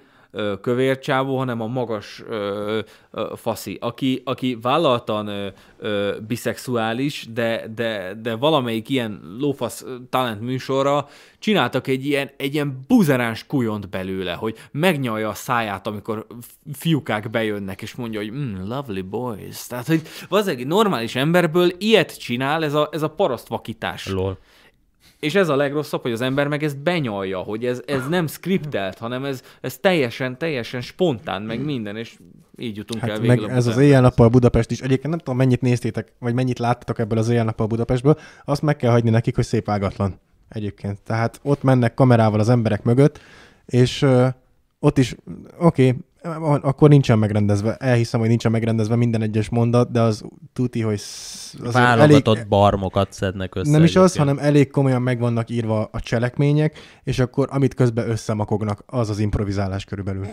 A: kövér csávó, hanem a magas ö, ö, faszi, aki, aki vállaltan ö, ö, biszexuális, de, de, de valamelyik ilyen lófasz talent műsorra csináltak egy ilyen, egy ilyen buzeráns kujont belőle, hogy megnyalja a száját, amikor fiúkák bejönnek, és mondja, hogy mm, lovely boys. Tehát, hogy az egy normális emberből ilyet csinál ez a, ez a parasztvakítás. Lol. És ez a legrosszabb, hogy az ember meg ezt benyalja, hogy ez, ez nem skriptelt, hanem ez, ez teljesen, teljesen spontán, meg minden, és így jutunk hát el meg ez az éjjel
C: nappal Budapest is. Egyébként nem tudom, mennyit néztétek, vagy mennyit láttatok ebből az éjjel nappal Budapestből, azt meg kell hagyni nekik, hogy szép ágatlan egyébként. Tehát ott mennek kamerával az emberek mögött, és ö, ott is, oké, okay, akkor nincsen megrendezve. Elhiszem, hogy nincsen megrendezve minden egyes mondat, de az tuti, hogy... Az Válogatott
B: elég... barmokat szednek össze. Nem is az, hanem
C: elég komolyan meg vannak írva a cselekmények, és akkor amit közben összemakognak, az az improvizálás körülbelül.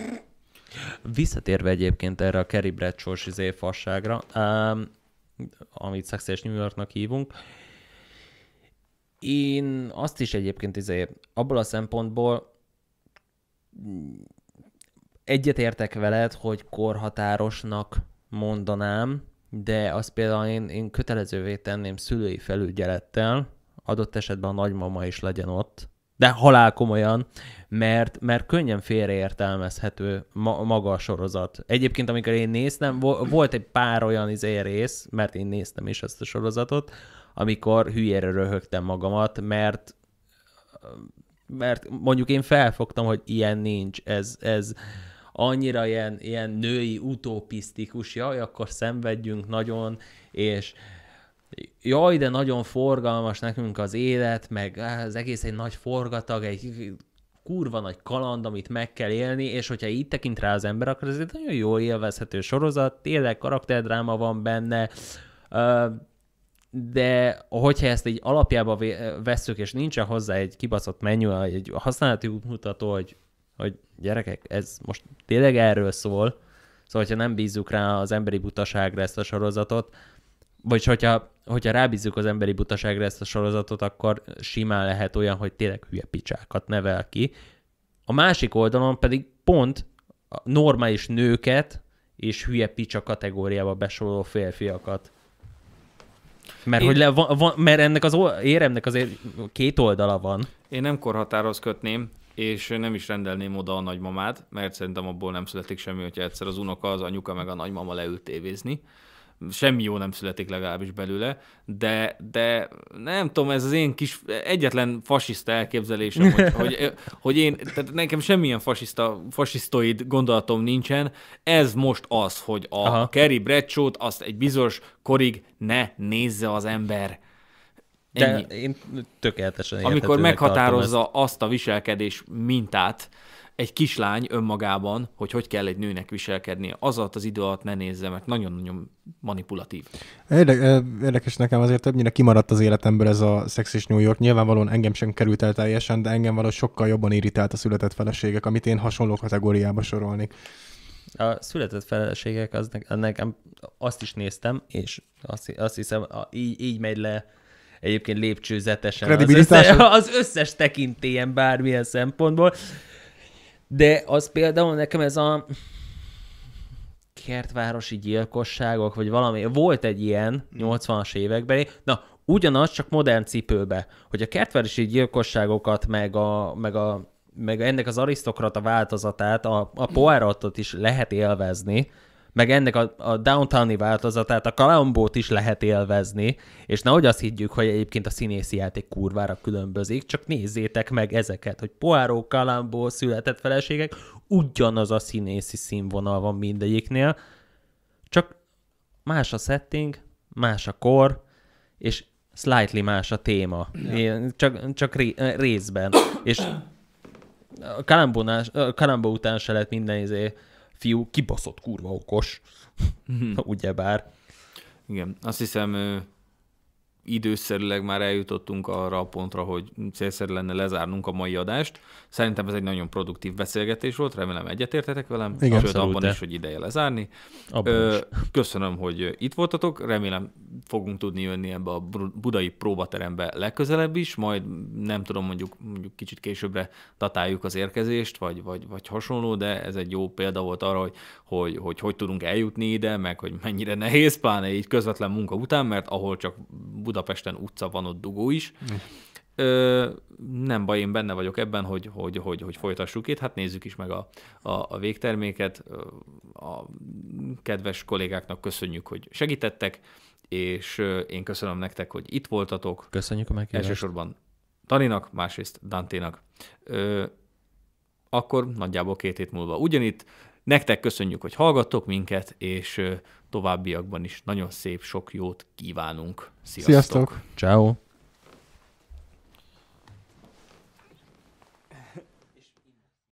B: Visszatérve egyébként erre a Kerry Bradshaw-s izé fasságra, um, amit Sex New Yorknak hívunk, én azt is egyébként izé, abból a szempontból egyetértek veled, hogy korhatárosnak mondanám, de azt például én, én kötelezővé tenném szülői felügyelettel, adott esetben a nagymama is legyen ott, de halál komolyan, mert, mert könnyen félreértelmezhető ma, maga a sorozat. Egyébként, amikor én néztem, volt egy pár olyan izé rész, mert én néztem is ezt a sorozatot, amikor hülyére röhögtem magamat, mert mert mondjuk én felfogtam, hogy ilyen nincs, ez, ez, annyira ilyen, ilyen női utopisztikus, jaj, akkor szenvedjünk nagyon, és jaj, de nagyon forgalmas nekünk az élet, meg az egész egy nagy forgatag, egy kurva nagy kaland, amit meg kell élni, és hogyha így tekint rá az ember, akkor ez egy nagyon jól élvezhető sorozat, tényleg karakterdráma van benne, de hogyha ezt így alapjába vesszük, és nincsen hozzá egy kibaszott menü, egy használati útmutató, hogy hogy gyerekek, ez most tényleg erről szól, szóval ha nem bízzuk rá az emberi butaságra ezt a sorozatot, vagy hogyha, hogyha rábízzuk az emberi butaságra ezt a sorozatot, akkor simán lehet olyan, hogy tényleg hülye picsákat nevel ki. A másik oldalon pedig pont a normális nőket és hülye picsa kategóriába besoroló férfiakat. Mert, Én... hogy le, van, van, mert ennek az éremnek azért két oldala van. Én nem korhatároz kötném,
A: és nem is rendelném oda a nagymamát, mert szerintem abból nem születik semmi, hogyha egyszer az unoka, az anyuka meg a nagymama leült tévézni. Semmi jó nem születik legalábbis belőle, de, de nem tudom, ez az én kis egyetlen fasiszta elképzelésem, hogy, (laughs) hogy, hogy én, tehát nekem semmilyen fasiszta, fasisztoid gondolatom nincsen, ez most az, hogy a Aha. Kerry Bradshaw-t azt egy bizonyos korig ne nézze az ember Ennyi.
B: Te, én tökéletesen Amikor meghatározza ezt.
A: azt a viselkedés mintát, egy kislány önmagában, hogy hogy kell egy nőnek viselkednie, az alatt az idő alatt ne nézze, mert nagyon-nagyon manipulatív.
C: érdekes nekem azért többnyire kimaradt az életemből ez a szexis New York. Nyilvánvalóan engem sem került el teljesen, de engem valahogy sokkal jobban irritált a született feleségek, amit én hasonló kategóriába sorolnék.
B: A született feleségek, az nekem azt is néztem, és azt, azt hiszem, így, így megy le egyébként lépcsőzetesen az összes, (laughs) az összes tekintélyen bármilyen szempontból. De az például nekem ez a kertvárosi gyilkosságok, vagy valami, volt egy ilyen 80-as években, na, ugyanaz, csak modern cipőbe, hogy a kertvárosi gyilkosságokat, meg a, meg a meg ennek az arisztokrata változatát, a, a poáratot is lehet élvezni, meg ennek a, a downtowni változatát, a kalambót is lehet élvezni, és nehogy azt higgyük, hogy egyébként a színészi játék kurvára különbözik, csak nézzétek meg ezeket, hogy Poáró, Kalambó, született feleségek, ugyanaz a színészi színvonal van mindegyiknél, csak más a setting, más a kor, és slightly más a téma, ja. csak, csak ré, részben, és Kalambó után se lett minden izé, fiú kibaszott kurva okos, mhm. (laughs) ugyebár. Igen, azt hiszem
A: időszerűleg már eljutottunk arra a pontra, hogy célszerű lenne lezárnunk a mai adást. Szerintem ez egy nagyon produktív beszélgetés volt, remélem egyetértetek velem, Igen, sőt abban de. is, hogy ideje lezárni. Ö, Köszönöm, hogy itt voltatok, remélem fogunk tudni jönni ebbe a budai próbaterembe legközelebb is, majd nem tudom, mondjuk, mondjuk kicsit későbbre datáljuk az érkezést, vagy, vagy, vagy hasonló, de ez egy jó példa volt arra, hogy hogy, hogy, hogy tudunk eljutni ide, meg hogy mennyire nehéz, pláne így közvetlen munka után, mert ahol csak Buda Budapesten utca van, ott dugó is. Hm. Ö, nem baj, én benne vagyok ebben, hogy, hogy, hogy, hogy folytassuk itt. Hát nézzük is meg a, a, a végterméket. A kedves kollégáknak köszönjük, hogy segítettek, és én köszönöm nektek, hogy itt voltatok. Köszönjük a meghívást. Elsősorban Taninak, másrészt Danténak. Ö, akkor nagyjából két hét múlva ugyanitt Nektek köszönjük, hogy hallgattok minket, és továbbiakban is nagyon szép, sok jót kívánunk. Sziasztok! Sziasztok.
B: Ciao.